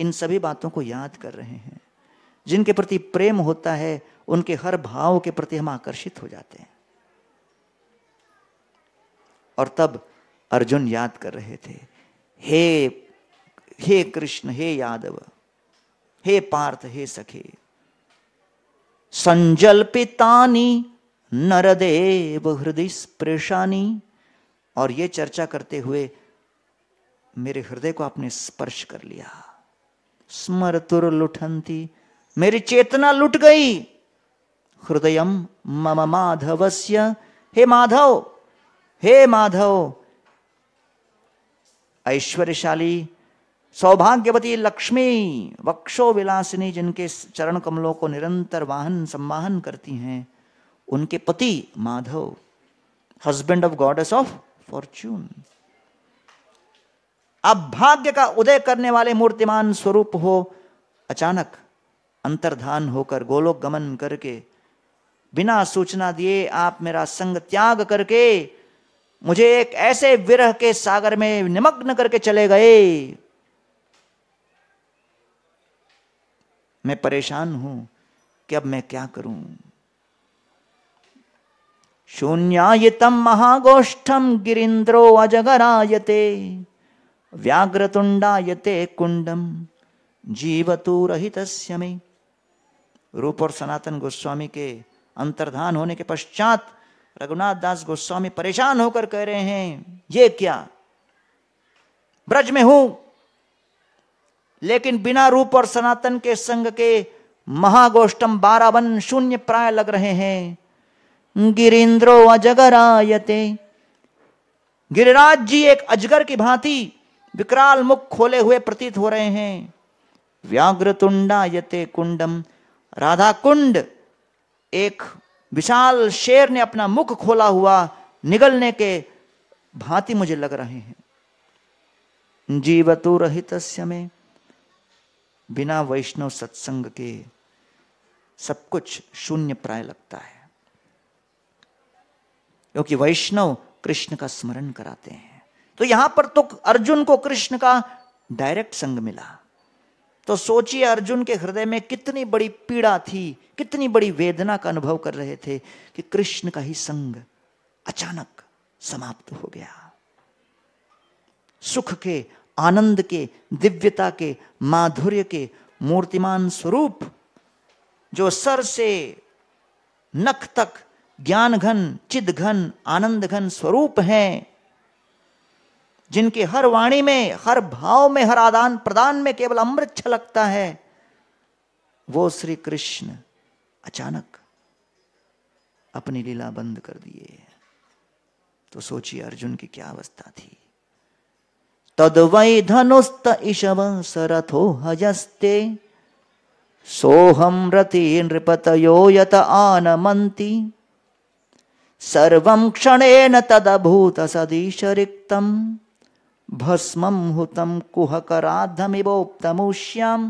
इन सभी बातों को याद कर रहे हैं जिनके प्रति प्रेम होता है उनके हर भाव के प्रति हम आकर्षित हो जाते हैं और तब अर्जुन याद कर रहे थे हे हे कृष्ण हे यादव हे पार्थ हे सखे संजल्पितानी नरदेव हृदय स्पृशानी और ये चर्चा करते हुए मेरे हृदय को आपने स्पर्श कर लिया तुर लुठंती मेरी चेतना लुट गई हृदय मम माधवस्य हे माधव हे माधव ऐश्वर्यशाली सौभाग्यवती लक्ष्मी वक्षो विलासिनी जिनके चरण कमलों को निरंतर वाहन सम्माहन करती हैं उनके पति Madhav husband of goddess of fortune आप भाग्य का उदय करने वाले मूर्तिमान स्वरूप हो अचानक अंतर्धान होकर गोलोक गमन करके बिना सूचना दिए आप मेरा संग त्याग करके मुझे एक ऐसे विरह के सागर में निमग्न करके चले गए मैं परेशान हूं कि अब मैं क्या करूं शून्यायतम महागोष्ठम गिरिंद्रो अजगरायते तुंडाते कुंडम जीवतु रहित में रूप और सनातन गोस्वामी के अंतर्धान होने के पश्चात रघुनाथ दास गोस्वामी परेशान होकर कह रहे हैं ये क्या ब्रज में हूं लेकिन बिना रूप और सनातन के संग के महागोष्ठम बारावन शून्य प्राय लग रहे हैं गिरिंद्रो अजगरायते गिरिराज जी एक अजगर की भांति विकराल मुख खोले हुए प्रतीत हो रहे हैं व्याघ्र तुंडायते कुंडम राधा कुंड एक विशाल शेर ने अपना मुख खोला हुआ निगलने के भांति मुझे लग रहे हैं जीवतु रहित में बिना वैष्णव सत्संग के सब कुछ शून्य प्राय लगता है क्योंकि वैष्णव कृष्ण का स्मरण कराते हैं तो यहां पर तो अर्जुन को कृष्ण का डायरेक्ट संग मिला तो सोचिए अर्जुन के हृदय में कितनी बड़ी पीड़ा थी कितनी बड़ी वेदना का अनुभव कर रहे थे कि कृष्ण का ही संग अचानक समाप्त हो गया सुख के आनंद के दिव्यता के माधुर्य के मूर्तिमान स्वरूप जो सर से नख तक ज्ञान घन चिद घन आनंद घन स्वरूप हैं जिनके हर वाणी में हर भाव में हर आदान प्रदान में केवल अमृत छलकता है वो श्री कृष्ण अचानक अपनी लीला बंद कर दिए तो सोचिए अर्जुन की क्या अवस्था थी तद्वै धनुस्त इशव सरथो हजस्ते सोहम रति नृपतयो यत आनमन्ति सर्वं क्षणेन तदभूत सदीश रिक्तं भस्मं हुतं कुहकराधमिवोक्तमुष्याम्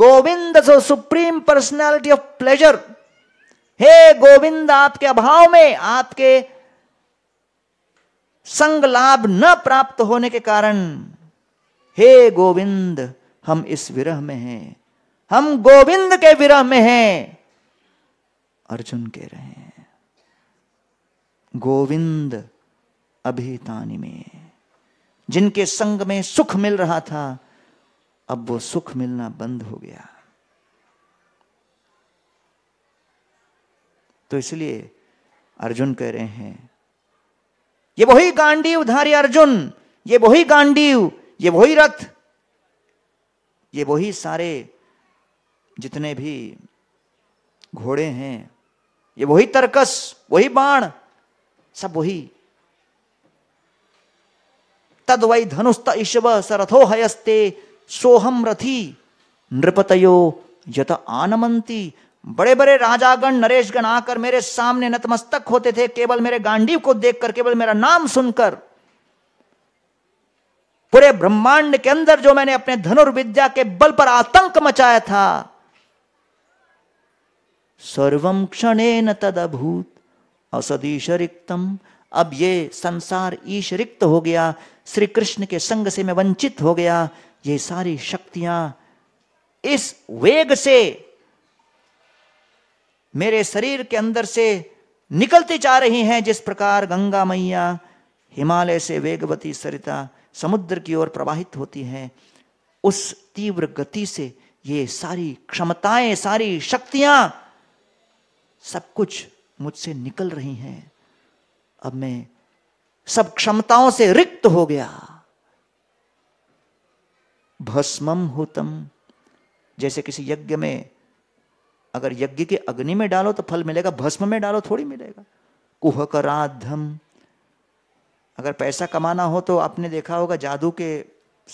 Govinda so supreme personality of pleasure हे गोविंद आपके अभाव में आपके संग लाभ न प्राप्त होने के कारण हे गोविंद हम इस विरह में हैं हम गोविंद के विरह में हैं अर्जुन कह रहे हैं गोविंद अभितानी में जिनके संग में सुख मिल रहा था अब वो सुख मिलना बंद हो गया तो इसलिए अर्जुन कह रहे हैं ये वही गांडीव धारी अर्जुन ये वही गांडीव ये वही रथ ये वही सारे जितने भी घोड़े हैं ये वही तर्कस वही बाण सब वही तद धनुष्त धनुस्त स रथो हयस्ते सोहम रथी नृपतयो यत आनमंती बड़े बड़े राजागण नरेशगण आकर मेरे सामने नतमस्तक होते थे केवल मेरे गांडीव को देखकर केवल मेरा नाम सुनकर पूरे ब्रह्मांड के अंदर जो मैंने अपने धनुर्विद्या के बल पर आतंक मचाया था सर्वम क्षण न तद अभूत औषधीश रिक्तम अब ये संसार ईश रिक्त हो गया श्री कृष्ण के संग से मैं वंचित हो गया ये सारी शक्तियां इस वेग से मेरे शरीर के अंदर से निकलती जा रही हैं जिस प्रकार गंगा मैया हिमालय से वेगवती सरिता समुद्र की ओर प्रवाहित होती हैं उस तीव्र गति से ये सारी क्षमताएं सारी शक्तियां सब कुछ मुझसे निकल रही हैं अब मैं सब क्षमताओं से रिक्त हो गया भस्मम होतम जैसे किसी यज्ञ में अगर यज्ञ के अग्नि में डालो तो फल मिलेगा भस्म में डालो थोड़ी मिलेगा कुह कराधम अगर पैसा कमाना हो तो आपने देखा होगा जादू के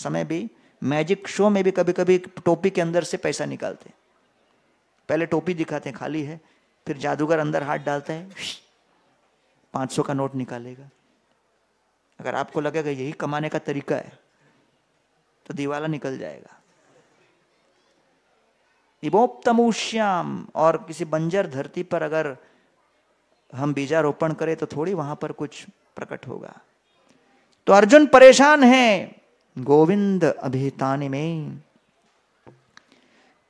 समय भी मैजिक शो में भी कभी कभी टोपी के अंदर से पैसा निकालते पहले टोपी दिखाते हैं खाली है फिर जादूगर अंदर हाथ डालता है पांच सौ का नोट निकालेगा अगर आपको लगेगा यही कमाने का तरीका है तो दीवाला निकल जाएगा इबोपतमुष्याम और किसी बंजर धरती पर अगर हम बीजारोपण करें तो थोड़ी वहां पर कुछ प्रकट होगा तो अर्जुन परेशान है गोविंद अभिता में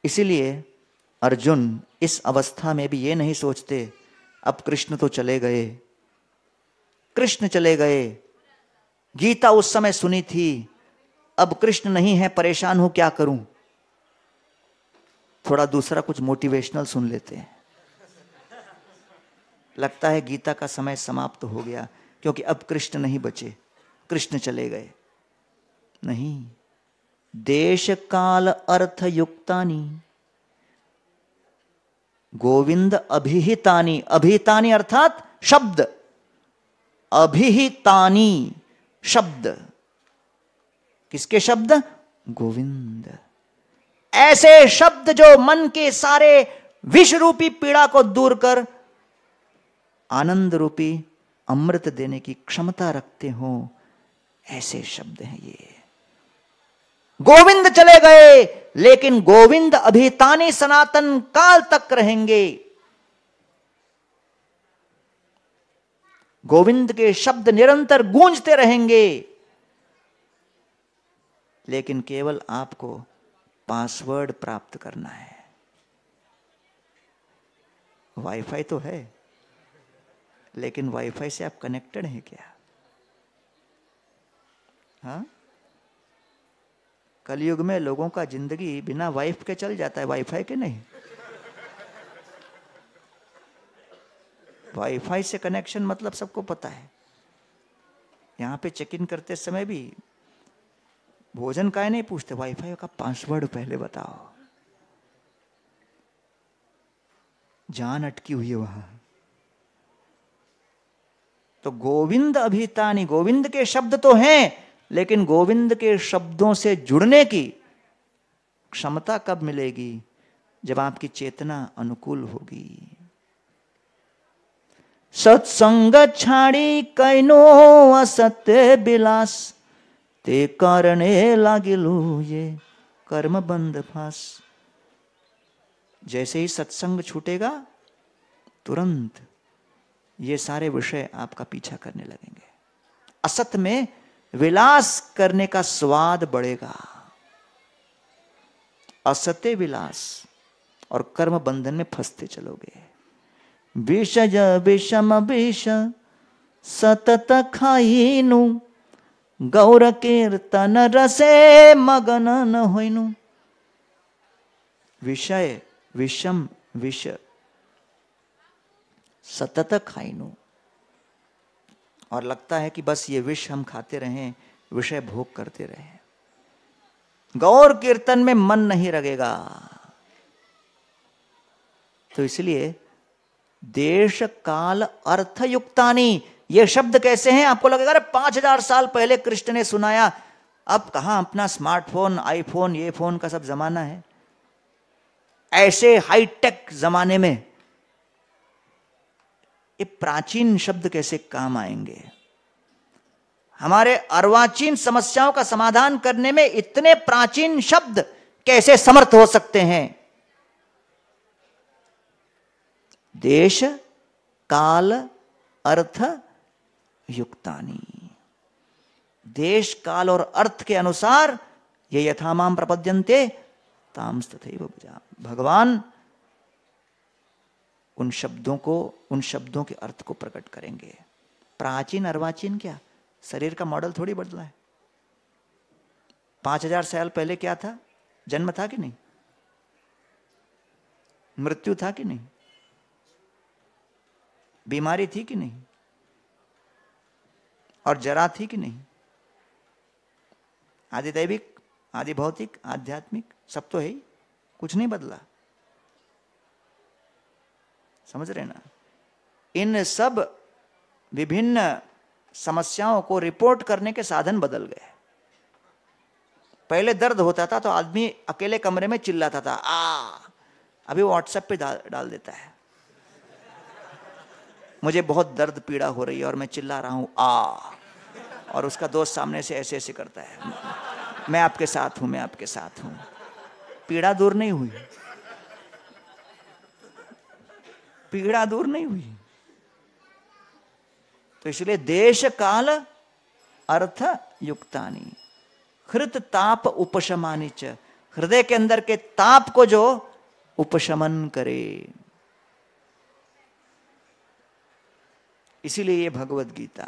इसीलिए अर्जुन इस अवस्था में भी ये नहीं सोचते अब कृष्ण तो चले गए कृष्ण चले गए गीता उस समय सुनी थी अब कृष्ण नहीं है परेशान हूं क्या करूं थोड़ा दूसरा कुछ मोटिवेशनल सुन लेते हैं लगता है गीता का समय समाप्त हो गया क्योंकि अब कृष्ण नहीं बचे कृष्ण चले गए नहीं देश काल अर्थ युक्तानी गोविंद अभिहितानी अभिहितानी अर्थात शब्द अभिहितानी शब्द किसके शब्द गोविंद ऐसे शब्द जो मन के सारे विष रूपी पीड़ा को दूर कर आनंद रूपी अमृत देने की क्षमता रखते हो ऐसे शब्द हैं ये गोविंद चले गए लेकिन गोविंद अभितानी सनातन काल तक रहेंगे गोविंद के शब्द निरंतर गूंजते रहेंगे लेकिन केवल आपको पासवर्ड प्राप्त करना है वाईफाई तो है लेकिन वाईफाई से आप कनेक्टेड हैं क्या हाँ कलयुग में लोगों का जिंदगी बिना वाइफ के चल जाता है वाईफाई के नहीं वाईफाई से कनेक्शन मतलब सबको पता है यहां पे चेक इन करते समय भी भोजन का नहीं पूछते वाईफाई का पासवर्ड पहले बताओ जान अटकी हुई है वहां तो गोविंद अभितानी गोविंद के शब्द तो हैं लेकिन गोविंद के शब्दों से जुड़ने की क्षमता कब मिलेगी जब आपकी चेतना अनुकूल होगी सत्संग छाड़ी कैनो असत्य बिलास તે लागे लो ये कर्म बंद फास जैसे ही सत्संग छूटेगा तुरंत ये सारे विषय आपका पीछा करने लगेंगे असत में विलास करने का स्वाद बढ़ेगा असत्य विलास और कर्म बंधन में फंसते चलोगे विषज विषम विष सतत नू गौर कीर्तन रसे मगन न होइनु विषय विषम विष सतत खाइनु और लगता है कि बस ये विष हम खाते रहें विषय भोग करते रहें गौर कीर्तन में मन नहीं लगेगा तो इसलिए देश काल अर्थयुक्तानी ये शब्द कैसे हैं आपको लगेगा अरे पांच हजार साल पहले कृष्ण ने सुनाया अब कहा अपना स्मार्टफोन आईफोन ये फोन का सब जमाना है ऐसे हाईटेक जमाने में ये प्राचीन शब्द कैसे काम आएंगे हमारे अर्वाचीन समस्याओं का समाधान करने में इतने प्राचीन शब्द कैसे समर्थ हो सकते हैं देश काल अर्थ युक्तानी देश काल और अर्थ के अनुसार ये यथामाम प्रपद्यंते भगवान उन शब्दों को उन शब्दों के अर्थ को प्रकट करेंगे प्राचीन अर्वाचीन क्या शरीर का मॉडल थोड़ी बदला है पांच हजार साल पहले क्या था जन्म था कि नहीं मृत्यु था कि नहीं बीमारी थी कि नहीं और जरा थी कि नहीं आदि दैविक आदि भौतिक आध्यात्मिक सब तो है ही कुछ नहीं बदला समझ रहे ना इन सब विभिन्न समस्याओं को रिपोर्ट करने के साधन बदल गए पहले दर्द होता था तो आदमी अकेले कमरे में चिल्लाता था आ अभी व्हाट्सएप पे डाल देता है मुझे बहुत दर्द पीड़ा हो रही है और मैं चिल्ला रहा हूँ आ और उसका दोस्त सामने से ऐसे ऐसे करता है मैं आपके साथ हूँ मैं आपके साथ हूँ पीड़ा दूर नहीं हुई पीड़ा दूर नहीं हुई तो इसलिए देश काल अर्थ युक्तानी हृत ताप उपशमानी च हृदय के अंदर के ताप को जो उपशमन करे इसीलिए ये भगवत गीता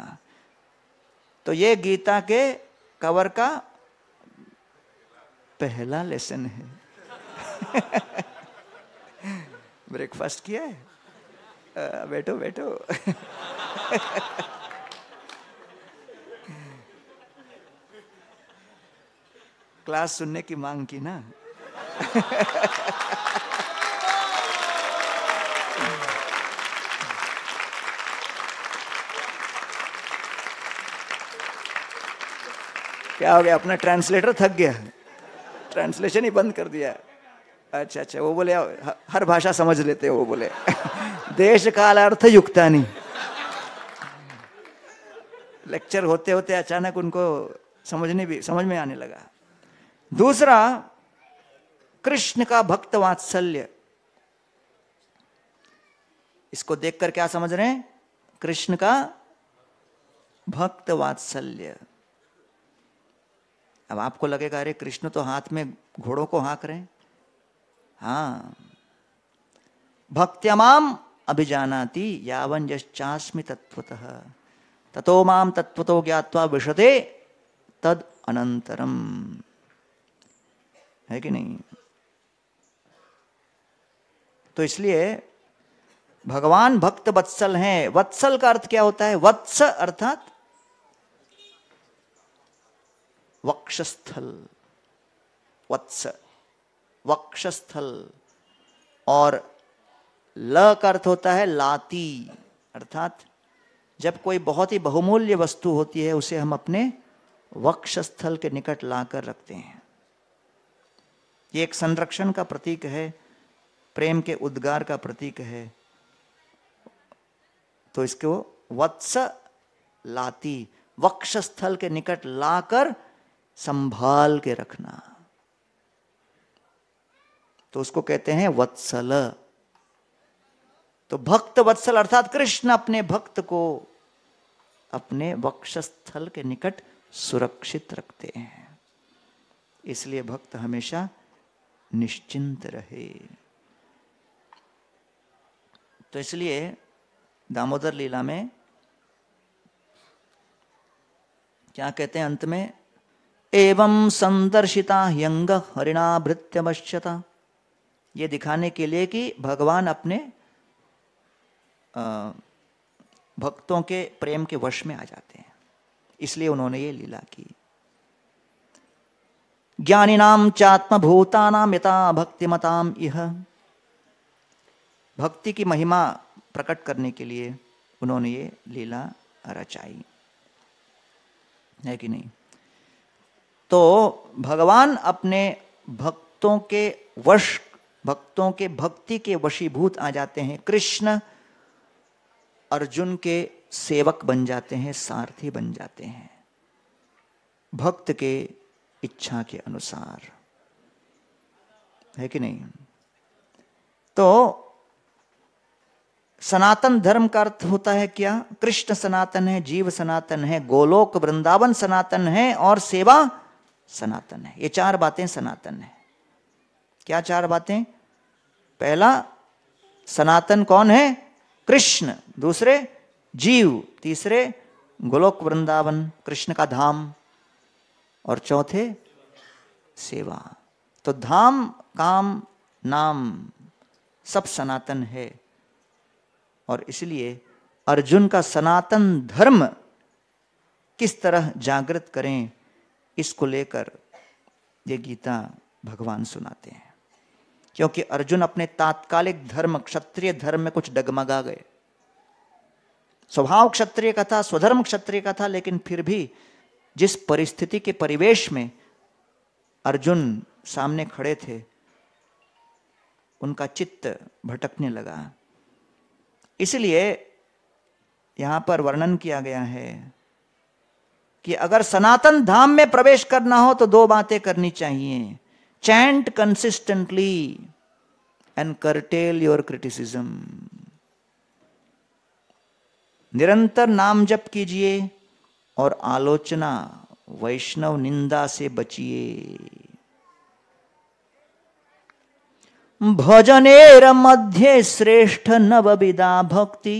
तो ये गीता के कवर का पहला लेसन है ब्रेकफास्ट किया है आ, बैठो बैठो क्लास सुनने की मांग की ना क्या हो गया अपना ट्रांसलेटर थक गया ट्रांसलेशन ही बंद कर दिया अच्छा अच्छा वो बोले हर भाषा समझ लेते वो बोले देश काल अर्थ युक्ता नहीं लेक्चर होते होते अचानक उनको समझने भी समझ में आने लगा दूसरा कृष्ण का भक्त वात्सल्य इसको देखकर क्या समझ रहे हैं कृष्ण का भक्त वात्सल्य अब आपको लगेगा अरे कृष्ण तो हाथ में घोड़ों को हाँक रहे हैं हाँ भक्त्यमाम अभिजानाति यावन यश्चास्मि तत्वतः ततो माम तत्वतो ज्ञात्वा विशते तद अनंतरम है कि नहीं तो इसलिए भगवान भक्त वत्सल हैं वत्सल का अर्थ क्या होता है वत्स अर्थात वक्षस्थल वत्स वक्षस्थल और ल का अर्थ होता है लाती अर्थात जब कोई बहुत ही बहुमूल्य वस्तु होती है उसे हम अपने वक्षस्थल के निकट लाकर रखते हैं ये एक संरक्षण का प्रतीक है प्रेम के उद्गार का प्रतीक है तो इसको वत्स लाती वक्षस्थल के निकट लाकर संभाल के रखना तो उसको कहते हैं वत्सल तो भक्त वत्सल अर्थात कृष्ण अपने भक्त को अपने वक्षस्थल के निकट सुरक्षित रखते हैं इसलिए भक्त हमेशा निश्चिंत रहे तो इसलिए दामोदर लीला में क्या कहते हैं अंत में एवं संदर्शिता यंग हरिणा भृत्यवश्यता ये दिखाने के लिए कि भगवान अपने भक्तों के प्रेम के वश में आ जाते हैं इसलिए उन्होंने ये लीला की ज्ञानीनाम नाम यता भक्तिमताम यह भक्ति की महिमा प्रकट करने के लिए उन्होंने ये लीला रचाई है कि नहीं तो भगवान अपने भक्तों के वश भक्तों के भक्ति के वशीभूत आ जाते हैं कृष्ण अर्जुन के सेवक बन जाते हैं सारथी बन जाते हैं भक्त के इच्छा के अनुसार है कि नहीं तो सनातन धर्म का अर्थ होता है क्या कृष्ण सनातन है जीव सनातन है गोलोक वृंदावन सनातन है और सेवा सनातन है ये चार बातें सनातन है क्या चार बातें पहला सनातन कौन है कृष्ण दूसरे जीव तीसरे गोलोक वृंदावन कृष्ण का धाम और चौथे सेवा तो धाम काम नाम सब सनातन है और इसलिए अर्जुन का सनातन धर्म किस तरह जागृत करें इसको लेकर ये गीता भगवान सुनाते हैं क्योंकि अर्जुन अपने तात्कालिक धर्म क्षत्रिय धर्म में कुछ डगमगा गए स्वभाव क्षत्रिय का था स्वधर्म क्षत्रिय का था लेकिन फिर भी जिस परिस्थिति के परिवेश में अर्जुन सामने खड़े थे उनका चित्त भटकने लगा इसलिए यहां पर वर्णन किया गया है कि अगर सनातन धाम में प्रवेश करना हो तो दो बातें करनी चाहिए chant consistently and curtail your criticism निरंतर नाम जप कीजिए और आलोचना वैष्णव निंदा से बचिए भजनेर मध्य श्रेष्ठ नवविदा भक्ति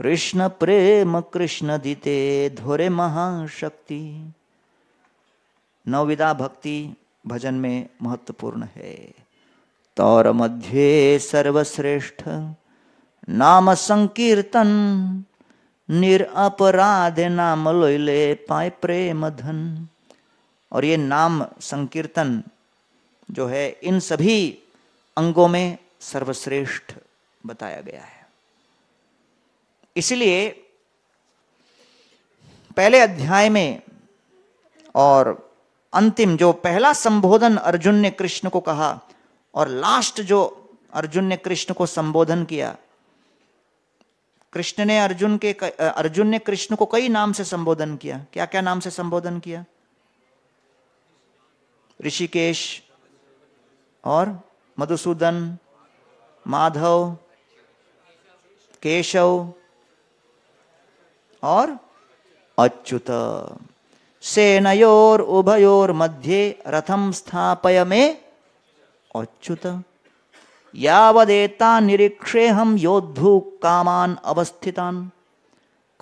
कृष्ण प्रेम कृष्ण दिते धोरे महाशक्ति नवविदा भक्ति भजन में महत्वपूर्ण है तौर मध्य सर्वश्रेष्ठ नाम संकीर्तन निरअपराध नाम लोले पाए प्रेम धन और ये नाम संकीर्तन जो है इन सभी अंगों में सर्वश्रेष्ठ बताया गया है इसलिए पहले अध्याय में और अंतिम जो पहला संबोधन अर्जुन ने कृष्ण को कहा और लास्ट जो अर्जुन ने कृष्ण को संबोधन किया कृष्ण ने अर्जुन के अर्जुन ने कृष्ण को कई नाम से संबोधन किया क्या क्या नाम से संबोधन किया ऋषिकेश और मधुसूदन माधव केशव और अच्युत सेनयोर उभयोर मध्य रथम स्थापय में अच्युत यावदेता निरीक्षे हम योद्धु कामान अवस्थितान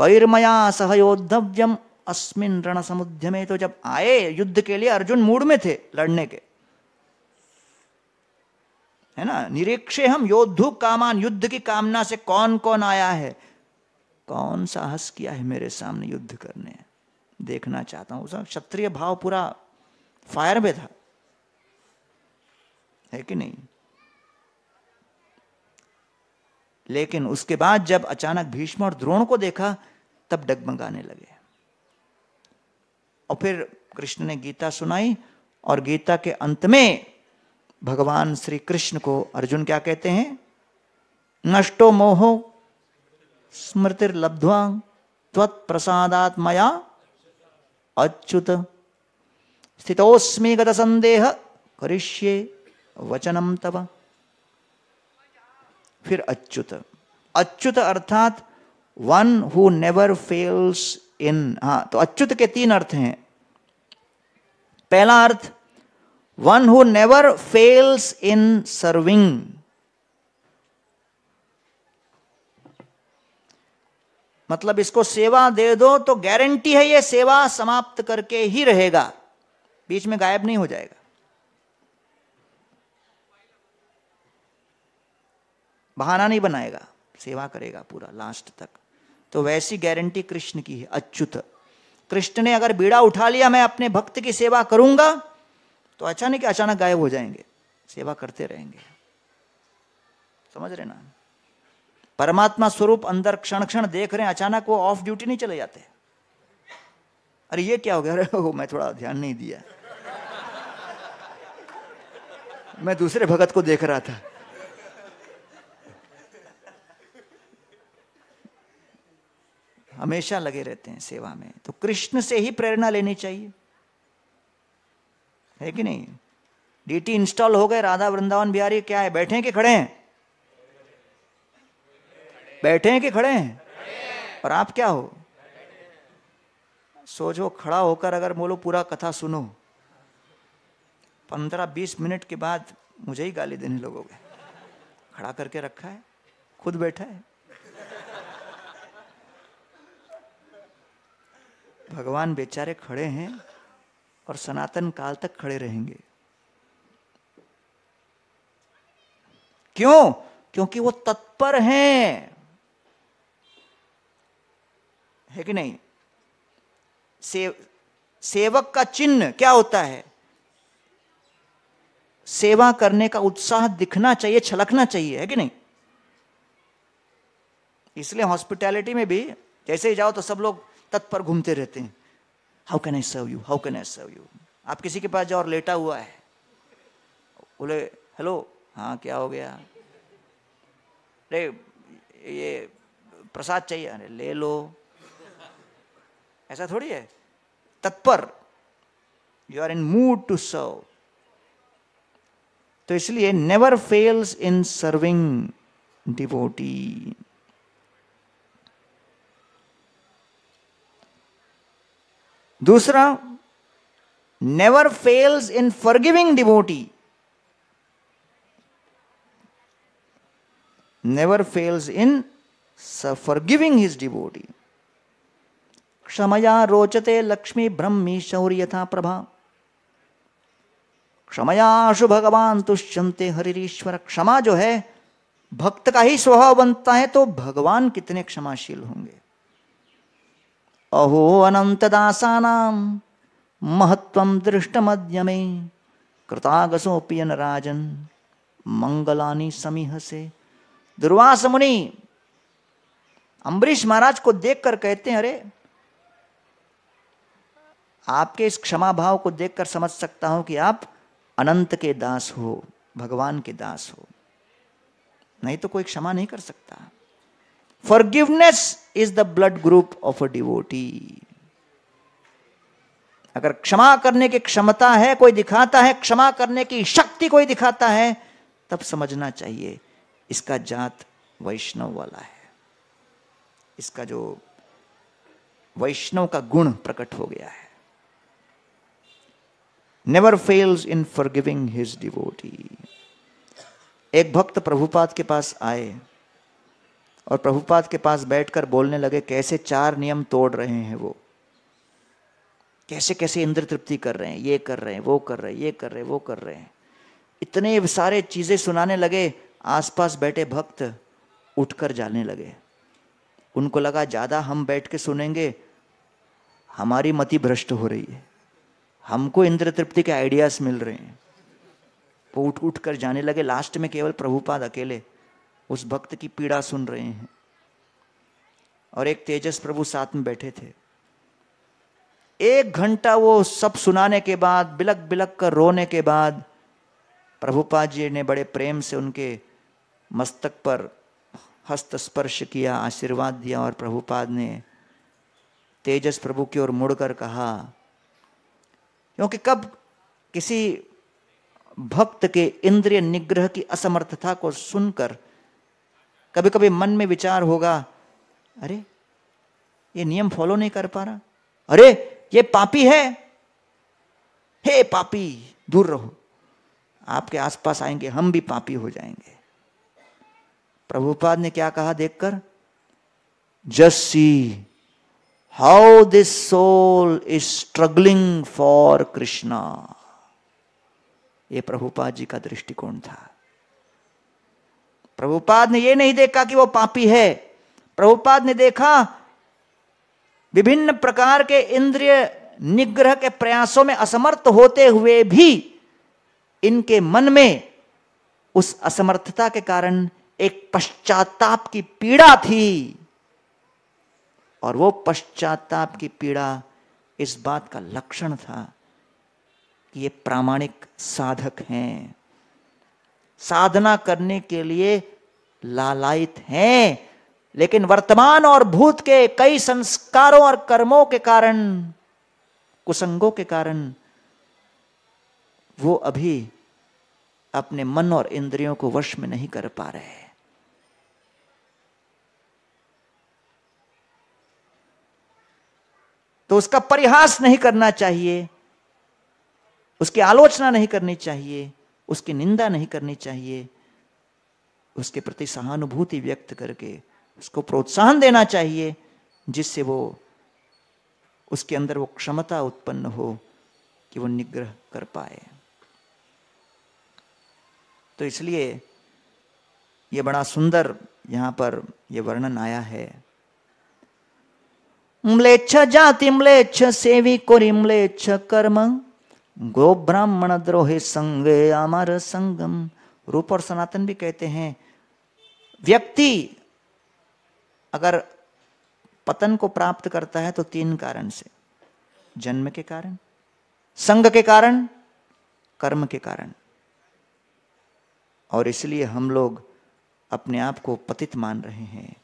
कैर्मया सह योद्धव्यम अस्मिन रण समुद्य में तो जब आए युद्ध के लिए अर्जुन मूड में थे लड़ने के है ना निरीक्षे हम योद्धु कामान युद्ध की कामना से कौन कौन आया है कौन साहस किया है मेरे सामने युद्ध करने देखना चाहता हूं क्षत्रिय भाव पूरा फायर में था है कि नहीं लेकिन उसके बाद जब अचानक भीष्म और द्रोण को देखा तब डगमगाने लगे और फिर कृष्ण ने गीता सुनाई और गीता के अंत में भगवान श्री कृष्ण को अर्जुन क्या कहते हैं नष्टो मोहो स्मृतिर्लब्ध्वा त्वत्प्रसादात् मया अच्युत गत संदेह करिष्ये वचनम तब फिर अच्युत अच्युत अर्थात one who never fails in हाँ तो अच्युत के तीन अर्थ हैं पहला अर्थ one who never fails in serving मतलब इसको सेवा दे दो तो गारंटी है ये सेवा समाप्त करके ही रहेगा बीच में गायब नहीं हो जाएगा बहाना नहीं बनाएगा सेवा करेगा पूरा लास्ट तक तो वैसी गारंटी कृष्ण की है अच्युत कृष्ण ने अगर बीड़ा उठा लिया मैं अपने भक्त की सेवा करूंगा तो अचानक अचानक गायब हो जाएंगे सेवा करते रहेंगे समझ रहे ना परमात्मा स्वरूप अंदर क्षण क्षण देख रहे हैं अचानक वो ऑफ ड्यूटी नहीं चले जाते अरे ये क्या हो गया अरे हो मैं थोड़ा ध्यान नहीं दिया मैं दूसरे भगत को देख रहा था हमेशा लगे रहते हैं सेवा में तो कृष्ण से ही प्रेरणा लेनी चाहिए है कि नहीं डीटी इंस्टॉल हो गए राधा वृंदावन बिहारी क्या है बैठे कि खड़े हैं बैठे हैं कि खड़े हैं और आप क्या हो सोचो खड़ा होकर अगर बोलो पूरा कथा सुनो पंद्रह बीस मिनट के बाद मुझे ही गाली देने लोगोगे खड़ा करके रखा है खुद बैठा है भगवान बेचारे खड़े हैं और सनातन काल तक खड़े रहेंगे क्यों क्योंकि वो तत्पर हैं है कि नहीं से, सेवक का चिन्ह क्या होता है सेवा करने का उत्साह दिखना चाहिए छलकना चाहिए है कि नहीं इसलिए हॉस्पिटैलिटी में भी जैसे ही जाओ तो सब लोग तत्पर घूमते रहते हैं how can I serve you how can I serve you आप किसी के पास जाओ और लेटा हुआ है बोले हेलो हाँ क्या हो गया अरे ये प्रसाद चाहिए अरे ले लो ऐसा थोड़ी है तत्पर you are in mood to serve तो इसलिए never fails in serving devotee दूसरा never fails in forgiving devotee never fails in forgiving his devotee क्षमया रोचते लक्ष्मी ब्रह्मी था प्रभा क्षमयाशु भगवान तुष्यंते हरिश्वर क्षमा जो है भक्त का ही स्वभाव बनता है तो भगवान कितने क्षमाशील होंगे अहो अनंत नाम महत्व मध्य में कृतागसोपियन राजन मंगलानी समीह से दुर्वास मुनि अम्बरीश महाराज को देखकर कहते हैं अरे आपके इस क्षमा भाव को देखकर समझ सकता हूं कि आप अनंत के दास हो भगवान के दास हो नहीं तो कोई क्षमा नहीं कर सकता forgiveness is the blood group of a devotee अगर क्षमा करने की क्षमता है कोई दिखाता है क्षमा करने की शक्ति कोई दिखाता है तब समझना चाहिए इसका जात वैष्णव वाला है इसका जो वैष्णव का गुण प्रकट हो गया है never fails in giving his devotee एक भक्त प्रभुपाद के पास आए और प्रभुपाद के पास बैठकर बोलने लगे कैसे चार नियम तोड़ रहे हैं वो कैसे कैसे इंद्र तृप्ति कर रहे हैं ये कर रहे हैं वो कर रहे हैं ये कर रहे हैं वो कर रहे हैं इतने सारे चीज़ें सुनाने लगे आसपास बैठे भक्त उठकर जाने लगे उनको लगा ज़्यादा हम बैठ के सुनेंगे हमारी मति भ्रष्ट हो रही है हमको इंद्र तृप्ति के आइडियाज़ मिल रहे हैं वो उठ उठ कर जाने लगे लास्ट में केवल प्रभुपाद अकेले उस भक्त की पीड़ा सुन रहे हैं और एक तेजस प्रभु साथ में बैठे थे एक घंटा वो सब सुनाने के बाद बिलक बिलक कर रोने के बाद प्रभुपाद जी ने बड़े प्रेम से उनके मस्तक पर हस्त स्पर्श किया आशीर्वाद दिया और प्रभुपाद ने तेजस प्रभु की ओर मुड़कर कहा क्योंकि कब किसी भक्त के इंद्रिय निग्रह की असमर्थता को सुनकर कभी कभी मन में विचार होगा अरे ये नियम फॉलो नहीं कर पा रहा अरे ये पापी है हे पापी दूर रहो आपके आसपास आएंगे हम भी पापी हो जाएंगे प्रभुपाद ने क्या कहा देखकर Jassi how this soul is struggling for krishna ये प्रभुपाद जी का दृष्टिकोण था प्रभुपाद ने यह नहीं देखा कि वो पापी है प्रभुपाद ने देखा विभिन्न प्रकार के इंद्रिय निग्रह के प्रयासों में असमर्थ होते हुए भी इनके मन में उस असमर्थता के कारण एक पश्चाताप की पीड़ा थी और वो पश्चाताप की पीड़ा इस बात का लक्षण था कि ये प्रामाणिक साधक हैं साधना करने के लिए लालायित हैं लेकिन वर्तमान और भूत के कई संस्कारों और कर्मों के कारण कुसंगों के कारण वो अभी अपने मन और इंद्रियों को वश में नहीं कर पा रहे तो उसका परिहास नहीं करना चाहिए उसकी आलोचना नहीं करनी चाहिए उसकी निंदा नहीं करनी चाहिए उसके प्रति सहानुभूति व्यक्त करके उसको प्रोत्साहन देना चाहिए जिससे वो उसके अंदर वो क्षमता उत्पन्न हो कि वो निग्रह कर पाए तो इसलिए ये बड़ा सुंदर यहां पर यह वर्णन आया है म्लेच्छ जाति म्लेच्छ सेवी कोरी म्लेच्छ कर्म गो ब्राह्मण द्रोहे संग अमर संगम रूप और सनातन भी कहते हैं व्यक्ति अगर पतन को प्राप्त करता है तो तीन कारण से जन्म के कारण संग के कारण कर्म के कारण और इसलिए हम लोग अपने आप को पतित मान रहे हैं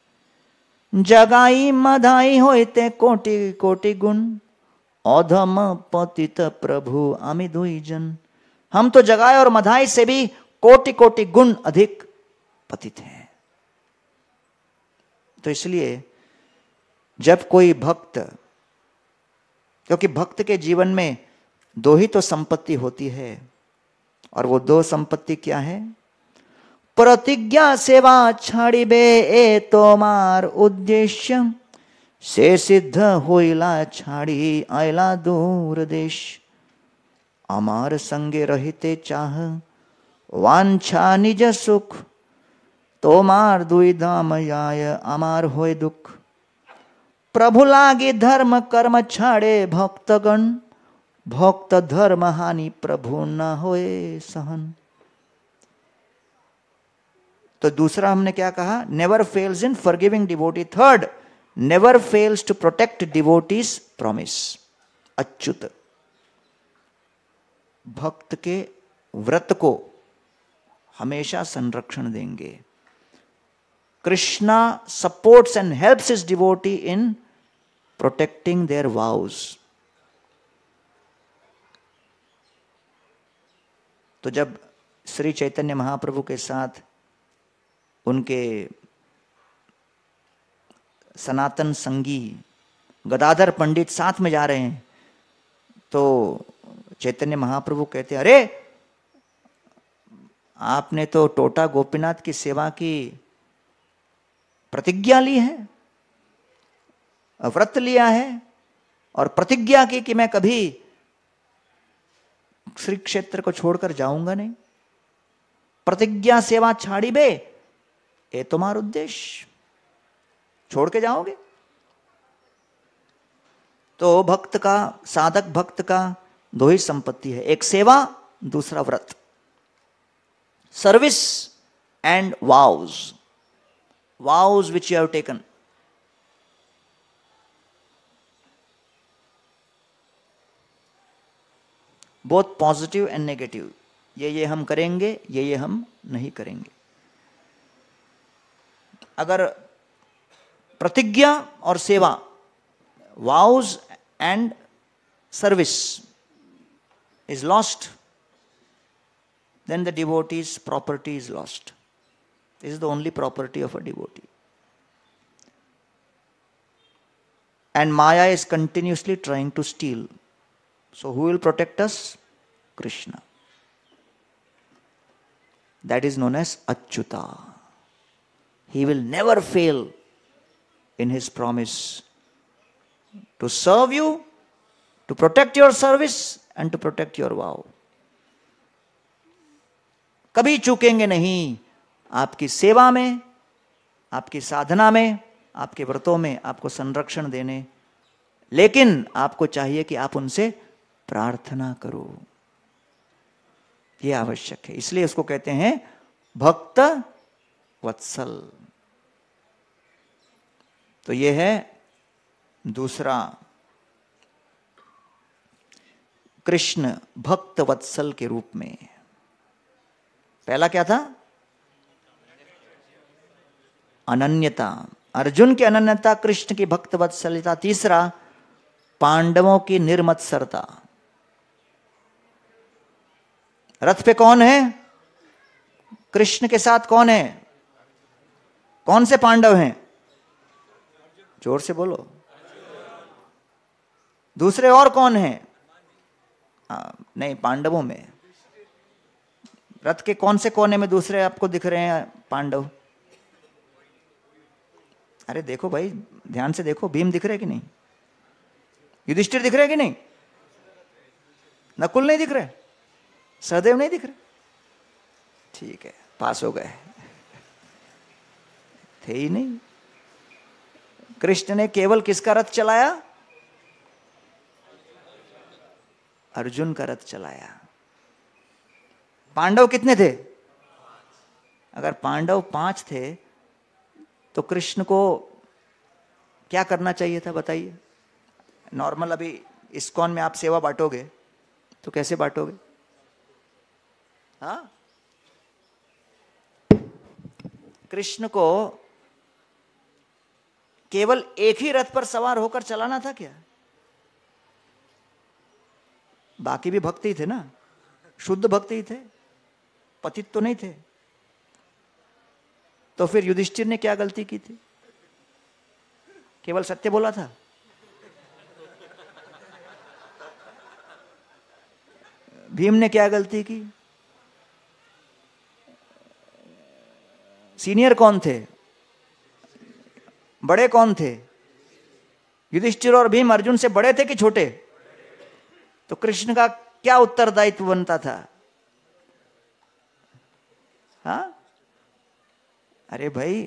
जगाई मधाई होते कोटि कोटि गुण अधम पतित प्रभु आमी दुई जन हम तो जगाए और मधाई से भी कोटि कोटि गुण अधिक पतित हैं तो इसलिए जब कोई भक्त क्योंकि भक्त के जीवन में दो ही तो संपत्ति होती है और वो दो संपत्ति क्या है प्रतिज्ञा सेवा छाड़िबे ए तोमार उद्देश्य से सिद्ध होइला छाड़ी आयला दूर देश अमार संगे रहते चाह वांछा निज सुख तोमार दुई धाम आय अमार हो दुख प्रभु लागे धर्म कर्म छाड़े भक्तगण भक्त धर्म हानि प्रभु न होए सहन तो दूसरा हमने क्या कहा never fails in forgiving devotee third never fails to protect devotees promise Achyut भक्त के व्रत को हमेशा संरक्षण देंगे Krishna supports and helps is devotee in protecting their vows तो जब श्री चैतन्य महाप्रभु के साथ उनके सनातन संगी गदाधर पंडित साथ में जा रहे हैं तो चैतन्य महाप्रभु कहते अरे आपने तो टोटा गोपीनाथ की सेवा की प्रतिज्ञा ली है व्रत लिया है और प्रतिज्ञा की कि मैं कभी श्री क्षेत्र को छोड़कर जाऊंगा नहीं प्रतिज्ञा सेवा छाड़ी बे ये तुम्हारा उद्देश्य छोड़ के जाओगे तो भक्त का साधक भक्त का दो ही संपत्ति है एक सेवा दूसरा व्रत service and vows vows which you have taken बहुत पॉजिटिव एंड नेगेटिव ये ये हम करेंगे ये ये हम नहीं करेंगे अगर प्रतिज्ञा और सेवा vows and service is lost then the devotee's property is lost this is the only property of a devotee and Maya is continuously trying to steal so who will protect us Krishna that is known as Achyuta He will never fail in His promise to serve you, to protect your service, and to protect your vow. कभी चूकेंगे नहीं आपकी सेवा में आपकी साधना में आपके व्रतों में आपको संरक्षण देने लेकिन आपको चाहिए कि आप उनसे प्रार्थना करो ये आवश्यक है इसलिए उसको कहते हैं भक्त वत्सल तो ये है दूसरा कृष्ण भक्त वत्सल के रूप में पहला क्या था अनन्यता अर्जुन की अनन्यता कृष्ण की भक्त वत्सलता तीसरा पांडवों की निर्मत्सरता रथ पे कौन है कृष्ण के साथ कौन है कौन से पांडव हैं जोर से बोलो दूसरे और कौन आ, नहीं पांडवों में रथ के कौन से कोने में दूसरे आपको दिख रहे हैं पांडव अरे देखो भाई ध्यान से देखो भीम दिख रहे कि नहीं युधिष्ठिर दिख रहे कि नहीं नकुल नहीं दिख रहे सहदेव नहीं दिख रहे ठीक है पास हो गए थे ही नहीं कृष्ण ने केवल किसका रथ चलाया अर्जुन का रथ चलाया पांडव कितने थे अगर पांडव पांच थे तो कृष्ण को क्या करना चाहिए था बताइए नॉर्मल अभी इस्कॉन में आप सेवा बांटोगे तो कैसे बांटोगे हाँ कृष्ण को केवल एक ही रथ पर सवार होकर चलाना था क्या बाकी भी भक्त ही थे ना शुद्ध भक्त ही थे पतित तो नहीं थे तो फिर युधिष्ठिर ने क्या गलती की थी केवल सत्य बोला था भीम ने क्या गलती की सीनियर कौन थे बड़े कौन थे युधिष्ठिर और भीम अर्जुन से बड़े थे कि छोटे तो कृष्ण का क्या उत्तरदायित्व बनता था हा? अरे भाई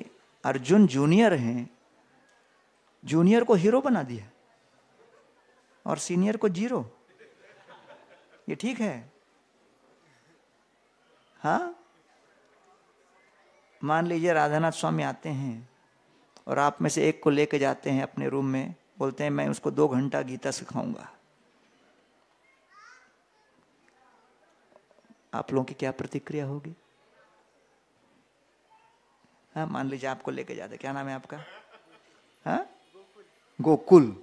अर्जुन जूनियर हैं जूनियर को हीरो बना दिया और सीनियर को जीरो ये ठीक है हा मान लीजिए राधानाथ स्वामी आते हैं और आप में से एक को लेके जाते हैं अपने रूम में बोलते हैं मैं उसको दो घंटा गीता सिखाऊंगा आप लोगों की क्या प्रतिक्रिया होगी हाँ मान लीजिए आपको लेके जाते क्या नाम है आपका हाँ गोकुल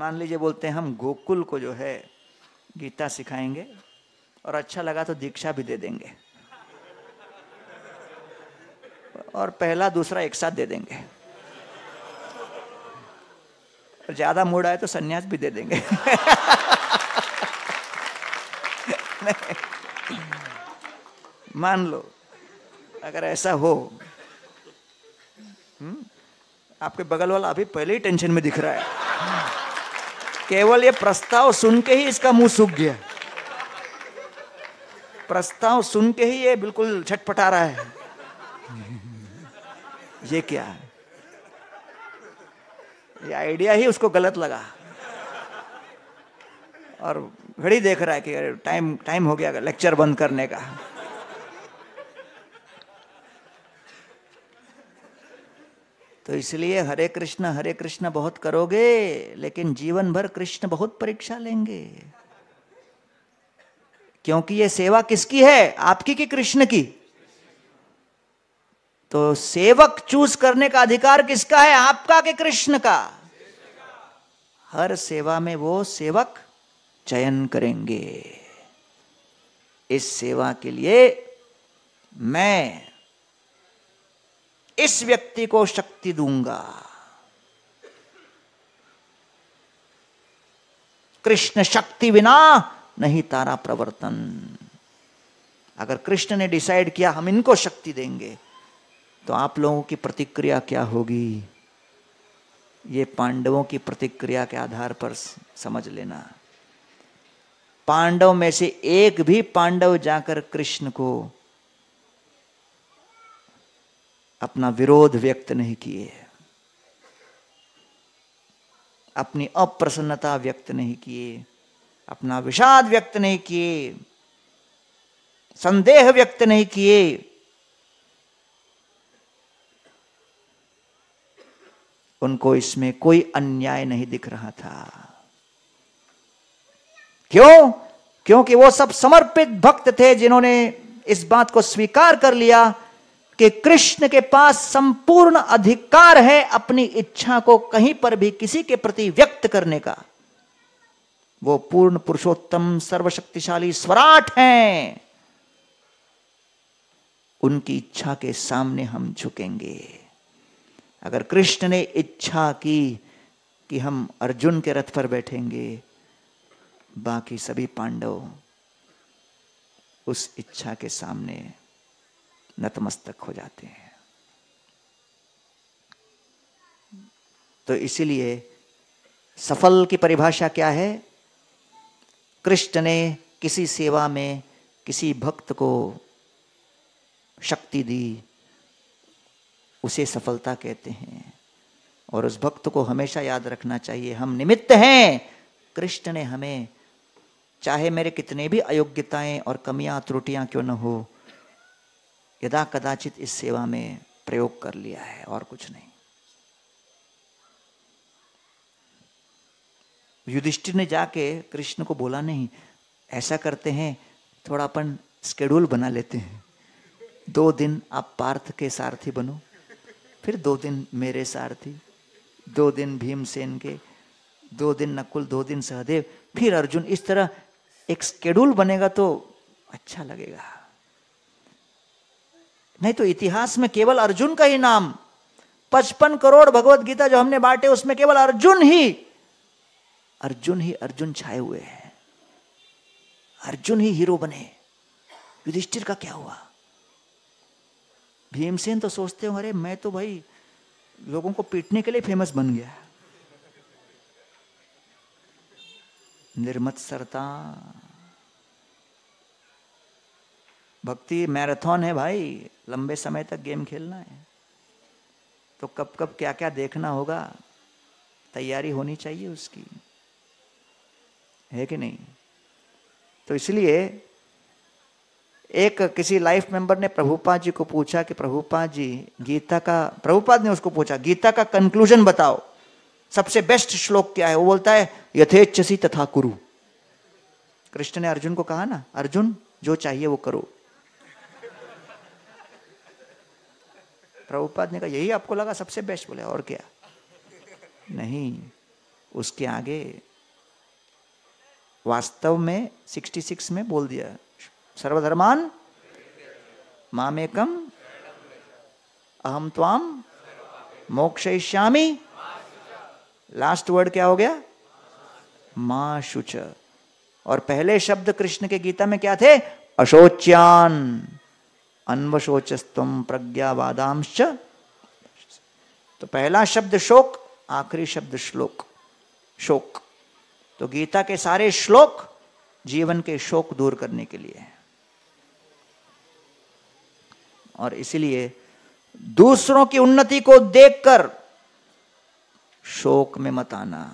मान लीजिए बोलते हैं हम गोकुल को जो है गीता सिखाएंगे और अच्छा लगा तो दीक्षा भी दे देंगे और पहला दूसरा एक साथ दे देंगे और ज्यादा मूड आए तो सन्यास भी दे देंगे मान लो अगर ऐसा हो हुँ? हम्म, आपके बगल वाला अभी पहले ही टेंशन में दिख रहा है केवल ये प्रस्ताव सुन के ही इसका मुंह सूख गया प्रस्ताव सुन के ही ये बिल्कुल छटपटा रहा है ये क्या है ये आइडिया ही उसको गलत लगा और घड़ी देख रहा है कि अरे टाइम टाइम हो गया लेक्चर बंद करने का तो इसलिए हरे कृष्ण हरे कृष्ण बहुत करोगे लेकिन जीवन भर कृष्ण बहुत परीक्षा लेंगे क्योंकि ये सेवा किसकी है आपकी कि कृष्ण की तो सेवक चूज करने का अधिकार किसका है आपका के कृष्ण का हर सेवा में वो सेवक चयन करेंगे इस सेवा के लिए मैं इस व्यक्ति को शक्ति दूंगा कृष्ण शक्ति बिना नहीं तारा प्रवर्तन अगर कृष्ण ने डिसाइड किया हम इनको शक्ति देंगे तो आप लोगों की प्रतिक्रिया क्या होगी ये पांडवों की प्रतिक्रिया के आधार पर समझ लेना पांडव में से एक भी पांडव जाकर कृष्ण को अपना विरोध व्यक्त नहीं किए अपनी अप्रसन्नता व्यक्त नहीं किए अपना विषाद व्यक्त नहीं किए संदेह व्यक्त नहीं किए उनको इसमें कोई अन्याय नहीं दिख रहा था क्यों क्योंकि वो सब समर्पित भक्त थे जिन्होंने इस बात को स्वीकार कर लिया कि कृष्ण के पास संपूर्ण अधिकार है अपनी इच्छा को कहीं पर भी किसी के प्रति व्यक्त करने का वो पूर्ण पुरुषोत्तम सर्वशक्तिशाली स्वराट हैं उनकी इच्छा के सामने हम झुकेंगे अगर कृष्ण ने इच्छा की कि हम अर्जुन के रथ पर बैठेंगे बाकी सभी पांडव उस इच्छा के सामने नतमस्तक हो जाते हैं तो इसीलिए सफल की परिभाषा क्या है कृष्ण ने किसी सेवा में किसी भक्त को शक्ति दी उसे सफलता कहते हैं और उस भक्त को हमेशा याद रखना चाहिए हम निमित्त हैं कृष्ण ने हमें चाहे मेरे कितने भी अयोग्यताएं और कमियां त्रुटियां क्यों न हो यदा कदाचित इस सेवा में प्रयोग कर लिया है और कुछ नहीं युधिष्ठिर ने जाके कृष्ण को बोला नहीं ऐसा करते हैं थोड़ा अपन स्केड्यूल बना लेते हैं दो दिन आप पार्थ के सारथी बनो फिर दो दिन मेरे सारथी दो दिन भीमसेन के दो दिन नकुल दो दिन सहदेव फिर अर्जुन इस तरह एक स्केड्यूल बनेगा तो अच्छा लगेगा नहीं तो इतिहास में केवल अर्जुन का ही नाम पचपन करोड़ भगवत गीता जो हमने बांटे उसमें केवल अर्जुन ही अर्जुन ही अर्जुन छाए हुए हैं अर्जुन ही हीरो बने युधिष्ठिर का क्या हुआ भीमसेन तो सोचते हो अरे मैं तो भाई लोगों को पीटने के लिए फेमस बन गया निर्मत्सरता भक्ति मैराथन है भाई लंबे समय तक गेम खेलना है तो कब कब क्या क्या देखना होगा तैयारी होनी चाहिए उसकी है कि नहीं तो इसलिए एक किसी लाइफ मेंबर ने प्रभुपाद जी को पूछा कि प्रभुपाद जी गीता का प्रभुपाद ने उसको पूछा गीता का कंक्लूजन बताओ सबसे बेस्ट श्लोक क्या है वो बोलता है यथेच्छसी तथा कुरु कृष्ण ने अर्जुन को कहा ना अर्जुन जो चाहिए वो करो प्रभुपाद ने कहा यही आपको लगा सबसे बेस्ट बोले और क्या नहीं उसके आगे वास्तव में 66 में बोल दिया सर्वधर्मान मामेकम अहम त्वाम मोक्षयिष्यामी लास्ट वर्ड क्या हो गया माशुच शुच और पहले शब्द कृष्ण के गीता में क्या थे अशोच्यान अन्वशोचस्तम प्रज्ञावादांश तो पहला शब्द शोक आखिरी शब्द श्लोक शोक तो गीता के सारे श्लोक जीवन के शोक दूर करने के लिए हैं और इसलिए दूसरों की उन्नति को देखकर शोक में मत आना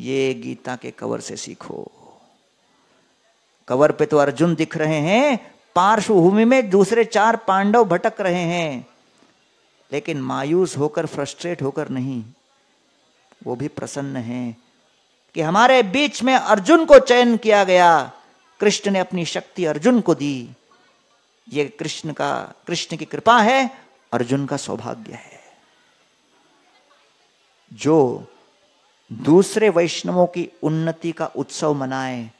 ये गीता के कवर से सीखो कवर पे तो अर्जुन दिख रहे हैं पार्श्वभूमि में दूसरे चार पांडव भटक रहे हैं लेकिन मायूस होकर फ्रस्ट्रेट होकर नहीं वो भी प्रसन्न हैं कि हमारे बीच में अर्जुन को चयन किया गया कृष्ण ने अपनी शक्ति अर्जुन को दी ये कृष्ण का कृष्ण की कृपा है अर्जुन का सौभाग्य है जो दूसरे वैष्णवों की उन्नति का उत्सव मनाए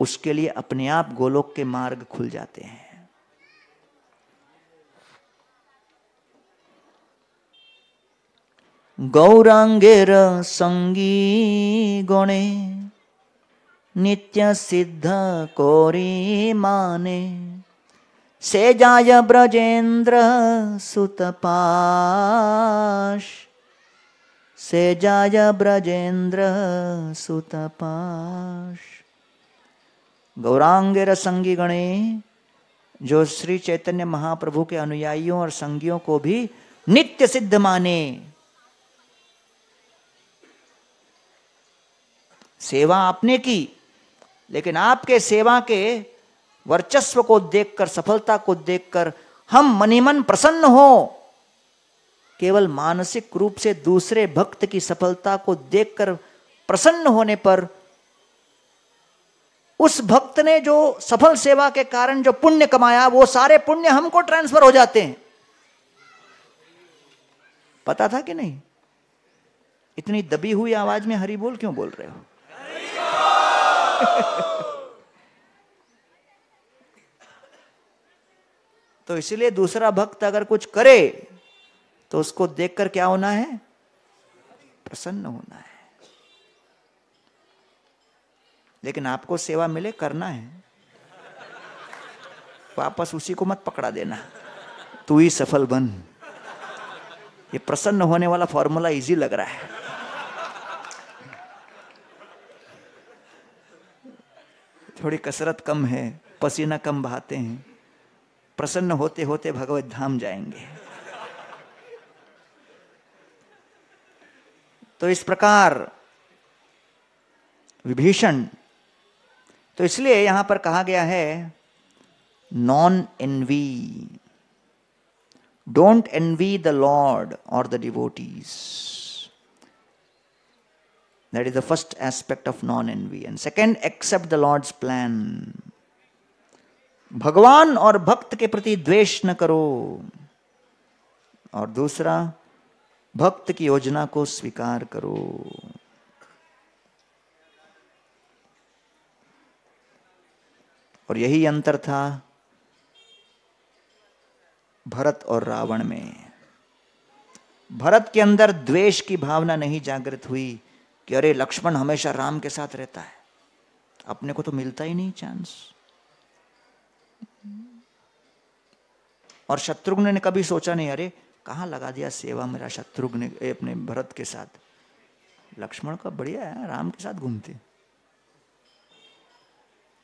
उसके लिए अपने आप गोलोक के मार्ग खुल जाते हैं गौरांगेर संगी गणे नित्य सिद्ध कोरी माने से सेजाय ब्रजेन्द्र से जाय ब्रजेन्द्र सुतपाश गौरांगेर संगी गणे जो श्री चैतन्य महाप्रभु के अनुयायियों और संगियों को भी नित्य सिद्ध माने सेवा आपने की लेकिन आपके सेवा के वर्चस्व को देखकर सफलता को देखकर हम मनीमन प्रसन्न हो केवल मानसिक रूप से दूसरे भक्त की सफलता को देखकर प्रसन्न होने पर उस भक्त ने जो सफल सेवा के कारण जो पुण्य कमाया वो सारे पुण्य हमको ट्रांसफर हो जाते हैं पता था कि नहीं इतनी दबी हुई आवाज में हरी बोल क्यों बोल रहे हो तो इसलिए दूसरा भक्त अगर कुछ करे तो उसको देखकर क्या होना है प्रसन्न होना है लेकिन आपको सेवा मिले करना है वापस उसी को मत पकड़ा देना तू ही सफल बन ये प्रसन्न होने वाला फॉर्मूला इजी लग रहा है थोड़ी कसरत कम है पसीना कम बहाते हैं प्रसन्न होते होते भगवत धाम जाएंगे तो इस प्रकार विभीषण तो इसलिए यहां पर कहा गया है non envy don't envy the lord और the devotees that is the first aspect of non envy and second accept the lord's plan भगवान और भक्त के प्रति द्वेष न करो और दूसरा भक्त की योजना को स्वीकार करो और यही अंतर था भरत और रावण में भरत के अंदर द्वेष की भावना नहीं जागृत हुई कि अरे लक्ष्मण हमेशा राम के साथ रहता है अपने को तो मिलता ही नहीं चांस और शत्रुघ्न ने कभी सोचा नहीं अरे कहाँ लगा दिया सेवा मेरा शत्रुघ्न अपने भरत के साथ लक्ष्मण का बढ़िया है राम के साथ घूमते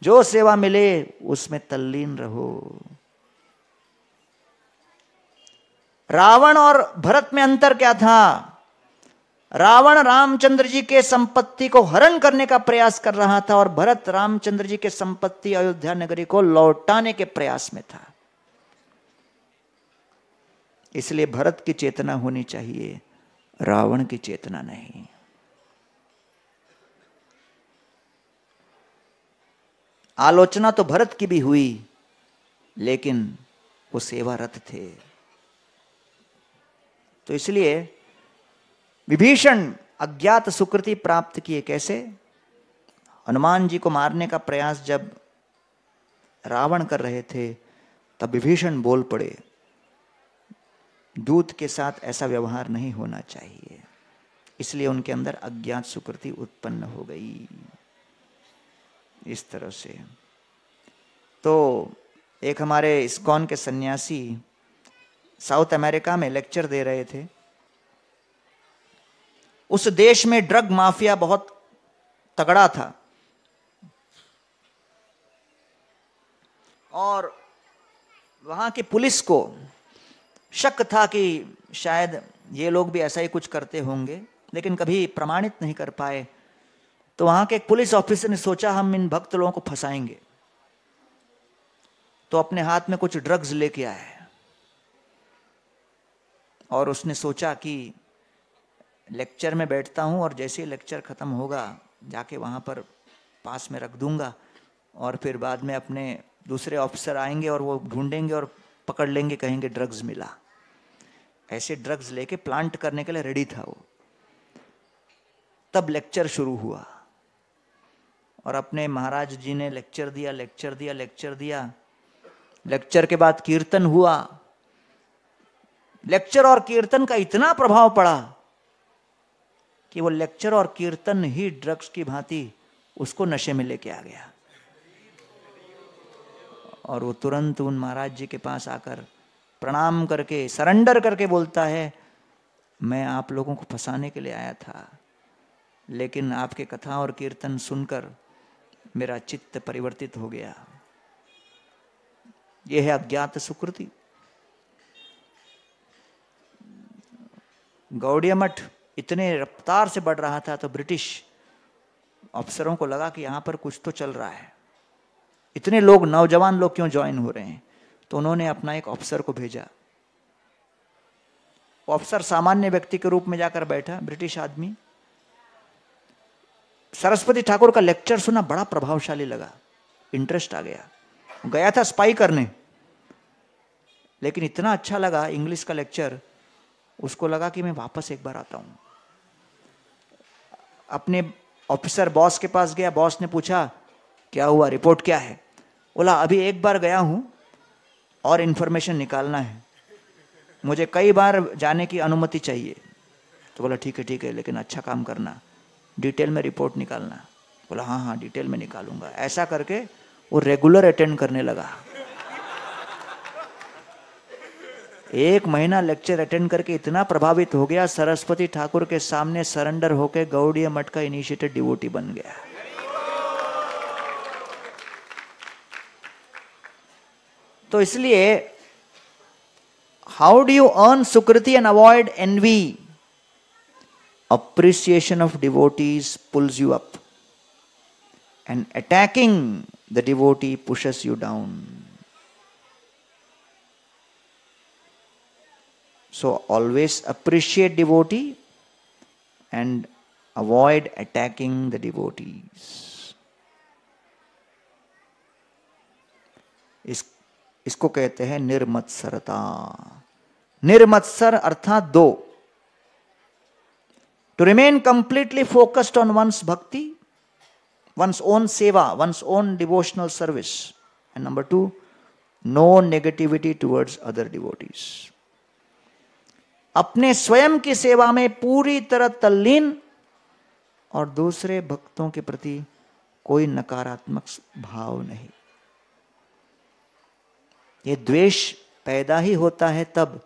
जो सेवा मिले उसमें तल्लीन रहो रावण और भरत में अंतर क्या था रावण रामचंद्र जी के संपत्ति को हरण करने का प्रयास कर रहा था और भरत रामचंद्र जी के संपत्ति अयोध्या नगरी को लौटाने के प्रयास में था इसलिए भरत की चेतना होनी चाहिए रावण की चेतना नहीं आलोचना तो भरत की भी हुई लेकिन वो सेवारत थे तो इसलिए विभीषण अज्ञात सुकृति प्राप्त किए कैसे हनुमान जी को मारने का प्रयास जब रावण कर रहे थे तब विभीषण बोल पड़े दूत के साथ ऐसा व्यवहार नहीं होना चाहिए इसलिए उनके अंदर अज्ञात सुकृति उत्पन्न हो गई इस तरह से तो एक हमारे इस्कॉन के सन्यासी साउथ अमेरिका में लेक्चर दे रहे थे उस देश में ड्रग माफिया बहुत तगड़ा था और वहां की पुलिस को शक था कि शायद ये लोग भी ऐसा ही कुछ करते होंगे लेकिन कभी प्रमाणित नहीं कर पाए तो वहां के एक पुलिस ऑफिसर ने सोचा हम इन भक्त लोगों को फंसाएंगे तो अपने हाथ में कुछ ड्रग्स लेके आए और उसने सोचा कि लेक्चर में बैठता हूं और जैसे ही लेक्चर ख़त्म होगा जाके वहां पर पास में रख दूंगा और फिर बाद में अपने दूसरे ऑफिसर आएंगे और वो ढूंढेंगे और पकड़ लेंगे कहेंगे ड्रग्स मिला ऐसे ड्रग्स लेके प्लांट करने के लिए रेडी था वो तब लेक्चर शुरू हुआ और अपने महाराज जी ने लेक्चर दिया लेक्चर दिया लेक्चर दिया लेक्चर के बाद कीर्तन हुआ लेक्चर और कीर्तन का इतना प्रभाव पड़ा कि वो लेक्चर और कीर्तन ही ड्रग्स की भांति उसको नशे में लेके आ गया और वो तुरंत उन महाराज जी के पास आकर प्रणाम करके सरेंडर करके बोलता है मैं आप लोगों को फंसाने के लिए आया था लेकिन आपके कथा और कीर्तन सुनकर मेरा चित्त परिवर्तित हो गया यह है अज्ञात सुकृति गौड़िया मठ इतने रफ्तार से बढ़ रहा था तो ब्रिटिश अफसरों को लगा कि यहां पर कुछ तो चल रहा है इतने लोग नौजवान लोग क्यों ज्वाइन हो रहे हैं तो उन्होंने अपना एक ऑफिसर को भेजा ऑफिसर सामान्य व्यक्ति के रूप में जाकर बैठा ब्रिटिश आदमी सरस्वती ठाकुर का लेक्चर सुना बड़ा प्रभावशाली लगा इंटरेस्ट आ गया गया था स्पाई करने लेकिन इतना अच्छा लगा इंग्लिश का लेक्चर उसको लगा कि मैं वापस एक बार आता हूं अपने ऑफिसर बॉस के पास गया बॉस ने पूछा क्या हुआ रिपोर्ट क्या है बोला अभी एक बार गया हूं और इन्फॉर्मेशन निकालना है मुझे कई बार जाने की अनुमति चाहिए तो बोला ठीक है ठीक है लेकिन अच्छा काम करना डिटेल में रिपोर्ट निकालना बोला हाँ हाँ डिटेल में निकालूंगा ऐसा करके वो रेगुलर अटेंड करने लगा एक महीना लेक्चर अटेंड करके इतना प्रभावित हो गया सरस्वती ठाकुर के सामने सरेंडर होकर गौड़ीय मठ का इनिशिएटेड डिवोटी बन गया तो इसलिए how do you earn sukriti and avoid envy appreciation of devotees pulls you up and attacking the devotee pushes you down so always appreciate devotee and avoid attacking the devotees इसको कहते हैं निर्मत्सरता निर्मत्सर अर्थात दो to remain completely focused on one's bhakti one's own seva one's own devotional service and number two no negativity towards other devotees अपने स्वयं की सेवा में पूरी तरह तल्लीन और दूसरे भक्तों के प्रति कोई नकारात्मक भाव नहीं ये द्वेष पैदा ही होता है तब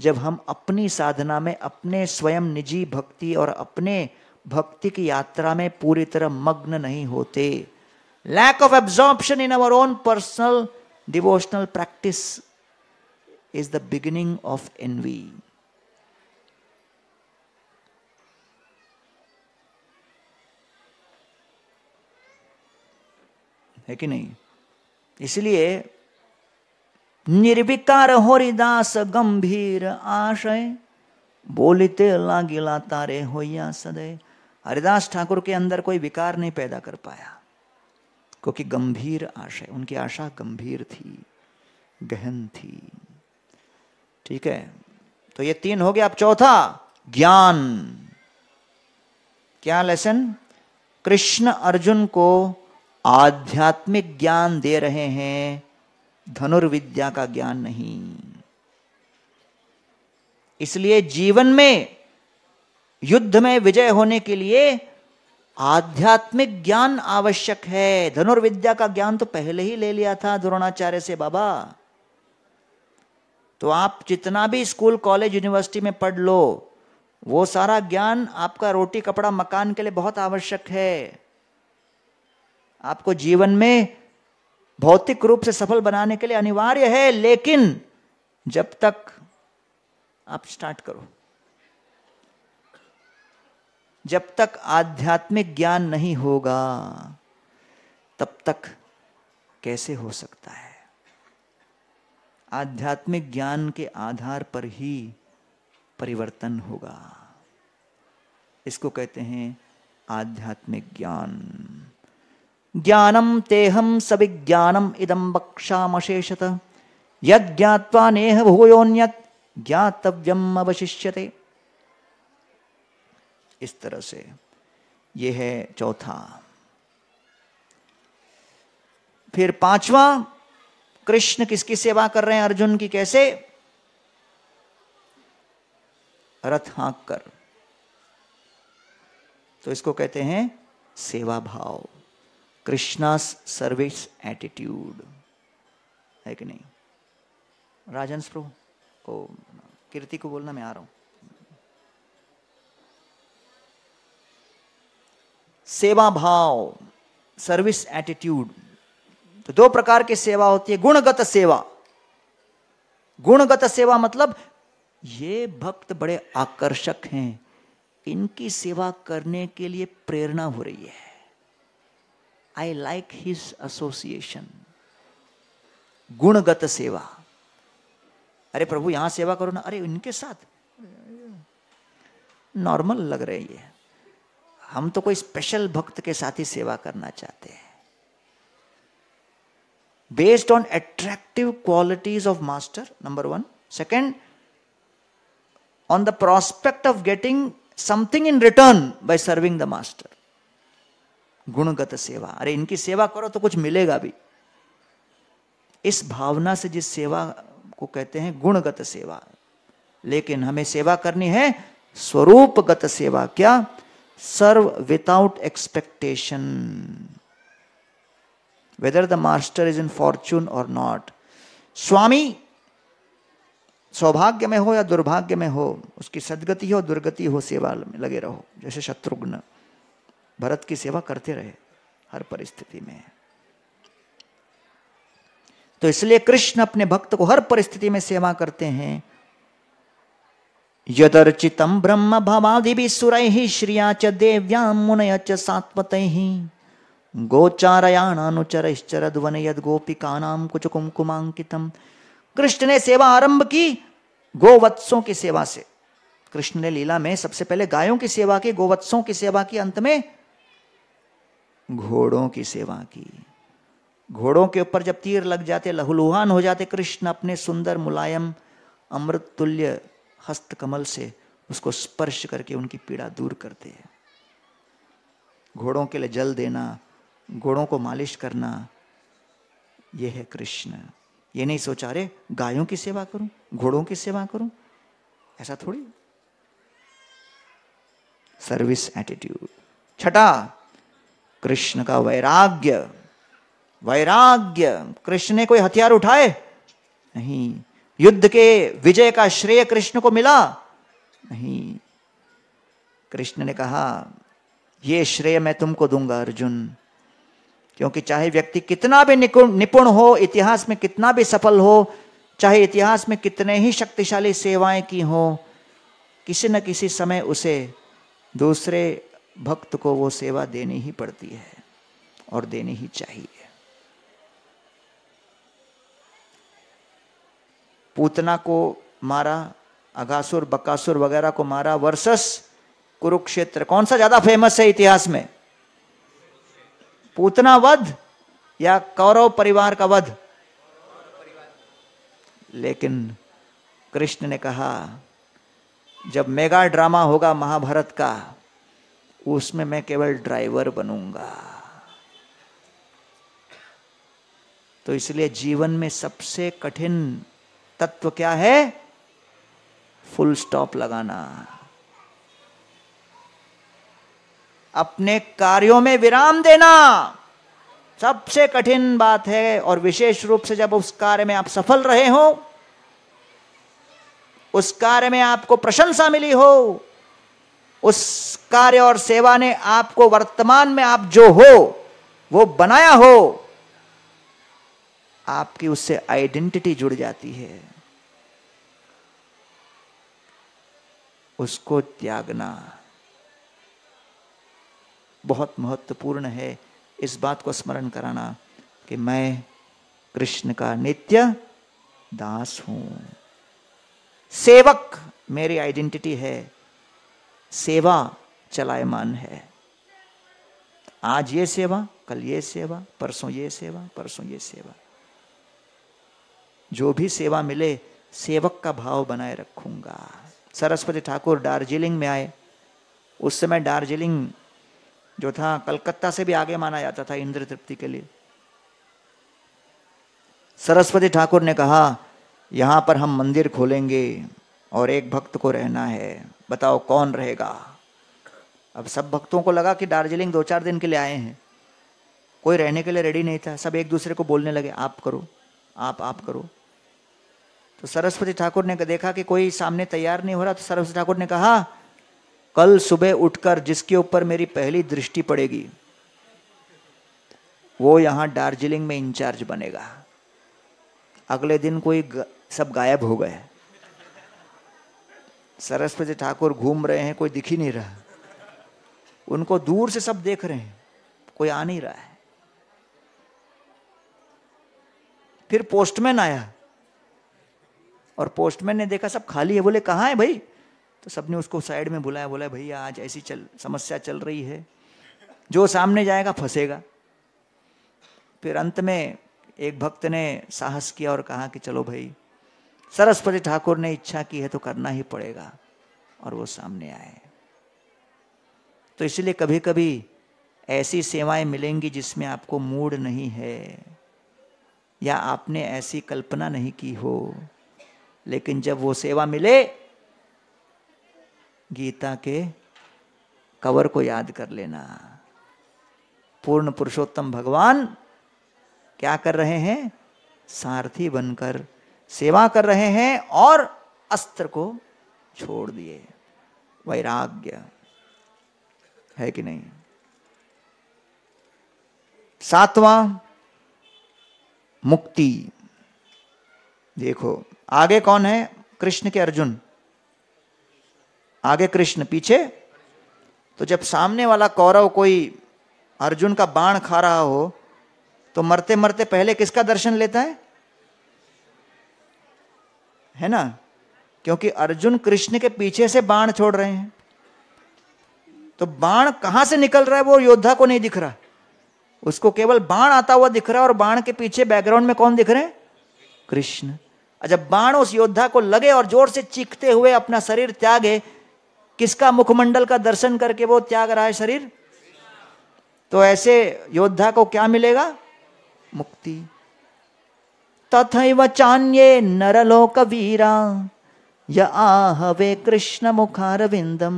जब हम अपनी साधना में अपने स्वयं निजी भक्ति और अपने भक्ति की यात्रा में पूरी तरह मग्न नहीं होते lack of absorption in our own personal devotional practice is the beginning of envy है कि नहीं इसलिए निर्विकार हरिदास गंभीर आशय बोलते लागिला तारे या सदय हरिदास ठाकुर के अंदर कोई विकार नहीं पैदा कर पाया क्योंकि गंभीर आशय उनकी आशा गंभीर थी गहन थी ठीक है तो ये तीन हो गया अब चौथा ज्ञान क्या लेसन कृष्ण अर्जुन को आध्यात्मिक ज्ञान दे रहे हैं धनुर्विद्या का ज्ञान नहीं इसलिए जीवन में युद्ध में विजय होने के लिए आध्यात्मिक ज्ञान आवश्यक है धनुर्विद्या का ज्ञान तो पहले ही ले लिया था द्रोणाचार्य से बाबा तो आप जितना भी स्कूल कॉलेज यूनिवर्सिटी में पढ़ लो वो सारा ज्ञान आपका रोटी कपड़ा मकान के लिए बहुत आवश्यक है आपको जीवन में भौतिक रूप से सफल बनाने के लिए अनिवार्य है लेकिन जब तक आप स्टार्ट करो जब तक आध्यात्मिक ज्ञान नहीं होगा तब तक कैसे हो सकता है आध्यात्मिक ज्ञान के आधार पर ही परिवर्तन होगा इसको कहते हैं आध्यात्मिक ज्ञान ज्ञानम तेहम स विज्ञानम इदम वक्षामशेषत यज्ञात्वा नेह भूयोन्यत ज्ञातव्यम अवशिष्यते इस तरह से ये है चौथा फिर पांचवा कृष्ण किसकी सेवा कर रहे हैं अर्जुन की कैसे रथ हाँक कर तो इसको कहते हैं सेवा भाव कृष्णास सर्विस एटीट्यूड है कि नहीं राजन स्प्रो को कीर्ति को बोलना मैं आ रहा हूं सेवा भाव सर्विस एटीट्यूड तो दो प्रकार की सेवा होती है गुणगत सेवा गुणगत सेवा मतलब ये भक्त बड़े आकर्षक हैं इनकी सेवा करने के लिए प्रेरणा हो रही है आई लाइक हिज एसोसिएशन गुणगत सेवा अरे प्रभु यहां सेवा करो ना अरे इनके साथ नॉर्मल लग रहे ये हम तो कोई स्पेशल भक्त के साथ ही सेवा करना चाहते हैं based on attractive qualities of master number one second on the prospect of getting something in return by serving the master गुणगत सेवा अरे इनकी सेवा करो तो कुछ मिलेगा भी इस भावना से जिस सेवा को कहते हैं गुणगत सेवा लेकिन हमें सेवा करनी है स्वरूपगत सेवा क्या serve without expectation whether the master is in fortune और नॉट स्वामी सौभाग्य में हो या दुर्भाग्य में हो उसकी सदगति हो दुर्गति हो सेवा में लगे रहो जैसे शत्रुघ्न भरत की सेवा करते रहे हर परिस्थिति में तो इसलिए कृष्ण अपने भक्त को हर परिस्थिति में सेवा करते हैं यदर्चितम ब्रह्म भवादि ही श्रिया च देव्या मुनय च सात्वतैः गोचारयाण ध्वन यद नाम कुछ कुमकुमांकितम कृष्ण ने सेवा आरंभ की गोवत्सों की सेवा से कृष्ण ने लीला में सबसे पहले गायों की सेवा की गोवत्सों की सेवा की अंत में घोड़ों की सेवा की घोड़ों के ऊपर जब तीर लग जाते लहूलुहान हो जाते कृष्ण अपने सुंदर मुलायम अमृत तुल्य हस्त कमल से उसको स्पर्श करके उनकी पीड़ा दूर करते हैं घोड़ों के लिए जल देना घोड़ों को मालिश करना यह है कृष्ण ये नहीं सोचा रहे गायों की सेवा करूं घोड़ों की सेवा करूं ऐसा थोड़ी सर्विस एटीट्यूड छठा कृष्ण का वैराग्य वैराग्य कृष्ण ने कोई हथियार उठाए नहीं युद्ध के विजय का श्रेय कृष्ण को मिला नहीं कृष्ण ने कहा ये श्रेय मैं तुमको दूंगा अर्जुन क्योंकि चाहे व्यक्ति कितना भी निपुण हो इतिहास में कितना भी सफल हो चाहे इतिहास में कितने ही शक्तिशाली सेवाएं की हो किसी न किसी समय उसे दूसरे भक्त को वो सेवा देनी ही पड़ती है और देनी ही चाहिए पूतना को मारा अगासुर बकासुर वगैरह को मारा वर्सस कुरुक्षेत्र कौन सा ज्यादा फेमस है इतिहास में पूतना वध या कौरव परिवार का वध लेकिन कृष्ण ने कहा जब मेगा ड्रामा होगा महाभारत का उसमें मैं केवल ड्राइवर बनूंगा तो इसलिए जीवन में सबसे कठिन तत्व क्या है फुल स्टॉप लगाना अपने कार्यों में विराम देना सबसे कठिन बात है और विशेष रूप से जब उस कार्य में आप सफल रहे हो उस कार्य में आपको प्रशंसा मिली हो उस कार्य और सेवा ने आपको वर्तमान में आप जो हो वो बनाया हो आपकी उससे आइडेंटिटी जुड़ जाती है उसको त्यागना बहुत महत्वपूर्ण है इस बात को स्मरण कराना कि मैं कृष्ण का नित्य दास हूं सेवक मेरी आइडेंटिटी है सेवा चलायमान है आज ये सेवा कल ये सेवा परसों ये सेवा परसों ये सेवा जो भी सेवा मिले सेवक का भाव बनाए रखूंगा सरस्वती ठाकुर दार्जिलिंग में आए उस समय दार्जिलिंग जो था कलकत्ता से भी आगे माना जाता था इंद्र तृप्ति के लिए सरस्वती ठाकुर ने कहा यहां पर हम मंदिर खोलेंगे और एक भक्त को रहना है बताओ कौन रहेगा अब सब भक्तों को लगा कि दार्जिलिंग दो चार दिन के लिए आए हैं कोई रहने के लिए रेडी नहीं था सब एक दूसरे को बोलने लगे आप करो आप आप करो तो सरस्वती ठाकुर ने देखा कि कोई सामने तैयार नहीं हो रहा तो सरस्वती ठाकुर ने कहा कल सुबह उठकर जिसके ऊपर मेरी पहली दृष्टि पड़ेगी वो यहां दार्जिलिंग में इंचार्ज बनेगा अगले दिन कोई सब गायब हो गए सरस्वती ठाकुर घूम रहे हैं कोई दिख ही नहीं रहा उनको दूर से सब देख रहे हैं कोई आ नहीं रहा है फिर पोस्टमैन आया और पोस्टमैन ने देखा सब खाली है बोले कहाँ है भाई तो सबने उसको साइड में बुलाया बोला भैया आज ऐसी चल समस्या चल रही है जो सामने जाएगा फंसेगा फिर अंत में एक भक्त ने साहस किया और कहा कि चलो भाई सरस्वती ठाकुर ने इच्छा की है तो करना ही पड़ेगा और वो सामने आए तो इसलिए कभी कभी ऐसी सेवाएं मिलेंगी जिसमें आपको मूड नहीं है या आपने ऐसी कल्पना नहीं की हो लेकिन जब वो सेवा मिले गीता के कवर को याद कर लेना पूर्ण पुरुषोत्तम भगवान क्या कर रहे हैं सारथी बनकर सेवा कर रहे हैं और अस्त्र को छोड़ दिए वैराग्य है कि नहीं सातवां मुक्ति देखो आगे कौन है कृष्ण के अर्जुन आगे कृष्ण पीछे तो जब सामने वाला कौरव कोई अर्जुन का बाण खा रहा हो तो मरते मरते पहले किसका दर्शन लेता है है ना क्योंकि अर्जुन कृष्ण के पीछे से बाण छोड़ रहे हैं तो बाण कहां से निकल रहा है वो योद्धा को नहीं दिख रहा उसको केवल बाण आता हुआ दिख रहा है और बाण के पीछे बैकग्राउंड में कौन दिख रहे हैं कृष्ण जब अच्छा, बाण उस योद्धा को लगे और जोर से चीखते हुए अपना शरीर त्यागे किसका मुखमंडल का दर्शन करके वो त्याग रहा है शरीर तो ऐसे योद्धा को क्या मिलेगा मुक्ति तथैव चान्ये नरलोक वीरा य आहवे कृष्णमुखारविन्दं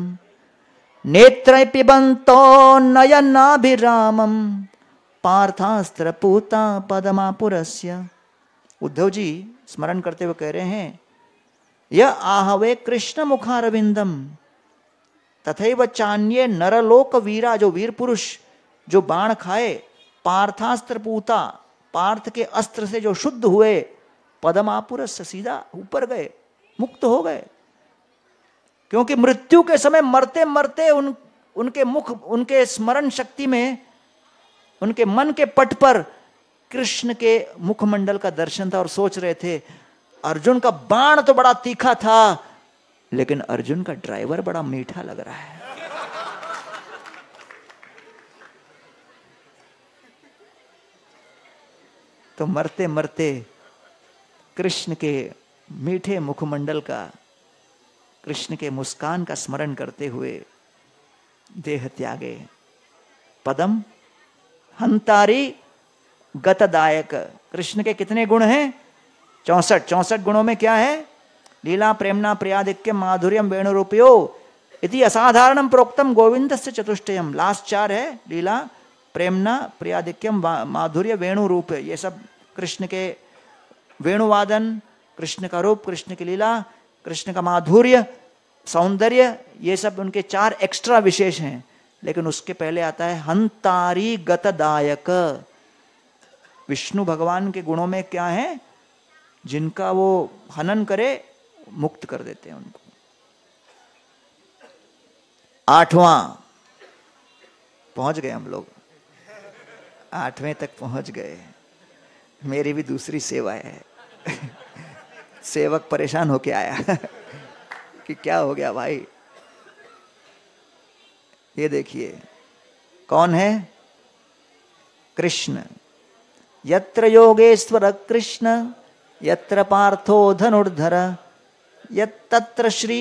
नेत्रै पिबन्तो नयनाभिरामं पार्थास्त्रपूता पदमापुरस्य उद्धव जी स्मरण करते हुए कह रहे हैं यह आहवे कृष्ण मुखारविंदम तथैव चान्ये नरलोक वीरा जो वीर पुरुष जो बाण खाए पार्थास्त्र पूता पार्थ के अस्त्र से जो शुद्ध हुए पदमापुर सीधा ऊपर गए मुक्त हो गए क्योंकि मृत्यु के समय मरते मरते उन उनके मुख उनके स्मरण शक्ति में उनके मन के पट पर कृष्ण के मुखमंडल का दर्शन था और सोच रहे थे अर्जुन का बाण तो बड़ा तीखा था लेकिन अर्जुन का ड्राइवर बड़ा मीठा लग रहा है तो मरते मरते कृष्ण के मीठे मुखमंडल का कृष्ण के मुस्कान का स्मरण करते हुए देह त्यागे पदम हंतारी गतदायक कृष्ण के कितने गुण हैं चौसठ चौसठ गुणों में क्या है लीला प्रेमणा प्रियादिक्य माधुर्यम वेणुरूपयो इति असाधारणम प्रोक्तम गोविंद से चतुष्टयम लास्ट चार है लीला प्रेमना प्रियाधिक्यम माधुर्य वेणु रूप ये सब कृष्ण के वेणुवादन कृष्ण का रूप कृष्ण की लीला कृष्ण का माधुर्य सौंदर्य ये सब उनके चार एक्स्ट्रा विशेष हैं लेकिन उसके पहले आता है हंतारी गतदायक विष्णु भगवान के गुणों में क्या है जिनका वो हनन करे मुक्त कर देते हैं उनको आठवां पहुंच गए हम लोग आठवें तक पहुंच गए मेरी भी दूसरी सेवा है सेवक परेशान होके आया कि क्या हो गया भाई ये देखिए कौन है कृष्ण यत्र योगेश्वर कृष्ण यत्र पार्थो धनुर्धर यत्र श्री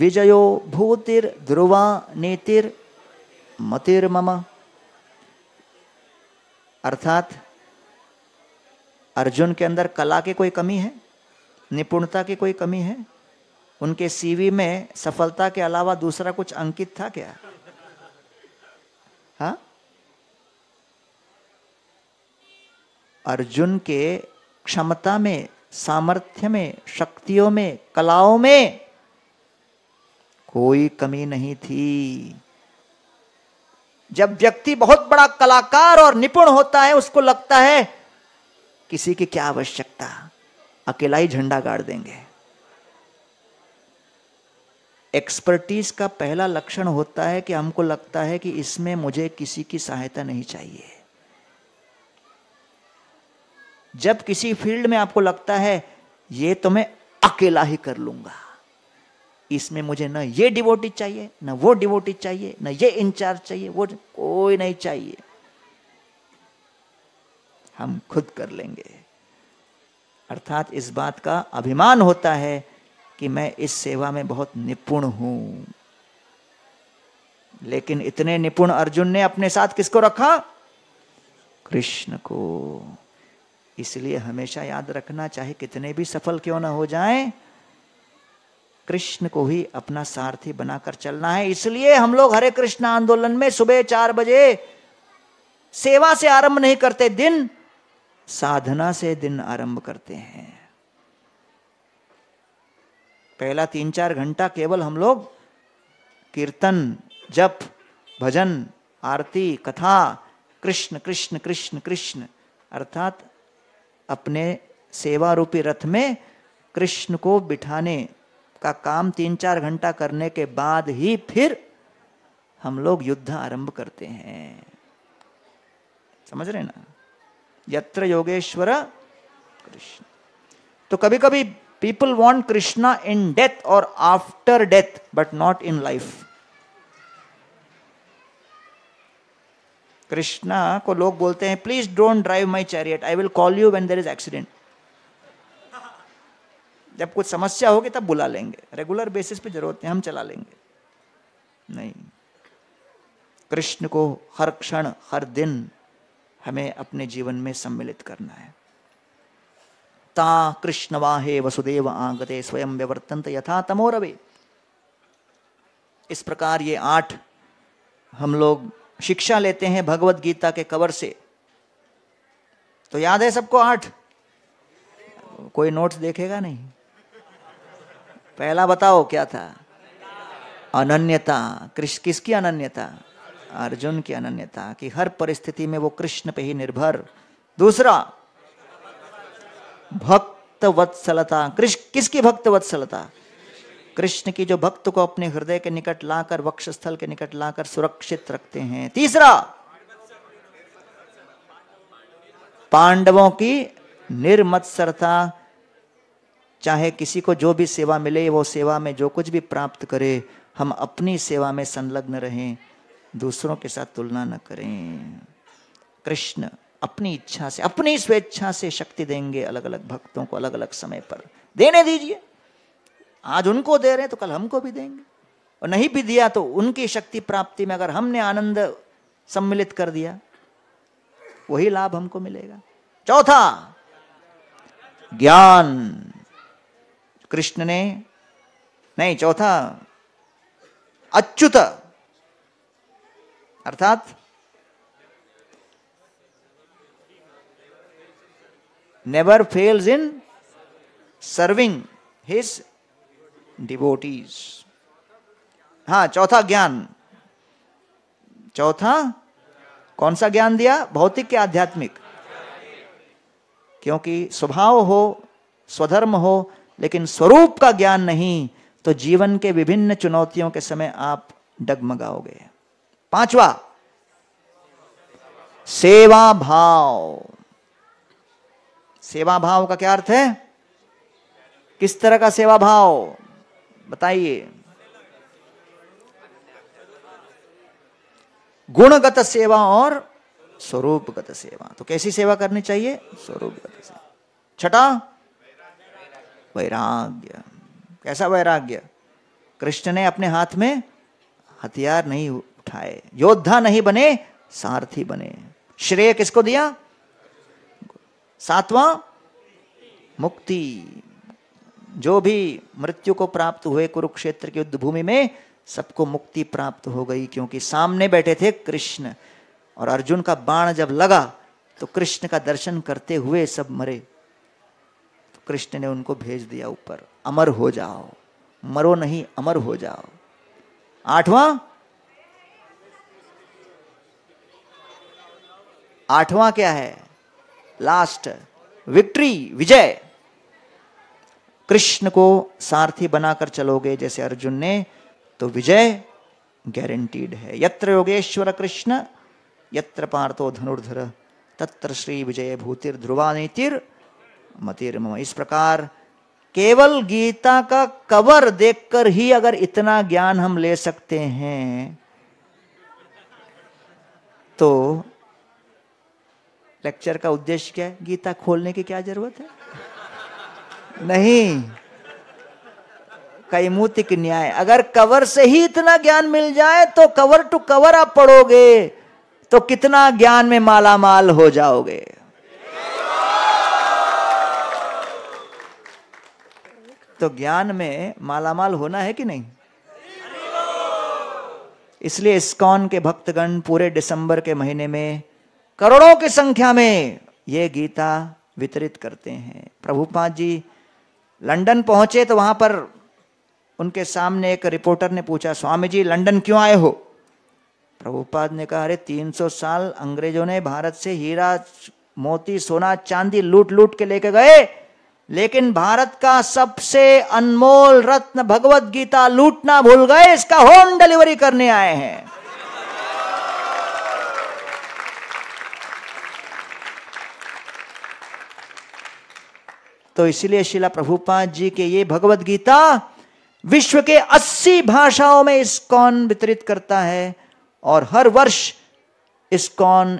विजयो भूतिर ध्रुवा नीतिर मतिर्मम अर्थात अर्जुन के अंदर कला की कोई कमी है निपुणता की कोई कमी है उनके सीवी में सफलता के अलावा दूसरा कुछ अंकित था क्या हा अर्जुन के क्षमता में सामर्थ्य में शक्तियों में कलाओं में कोई कमी नहीं थी जब व्यक्ति बहुत बड़ा कलाकार और निपुण होता है उसको लगता है किसी की क्या आवश्यकता अकेला ही झंडा गाड़ देंगे एक्सपर्टीज का पहला लक्षण होता है कि हमको लगता है कि इसमें मुझे किसी की सहायता नहीं चाहिए जब किसी फील्ड में आपको लगता है ये तो मैं अकेला ही कर लूंगा इसमें मुझे ना ये डिवोटी चाहिए ना वो डिवोटी चाहिए ना ये इंचार्ज चाहिए वो कोई नहीं चाहिए हम खुद कर लेंगे अर्थात इस बात का अभिमान होता है कि मैं इस सेवा में बहुत निपुण हूं लेकिन इतने निपुण अर्जुन ने अपने साथ किसको रखा कृष्ण को इसलिए हमेशा याद रखना चाहे कितने भी सफल क्यों ना हो जाएं कृष्ण को ही अपना सारथी बनाकर चलना है इसलिए हम लोग हरे कृष्ण आंदोलन में सुबह चार बजे सेवा से आरंभ नहीं करते दिन साधना से दिन आरंभ करते हैं पहला तीन चार घंटा केवल हम लोग कीर्तन जप भजन आरती कथा कृष्ण कृष्ण कृष्ण कृष्ण अर्थात अपने सेवा रूपी रथ में कृष्ण को बिठाने का काम तीन चार घंटा करने के बाद ही फिर हम लोग युद्ध आरंभ करते हैं समझ रहे ना यत्र योगेश्वर कृष्ण तो कभी कभी people want Krishna in death और after death but not in life Krishna को लोग बोलते हैं please don't drive my chariot I will call you when there is accident जब कुछ समस्या होगी तब बुला लेंगे रेगुलर बेसिस पे जरूरत है हम चला लेंगे नहीं कृष्ण को हर क्षण हर दिन हमें अपने जीवन में सम्मिलित करना है ता कृष्ण वाहे वसुदेव आगते स्वयं व्यवर्तंत यथा तमोरवे इस प्रकार ये आठ हम लोग शिक्षा लेते हैं भगवत गीता के कवर से तो याद है सबको आठ कोई नोट्स देखेगा नहीं पहला बताओ क्या था अनन्यता कृष्ण किसकी अनन्यता अर्जुन की अनन्यता कि हर परिस्थिति में वो कृष्ण पे ही निर्भर दूसरा भक्त वत्सलता कृष्ण किसकी भक्त वत्सलता कृष्ण की जो भक्त को अपने हृदय के निकट लाकर वक्षस्थल के निकट लाकर सुरक्षित रखते हैं तीसरा पांडवों की निर्मत्सरता चाहे किसी को जो भी सेवा मिले वो सेवा में जो कुछ भी प्राप्त करे हम अपनी सेवा में संलग्न रहें दूसरों के साथ तुलना न करें कृष्ण अपनी इच्छा से अपनी स्वेच्छा से शक्ति देंगे अलग अलग भक्तों को अलग अलग समय पर देने दीजिए आज उनको दे रहे हैं तो कल हमको भी देंगे और नहीं भी दिया तो उनकी शक्ति प्राप्ति में अगर हमने आनंद सम्मिलित कर दिया वही लाभ हमको मिलेगा चौथा ज्ञान कृष्ण ने नहीं चौथा अच्युत अर्थात never fails in serving his devotees हाँ चौथा ज्ञान चौथा कौन सा ज्ञान दिया भौतिक के आध्यात्मिक क्योंकि स्वभाव हो स्वधर्म हो लेकिन स्वरूप का ज्ञान नहीं तो जीवन के विभिन्न चुनौतियों के समय आप डगमगाओगे पांचवा सेवा भाव सेवा भाव का क्या अर्थ है किस तरह का सेवा भाव बताइए गुणगत सेवा और स्वरूपगत सेवा तो कैसी सेवा करनी चाहिए स्वरूपगत सेवा छठा वैराग्य कैसा वैराग्य कृष्ण ने अपने हाथ में हथियार नहीं उठाए योद्धा नहीं बने सारथी बने श्रेय किसको दिया सातवां मुक्ति जो भी मृत्यु को प्राप्त हुए कुरुक्षेत्र की युद्ध भूमि में सबको मुक्ति प्राप्त हो गई क्योंकि सामने बैठे थे कृष्ण और अर्जुन का बाण जब लगा तो कृष्ण का दर्शन करते हुए सब मरे कृष्ण ने उनको भेज दिया ऊपर अमर हो जाओ मरो नहीं अमर हो जाओ आठवां आठवां क्या है लास्ट विक्ट्री विजय कृष्ण को सारथी बनाकर चलोगे जैसे अर्जुन ने तो विजय गारंटीड है यत्र योगेश्वर कृष्ण यत्र पार्थो धनुर्धर तत्र श्री विजय भूतिर ध्रुवा नीतिर मतिर्मम इस प्रकार केवल गीता का कवर देखकर ही अगर इतना ज्ञान हम ले सकते हैं तो लेक्चर का उद्देश्य क्या है गीता खोलने की क्या जरूरत है नहीं कैमूतिक न्याय अगर कवर से ही इतना ज्ञान मिल जाए तो कवर टू कवर आप पढ़ोगे तो कितना ज्ञान में माला माल हो जाओगे तो ज्ञान में मालामाल होना है कि नहीं इसलिए इस्कॉन के भक्तगण पूरे दिसंबर के महीने में करोड़ों की संख्या में ये गीता वितरित करते हैं प्रभुपाद जी लंदन पहुंचे तो वहां पर उनके सामने एक रिपोर्टर ने पूछा स्वामी जी लंदन क्यों आए हो प्रभुपाद ने कहा अरे 300 साल अंग्रेजों ने भारत से हीरा मोती सोना चांदी लूट लूट के लेके गए लेकिन भारत का सबसे अनमोल रत्न भगवत गीता लूटना भूल गए इसका होम डिलीवरी करने आए हैं तो इसलिए शिला प्रभुपाद जी के ये भगवत गीता विश्व के 80 भाषाओं में कौन वितरित करता है और हर वर्ष कौन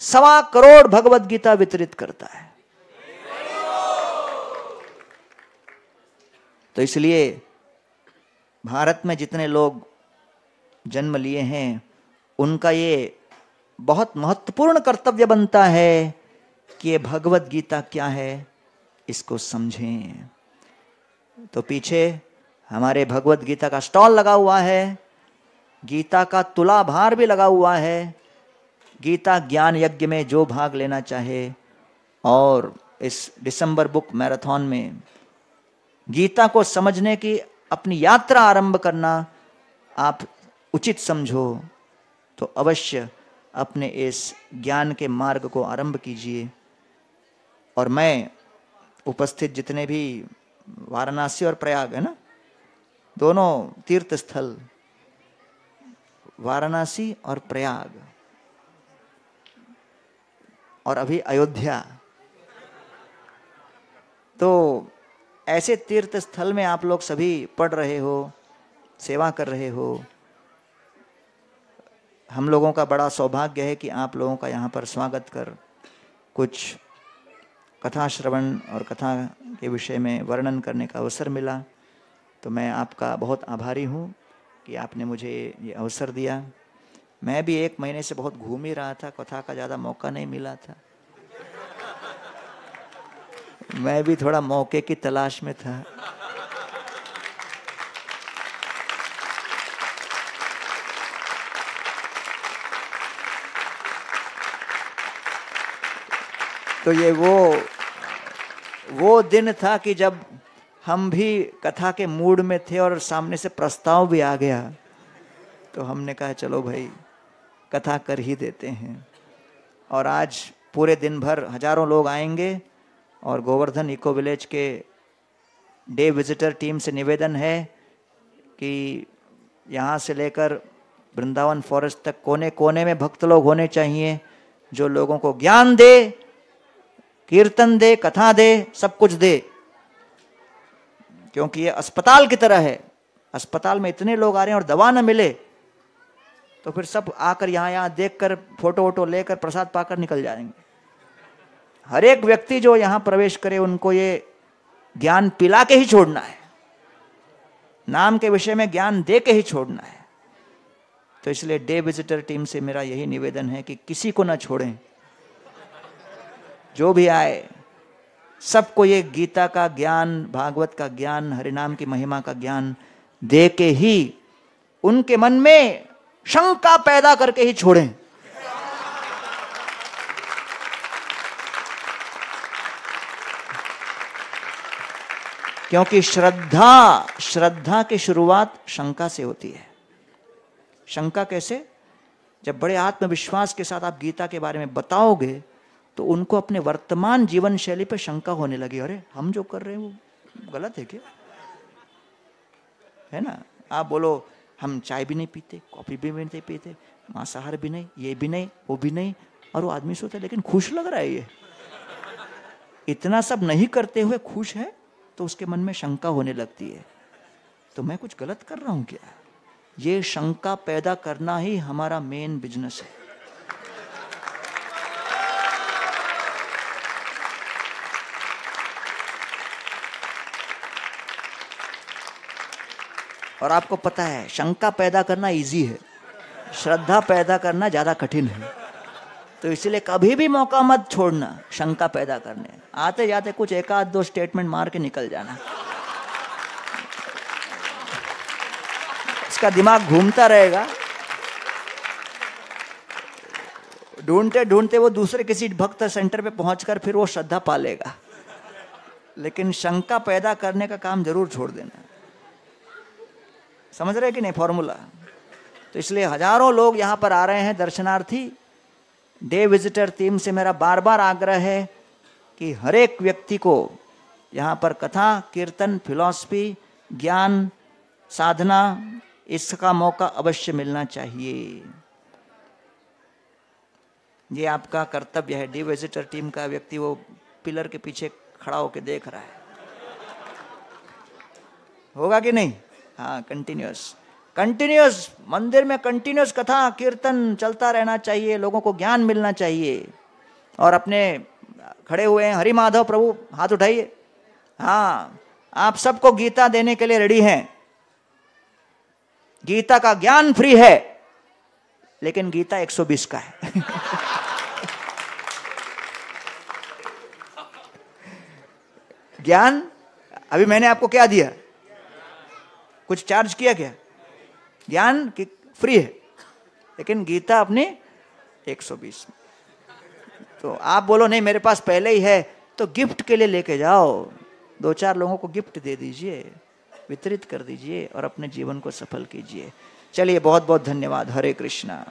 सवा करोड़ भगवत गीता वितरित करता है तो इसलिए भारत में जितने लोग जन्म लिए हैं उनका ये बहुत महत्वपूर्ण कर्तव्य बनता है कि ये भगवत गीता क्या है इसको समझें तो पीछे हमारे भगवत गीता का स्टॉल लगा हुआ है गीता का तुला भार भी लगा हुआ है गीता ज्ञान यज्ञ में जो भाग लेना चाहे और इस दिसंबर बुक मैराथन में गीता को समझने की अपनी यात्रा आरंभ करना आप उचित समझो तो अवश्य अपने इस ज्ञान के मार्ग को आरंभ कीजिए और मैं उपस्थित जितने भी वाराणसी और प्रयाग है ना दोनों तीर्थ स्थल वाराणसी और प्रयाग और अभी अयोध्या तो ऐसे तीर्थ स्थल में आप लोग सभी पढ़ रहे हो सेवा कर रहे हो हम लोगों का बड़ा सौभाग्य है कि आप लोगों का यहाँ पर स्वागत कर कुछ कथा श्रवण और कथा के विषय में वर्णन करने का अवसर मिला तो मैं आपका बहुत आभारी हूँ कि आपने मुझे ये अवसर दिया मैं भी एक महीने से बहुत घूम ही रहा था कथा का ज़्यादा मौका नहीं मिला था मैं भी थोड़ा मौके की तलाश में था तो ये वो वो दिन था कि जब हम भी कथा के मूड में थे और सामने से प्रस्ताव भी आ गया तो हमने कहा चलो भाई कथा कर ही देते हैं और आज पूरे दिन भर हजारों लोग आएंगे और गोवर्धन इको विलेज के डे विजिटर टीम से निवेदन है कि यहाँ से लेकर वृंदावन फॉरेस्ट तक कोने कोने में भक्त लोग होने चाहिए जो लोगों को ज्ञान दे कीर्तन दे कथा दे सब कुछ दे क्योंकि ये अस्पताल की तरह है अस्पताल में इतने लोग आ रहे हैं और दवा ना मिले तो फिर सब आकर यहाँ यहाँ देख कर फोटो वोटो लेकर प्रसाद पाकर निकल जाएंगे हर एक व्यक्ति जो यहां प्रवेश करे उनको ये ज्ञान पिला के ही छोड़ना है नाम के विषय में ज्ञान दे के ही छोड़ना है तो इसलिए डे विजिटर टीम से मेरा यही निवेदन है कि किसी को ना छोड़ें जो भी आए सबको ये गीता का ज्ञान भागवत का ज्ञान हरिनाम की महिमा का ज्ञान दे के ही उनके मन में शंका पैदा करके ही छोड़ें क्योंकि श्रद्धा श्रद्धा की शुरुआत शंका से होती है शंका कैसे जब बड़े आत्मविश्वास के साथ आप गीता के बारे में बताओगे तो उनको अपने वर्तमान जीवन शैली पर शंका होने लगी अरे हम जो कर रहे हैं वो गलत है क्या है ना आप बोलो हम चाय भी नहीं पीते कॉफ़ी भी नहीं पीते मांसाहार भी नहीं ये भी नहीं वो भी नहीं और वो आदमी सोचता है लेकिन खुश लग रहा है ये इतना सब नहीं करते हुए खुश है तो उसके मन में शंका होने लगती है तो मैं कुछ गलत कर रहा हूं क्या ये शंका पैदा करना ही हमारा मेन बिजनेस है और आपको पता है शंका पैदा करना इजी है श्रद्धा पैदा करना ज़्यादा कठिन है तो इसलिए कभी भी मौका मत छोड़ना शंका पैदा करने आते जाते कुछ एक आध दो स्टेटमेंट मार के निकल जाना इसका दिमाग घूमता रहेगा ढूंढते ढूंढते वो दूसरे किसी भक्त सेंटर पे पहुंचकर फिर वो श्रद्धा पालेगा लेकिन शंका पैदा करने का काम जरूर छोड़ देना समझ रहे कि नहीं फॉर्मूला तो इसलिए हजारों लोग यहां पर आ रहे हैं दर्शनार्थी डे विजिटर टीम से मेरा बार बार आग्रह है कि हर एक व्यक्ति को यहाँ पर कथा कीर्तन फिलॉसफी ज्ञान साधना इसका मौका अवश्य मिलना चाहिए ये आपका कर्तव्य है डी विजिटर टीम का व्यक्ति वो पिलर के पीछे खड़ा होकर देख रहा है होगा कि नहीं हाँ कंटिन्यूस कंटिन्यूस मंदिर में कंटिन्यूस कथा कीर्तन चलता रहना चाहिए लोगों को ज्ञान मिलना चाहिए और अपने खड़े हुए हैं हरि माधव प्रभु हाथ उठाइए हाँ आप सबको गीता देने के लिए रेडी हैं गीता का ज्ञान फ्री है लेकिन गीता 120 का है ज्ञान अभी मैंने आपको क्या दिया कुछ चार्ज किया क्या ज्ञान की फ्री है लेकिन गीता अपनी 120 तो आप बोलो नहीं मेरे पास पहले ही है तो गिफ्ट के लिए लेके जाओ दो चार लोगों को गिफ्ट दे दीजिए वितरित कर दीजिए और अपने जीवन को सफल कीजिए चलिए बहुत बहुत धन्यवाद हरे कृष्णा